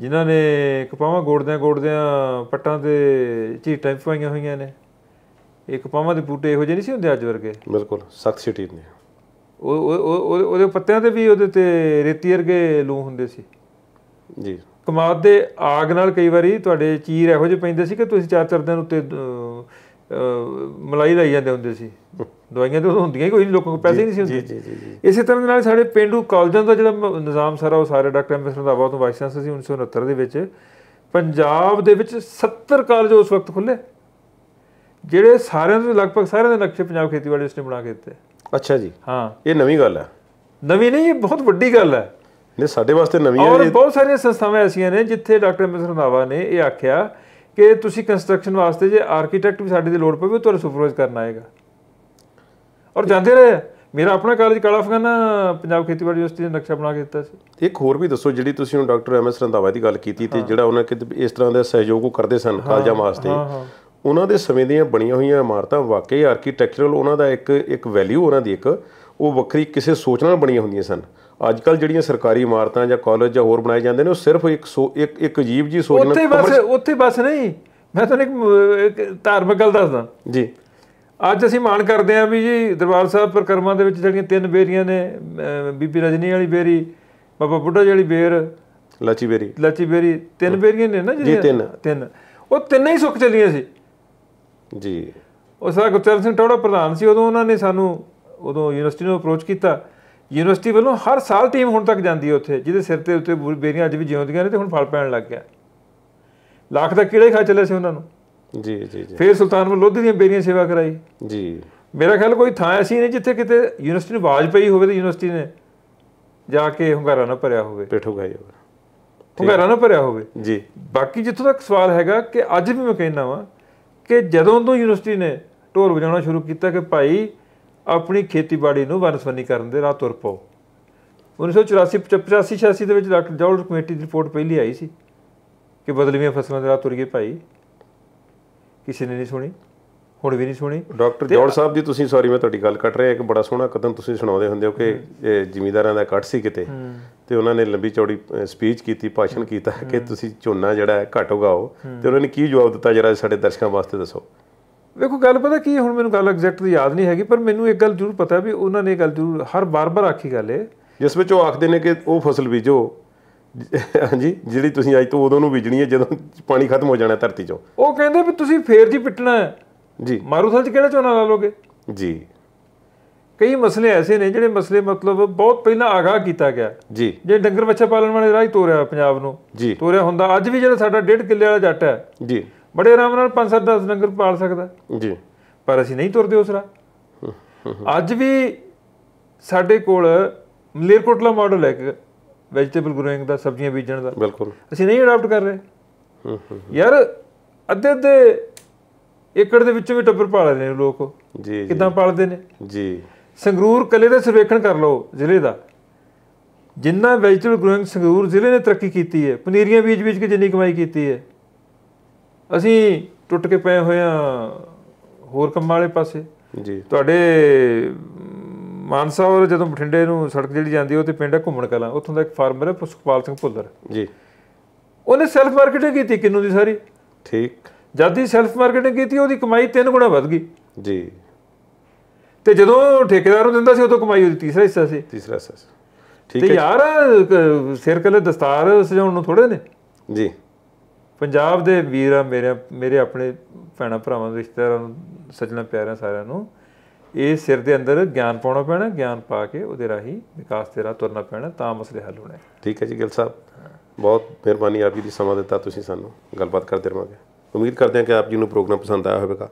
ਜਿਨ੍ਹਾਂ ਨੇ ਕਪਾਵਾਂ ਗੋੜਦਿਆਂ ਗੋੜਦਿਆਂ ਪੱਟਾਂ ਤੇ ਝੀਟਾਂ ਪਾਈਆਂ ਹੋਈਆਂ ਨੇ ਇਹ ਕਪਾਵਾਂ ਦੇ ਬੂਟੇ ਇਹੋ ਜਿਹੇ ਨਹੀਂ ਸੀ ਹੁੰਦੇ ਅੱਜ ਵਰਗੇ ਬਿਲਕੁਲ ਸਖਤ ਸਿਟੀ ਨੇ ਉਹ ਉਹਦੇ ਪੱਤਿਆਂ ਤੇ ਵੀ ਉਹਦੇ ਤੇ ਰੇਤੀ ਵਰਗੇ ਲੂ ਹੁੰਦੇ ਸੀ ਜੀ ਕਮਾਦ ਦੇ ਆਗ ਨਾਲ ਕਈ ਵਾਰੀ ਤੁਹਾਡੇ ਚੀਰ ਇਹੋ ਜਿਹੇ ਪੈਂਦੇ ਸੀ ਕਿ ਤੁਸੀਂ ਚਾਰ ਚਰਦਿਆਂ ਉੱਤੇ ਮਲਾਈ ਲਾਈ ਜਾਂਦੇ ਹੁੰਦੇ ਸੀ ਦਵਾਈਆਂ ਤਾਂ ਹੁੰਦੀਆਂ ਹੀ ਕੋਈ ਨਹੀਂ ਲੋਕਾਂ ਕੋਲ ਪੈਸੇ ਨਹੀਂ ਸੀ ਹੁੰਦੇ ਜੀ ਜੀ ਜੀ ਇਸੇ ਤਰ੍ਹਾਂ ਦੇ ਨਾਲ ਸਾਡੇ ਪਿੰਡੂ ਕਾਲਜਾਂ ਦਾ ਜਿਹੜਾ ਨਿਜ਼ਾਮ ਸਾਰਾ ਉਹ ਸਾਰੇ ਡਾਕਟਰ ਐਮ ਐਸ ਰੰਧਾਵਾ ਤੋਂ ਵਾਈਸ ਚਾਂਸਲਰ ਸੀ 1969 ਦੇ ਵਿੱਚ ਪੰਜਾਬ ਦੇ ਵਿੱਚ 70 ਕਾਲਜ ਉਸ ਵਕਤ ਖੁੱਲੇ ਜਿਹੜੇ ਸਾਰਿਆਂ ਦੇ ਲਗਭਗ ਸਾਰਿਆਂ ਦੇ ਨਕਸ਼ੇ ਪੰਜਾਬ ਖੇਤੀਬਾੜੀ ਨੇ ਬਣਾ ਕੇ ਦਿੱਤੇ ਅੱਛਾ ਜੀ ਹਾਂ ਇਹ ਨਵੀਂ ਗੱਲ ਹੈ ਨਵੀਂ ਨਹੀਂ ਇਹ ਬਹੁਤ ਵੱਡੀ ਗੱਲ ਹੈ ਨੇ ਸਾਡੇ ਵਾਸਤੇ ਨਵੀਂ ਹੈ ਔਰ ਬਹੁਤ ਸਾਰੀਆਂ ਸੰਸਥਾਵਾਂ ਐਸੀਆਂ ਨੇ ਜਿੱਥੇ ਡਾਕਟਰ ਐਮ ਰੰਦਾਵਾ ਨੇ ਇਹ ਆਖਿਆ ਕਿ ਤੁਸੀਂ ਕੰਸਟਰਕਸ਼ਨ ਵਾਸਤੇ ਜੇ ਆਰਕੀਟੈਕਟ ਵੀ ਸਾਡੇ ਦੀ ਲੋੜ ਪਵੇ ਤੁਹਾਨੂੰ ਸੁਪਰਵਾਈਜ਼ ਕਰਨ ਆਏਗਾ ਔਰ ਜਾਂਦੇ ਰਹੇ ਮੇਰਾ ਆਪਣਾ ਕਾਲਜ ਕਾਲਾ ਅਫਗਾਨਾ ਪੰਜਾਬ ਖੇਤੀਬਾੜੀ ਯੂਨੀਵਰਸਿਟੀ ਦੇ ਨਕਸ਼ਾ ਬਣਾ ਕੇ ਦਿੱਤਾ ਸੀ ਇੱਕ ਹੋਰ ਵੀ ਦੱਸੋ ਜਿਹੜੀ ਤੁਸੀਂ ਹੁਣ ਡਾਕਟਰ ਐਮ ਐਸ ਰੰਧਾਵਾ ਦੀ ਗੱਲ ਕੀਤੀ ਤੇ ਜਿਹੜਾ ਉਹਨਾਂ ਕਿ ਇਸ ਤਰ੍ਹਾਂ ਦਾ ਸਹਿਯੋਗ ਉਹ ਕਰਦੇ ਸਨ ਕਾਲਜਾਂ ਵਾਸਤੇ ਉਹਨਾਂ ਦੇ ਸਮੇਂ ਦੀਆਂ ਬਣੀਆਂ ਹੋਈਆਂ ਇਮਾਰਤਾਂ ਵਾਕਈ ਆਰਕੀਟੈਕਚਰਲ ਉਹਨਾਂ ਦਾ ਇੱਕ ਇੱਕ ਵੈਲਿਊ ਉਹਨਾਂ ਦੀ ਇੱਕ ਉਹ ਵੱਖਰੀ ਕਿਸੇ ਸੋਚ ਨਾਲ ਬਣੀਆਂ ਹੁੰਦੀਆਂ ਸਨ ਅੱਜ ਕੱਲ ਜਿਹੜੀਆਂ ਸਰਕਾਰੀ ਇਮਾਰਤਾਂ ਜਾਂ ਕਾਲਜ ਜਾਂ ਹੋਰ ਬਣਾਏ ਜਾਂਦੇ ਨੇ ਉਹ ਸਿਰਫ ਇੱਕ ਇੱਕ ਇੱਕ ਅਜੀਬ ਜੀ ਸੋਚ ਨਾਲ ਉੱਥੇ ਬਸ ਉੱਥੇ ਬਸ ਨਹੀਂ ਮੈਂ ਤੁਹਾਨੂੰ ਇੱਕ ਧਾਰਮਿਕ ਗੱਲ ਦੱਸਦਾ ਜੀ ਅੱਜ ਅਸੀਂ ਮਾਣ ਕਰਦੇ ਆਂ ਵੀ ਜੀ ਦਰਬਾਰ ਸਾਹਿਬ ਪ੍ਰਕਰਮਾਂ ਦੇ ਵਿੱਚ ਜਿਹੜੀਆਂ ਤਿੰਨ ਬੇਰੀਆਂ ਨੇ ਬੀਬੀ ਰਜਨੀ ਵਾਲੀ ਬੇਰੀ ਬਾਬਾ ਬੁੱਢਾ ਜਿਹੜੀ ਬੇਰ ਲਾਚੀ ਬੇਰੀ ਲਾਚੀ ਬੇਰੀ ਤਿੰਨ ਬੇਰੀਆਂ ਨੇ ਨਾ ਜੀ ਤਿੰਨ ਤਿੰਨ ਉਹ ਤਿੰਨੇ ਹੀ ਸੁੱਕ ਚੱਲੀਆਂ ਸੀ ਜੀ ਉਹ ਸਰ ਗੁਰਚਰਨ ਸਿੰਘ ਟੋੜਾ ਪ੍ਰਧਾਨ ਸੀ ਉਦੋਂ ਉਹਨਾਂ ਨੇ ਸਾਨੂੰ ਉਦੋਂ ਯੂਨੀਵਰਸਿਟੀ ਨੂੰ ਅਪਰੋਚ ਕੀਤਾ ਯੂਨੀਵਰਸਿਟੀ ਵੱਲੋਂ ਹਰ ਸਾਲ ਟੀਮ ਹੁਣ ਤੱਕ ਜਾਂਦੀ ਹੈ ਉੱਥੇ ਜਿਹਦੇ ਸਿਰ ਤੇ ਉੱਤੇ ਬੇਰੀਆਂ ਅੱਜ ਵੀ ਜਿਉਂਦੀਆਂ ਨੇ ਤੇ ਹੁਣ ਫਲ ਪੈਣ ਲੱਗ ਗਿਆ ਲੱਖ ਦਾ ਕੀੜਾ ਹੀ ਖਾ ਚੱਲੇ ਸੀ ਉਹਨਾਂ ਨੂੰ ਜੀ ਜੀ ਜੀ ਫਿਰ ਸੁਲਤਾਨਪੁਰ ਲੋਧੀ ਦੀਆਂ ਬੇਰੀਆਂ ਸੇਵਾ ਕਰਾਈ ਜੀ ਮੇਰਾ ਖਿਆਲ ਕੋਈ ਥਾਂ ਐਸੀ ਨਹੀਂ ਜਿੱਥੇ ਕਿਤੇ ਯੂਨੀਵਰਸਿਟੀ ਨੂੰ ਆਵਾਜ਼ ਪਈ ਹੋਵੇ ਤੇ ਯੂਨੀਵਰਸਿਟੀ ਨੇ ਜਾ ਕੇ ਹੰਗਾਰਾ ਨਾ ਭਰਿਆ ਹੋਵੇ ਪੇਠ ਉਗਾਈ ਹੋਵੇ ਹੰਗਾਰਾ ਨਾ ਭਰਿਆ ਹੋਵੇ ਜੀ ਬਾਕੀ ਜਿੱਥੋਂ ਤੱਕ ਸਵਾਲ ਹੈਗਾ ਕਿ ਅੱਜ ਵੀ ਮੈਂ ਕਹਿਣਾ ਵਾਂ ਕਿ ਜਦੋਂ ਤੋਂ ਯੂਨੀਵਰਸਿਟੀ ਨੇ ਢੋਲ ਵਜਾਉਣਾ ਸ਼ੁਰੂ ਕੀਤਾ ਕਿ ਭਾਈ ਆਪਣੀ ਖੇਤੀਬਾੜੀ ਨੂੰ ਵਨਸਵਨੀ ਕਰਨ ਦੇ ਰਾਹ ਤੁਰ ਪਓ 1984 85 86 ਦੇ ਵਿੱਚ ਡਾਕਟਰ ਜੌਲ ਕਮੇਟੀ ਦੀ ਰਿਪੋਰਟ ਪਹਿਲੀ ਆਈ ਸੀ ਕਿ ਬਦਲਵੀਆਂ ਫਸਲਾਂ ਦੇ ਰਾਹ ਤੁਰ ਗਏ ਭਾਈ ਕਿਸੇ ਨੇ ਨਹੀਂ ਸੁਣੀ ਹੁਣ ਵੀ ਨਹੀਂ ਸੁਣੀ ਡਾਕਟਰ ਜੋੜ ਸਾਹਿਬ ਜੀ ਤੁਸੀਂ ਸੌਰੀ ਮੈਂ ਤੁਹਾਡੀ ਗੱਲ ਕੱਟ ਰਿਹਾ ਇੱਕ ਬੜਾ ਸੋਹਣਾ ਕਦਮ ਤੁਸੀਂ ਸੁਣਾਉਂਦੇ ਹੁੰਦੇ ਹੋ ਕਿ ਜ਼ਿਮੀਦਾਰਾਂ ਦਾ ਕੱਟ ਸੀ ਕਿਤੇ ਤੇ ਉਹਨਾਂ ਨੇ ਲੰਬੀ ਚੌੜੀ ਸਪੀਚ ਕੀਤੀ ਭਾਸ਼ਣ ਕੀਤਾ ਕਿ ਤੁਸੀਂ ਝੋਨਾ ਜਿਹੜਾ ਹੈ ਘਟੋਗਾ ਉਗਾਓ ਤੇ ਉਹਨਾਂ ਨੇ ਕੀ ਜਵਾਬ ਦਿੱਤਾ ਜਰਾ ਸਾਡੇ ਦਰਸ਼ਕਾਂ ਵਾਸਤੇ ਦੱਸੋ ਵੇਖੋ ਗੱਲ ਪਤਾ ਕੀ ਹੁਣ ਮੈਨੂੰ ਗੱਲ ਐਗਜ਼ੈਕਟ ਦੀ ਯਾਦ ਨਹੀਂ ਹੈਗੀ ਪਰ ਮੈਨੂੰ ਇੱਕ ਗੱਲ ਜ਼ਰੂਰ ਪਤਾ ਵੀ ਉਹਨਾਂ ਨੇ ਗੱਲ ਜ਼ਰੂਰ ਹਰ ਬਾਰ-ਬਾਰ ਆਖੀ ਗੱਲ ਹੈ ਜਿਸ ਵਿੱਚ ਉਹ ਆਖਦੇ ਨੇ ਕਿ ਉਹ ਫਸਲ ਬੀਜੋ [laughs] ਹਾਂਜੀ ਜਿਹੜੀ ਤੁਸੀਂ ਅੱਜ ਤੋਂ ਉਦੋਂ ਨੂੰ ਬੀਜਣੀ ਹੈ ਜਦੋਂ ਪਾਣੀ ਖਤਮ ਹੋ ਜਾਣਾ ਧਰਤੀ ਚੋਂ ਉਹ ਕਹਿੰਦੇ ਵੀ ਤੁਸੀਂ ਫੇਰ ਜੀ ਪਿੱਟਣਾ ਹੈ ਜੀ ਮਾਰੂਥਲ ਚ ਕਿਹੜਾ ਚੋਣਾ ਲਾ ਲੋਗੇ ਜੀ ਕਈ ਮਸਲੇ ਐਸੇ ਨੇ ਜਿਹੜੇ ਮਸਲੇ ਮਤਲਬ ਬਹੁਤ ਪਹਿਲਾਂ ਆਗਾਹ ਕੀਤਾ ਗਿਆ ਜੀ ਜੇ ਡੰਗਰ ਬੱਚਾ ਪਾਲਣ ਵਾਲੇ ਰਾਜ ਤੋਰਿਆ ਪੰਜਾਬ ਨੂੰ ਜੀ ਤੋਰਿਆ ਹੁੰਦਾ ਅੱਜ ਵੀ ਜਿਹੜਾ ਸਾਡਾ 1.5 ਕਿੱਲੇ ਵਾਲਾ ਜੱਟ ਹੈ ਜੀ ਬੜੇ ਆਰਾਮ ਨਾਲ 5-7 10 ਡੰਗਰ ਪਾਲ ਸਕਦਾ ਜੀ ਪਰ ਅਸੀਂ ਨਹੀਂ ਤੁਰਦੇ ਉਸ ਰਾਹ ਅੱਜ ਵੀ ਸਾਡੇ ਕੋਲ ਮਲੇਰਕੋਟਲਾ ਮਾਡਲ ਹੈ ਵੈਜੀਟੇਬਲ ਗਰੋਇੰਗ ਦਾ ਸਬਜ਼ੀਆਂ ਬੀਜਣ ਦਾ ਬਿਲਕੁਲ ਅਸੀਂ ਨਹੀਂ ਅਡਾਪਟ ਕਰ ਰਹੇ ਯਾਰ ਅੱਧੇ ਅੱਧੇ ਏਕੜ ਦੇ ਵਿੱਚ ਵੀ ਟੱਬਰ ਪਾਲਦੇ ਨੇ ਲੋਕ ਜੀ ਕਿਦਾਂ ਪਾਲਦੇ ਨੇ ਜੀ ਸੰਗਰੂਰ ਕਲੇ ਦਾ ਸਰਵੇਖਣ ਕਰ ਲਓ ਜ਼ਿਲ੍ਹੇ ਦਾ ਜਿੰਨਾ ਵੈਜੀਟੇਬਲ ਗਰੋਇੰਗ ਸੰਗਰੂਰ ਜ਼ਿਲ੍ਹੇ ਨੇ ਤਰੱਕੀ ਕੀਤੀ ਹੈ ਪਨੀਰੀਆਂ ਬੀਜ ਬੀਜ ਕੇ ਜਿੰਨੀ ਕਮਾਈ ਕੀਤੀ ਹੈ ਅਸੀਂ ਟੁੱਟ ਕੇ ਪਏ ਹੋਏ ਆ ਹੋਰ ਕੰਮ ਵਾਲੇ ਪਾਸੇ ਜੀ ਤੁਹਾਡੇ ਮਾਨਸਾ ਔਰ ਜਦੋਂ ਬਠਿੰਡੇ ਨੂੰ ਸੜਕ ਜਿਹੜੀ ਜਾਂਦੀ ਉਹ ਤੇ ਪਿੰਡ ਹੈ ਘੁੰਮਣ ਕਲਾਂ ਉੱਥੋਂ ਦਾ ਇੱਕ ਫਾਰਮਰ ਹੈ ਸੁਖਪਾਲ ਸਿੰਘ ਭੁੱਲਰ ਜੀ ਉਹਨੇ ਸੈਲਫ ਮਾਰਕੀਟਿੰਗ ਕੀਤੀ ਕਿੰਨੂ ਦੀ ਸਾਰੀ ਠੀਕ ਜਦ ਦੀ ਸੈਲਫ ਮਾਰਕੀਟਿੰਗ ਕੀਤੀ ਉਹਦੀ ਕਮਾਈ 3 ਗੁਣਾ ਵਧ ਗਈ ਜੀ ਤੇ ਜਦੋਂ ਠੇਕੇਦਾਰ ਨੂੰ ਦਿੰਦਾ ਸੀ ਉਦੋਂ ਕਮਾਈ ਉਹਦੀ ਤੀਸਰਾ ਹਿੱਸਾ ਸੀ ਤੀਸਰਾ ਹਿੱਸਾ ਸੀ ਠੀਕ ਹੈ ਤੇ ਯਾਰ ਸਿਰ ਕਲੇ ਦਸਤਾਰ ਸਜਾਉਣ ਨੂੰ ਥੋੜੇ ਨੇ ਜੀ ਪੰਜਾਬ ਦੇ ਵੀਰਾਂ ਮੇਰੇ ਮੇਰੇ ਆਪਣੇ ਭੈਣਾ ਭਰਾਵਾਂ ਰਿਸ਼ਤੇਦਾਰਾਂ ਨੂੰ ਸੱਜਣਾ ਪਿਆਰਿਆਂ ਸਾਰਿਆਂ ਨੂੰ ਇਹ ਸਿਰ ਦੇ ਅੰਦਰ ਗਿਆਨ ਪਾਉਣਾ ਪੈਣਾ ਗਿਆਨ ਪਾ ਕੇ ਉਹਦੇ ਰਾਹੀਂ ਵਿਕਾਸ ਤੇ ਰਾਹ ਤੁਰਨਾ ਪੈਣਾ ਤਾਂ ਮਸਲੇ ਹੱਲ ਹੋਣੇ ਠੀਕ ਹੈ ਜੀ ਗਿਲ ਸਾਹਿਬ ਬਹੁਤ ਮਿਹਰਬਾਨੀ ਆਪ ਜੀ ਦੀ ਸਮਾਂ ਦਿੱਤਾ ਤੁਸੀਂ ਸਾਨੂੰ ਗੱਲਬਾਤ ਕਰਦੇ ਰਵਾਂਗੇ ਉਮੀਦ ਕਰਦੇ ਹਾਂ ਕਿ ਆਪ ਜੀ ਨੂੰ ਪ੍ਰੋਗਰਾਮ ਪਸੰਦ ਆਇਆ ਹੋਵੇਗਾ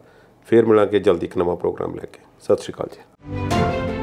ਫੇਰ ਮਿਲਾਂਗੇ ਜਲਦੀ ਇੱਕ ਨਵਾਂ ਪ੍ਰੋਗਰਾਮ ਲੈ ਕੇ ਸਤਿ ਸ਼੍ਰੀ ਅਕਾਲ ਜੀ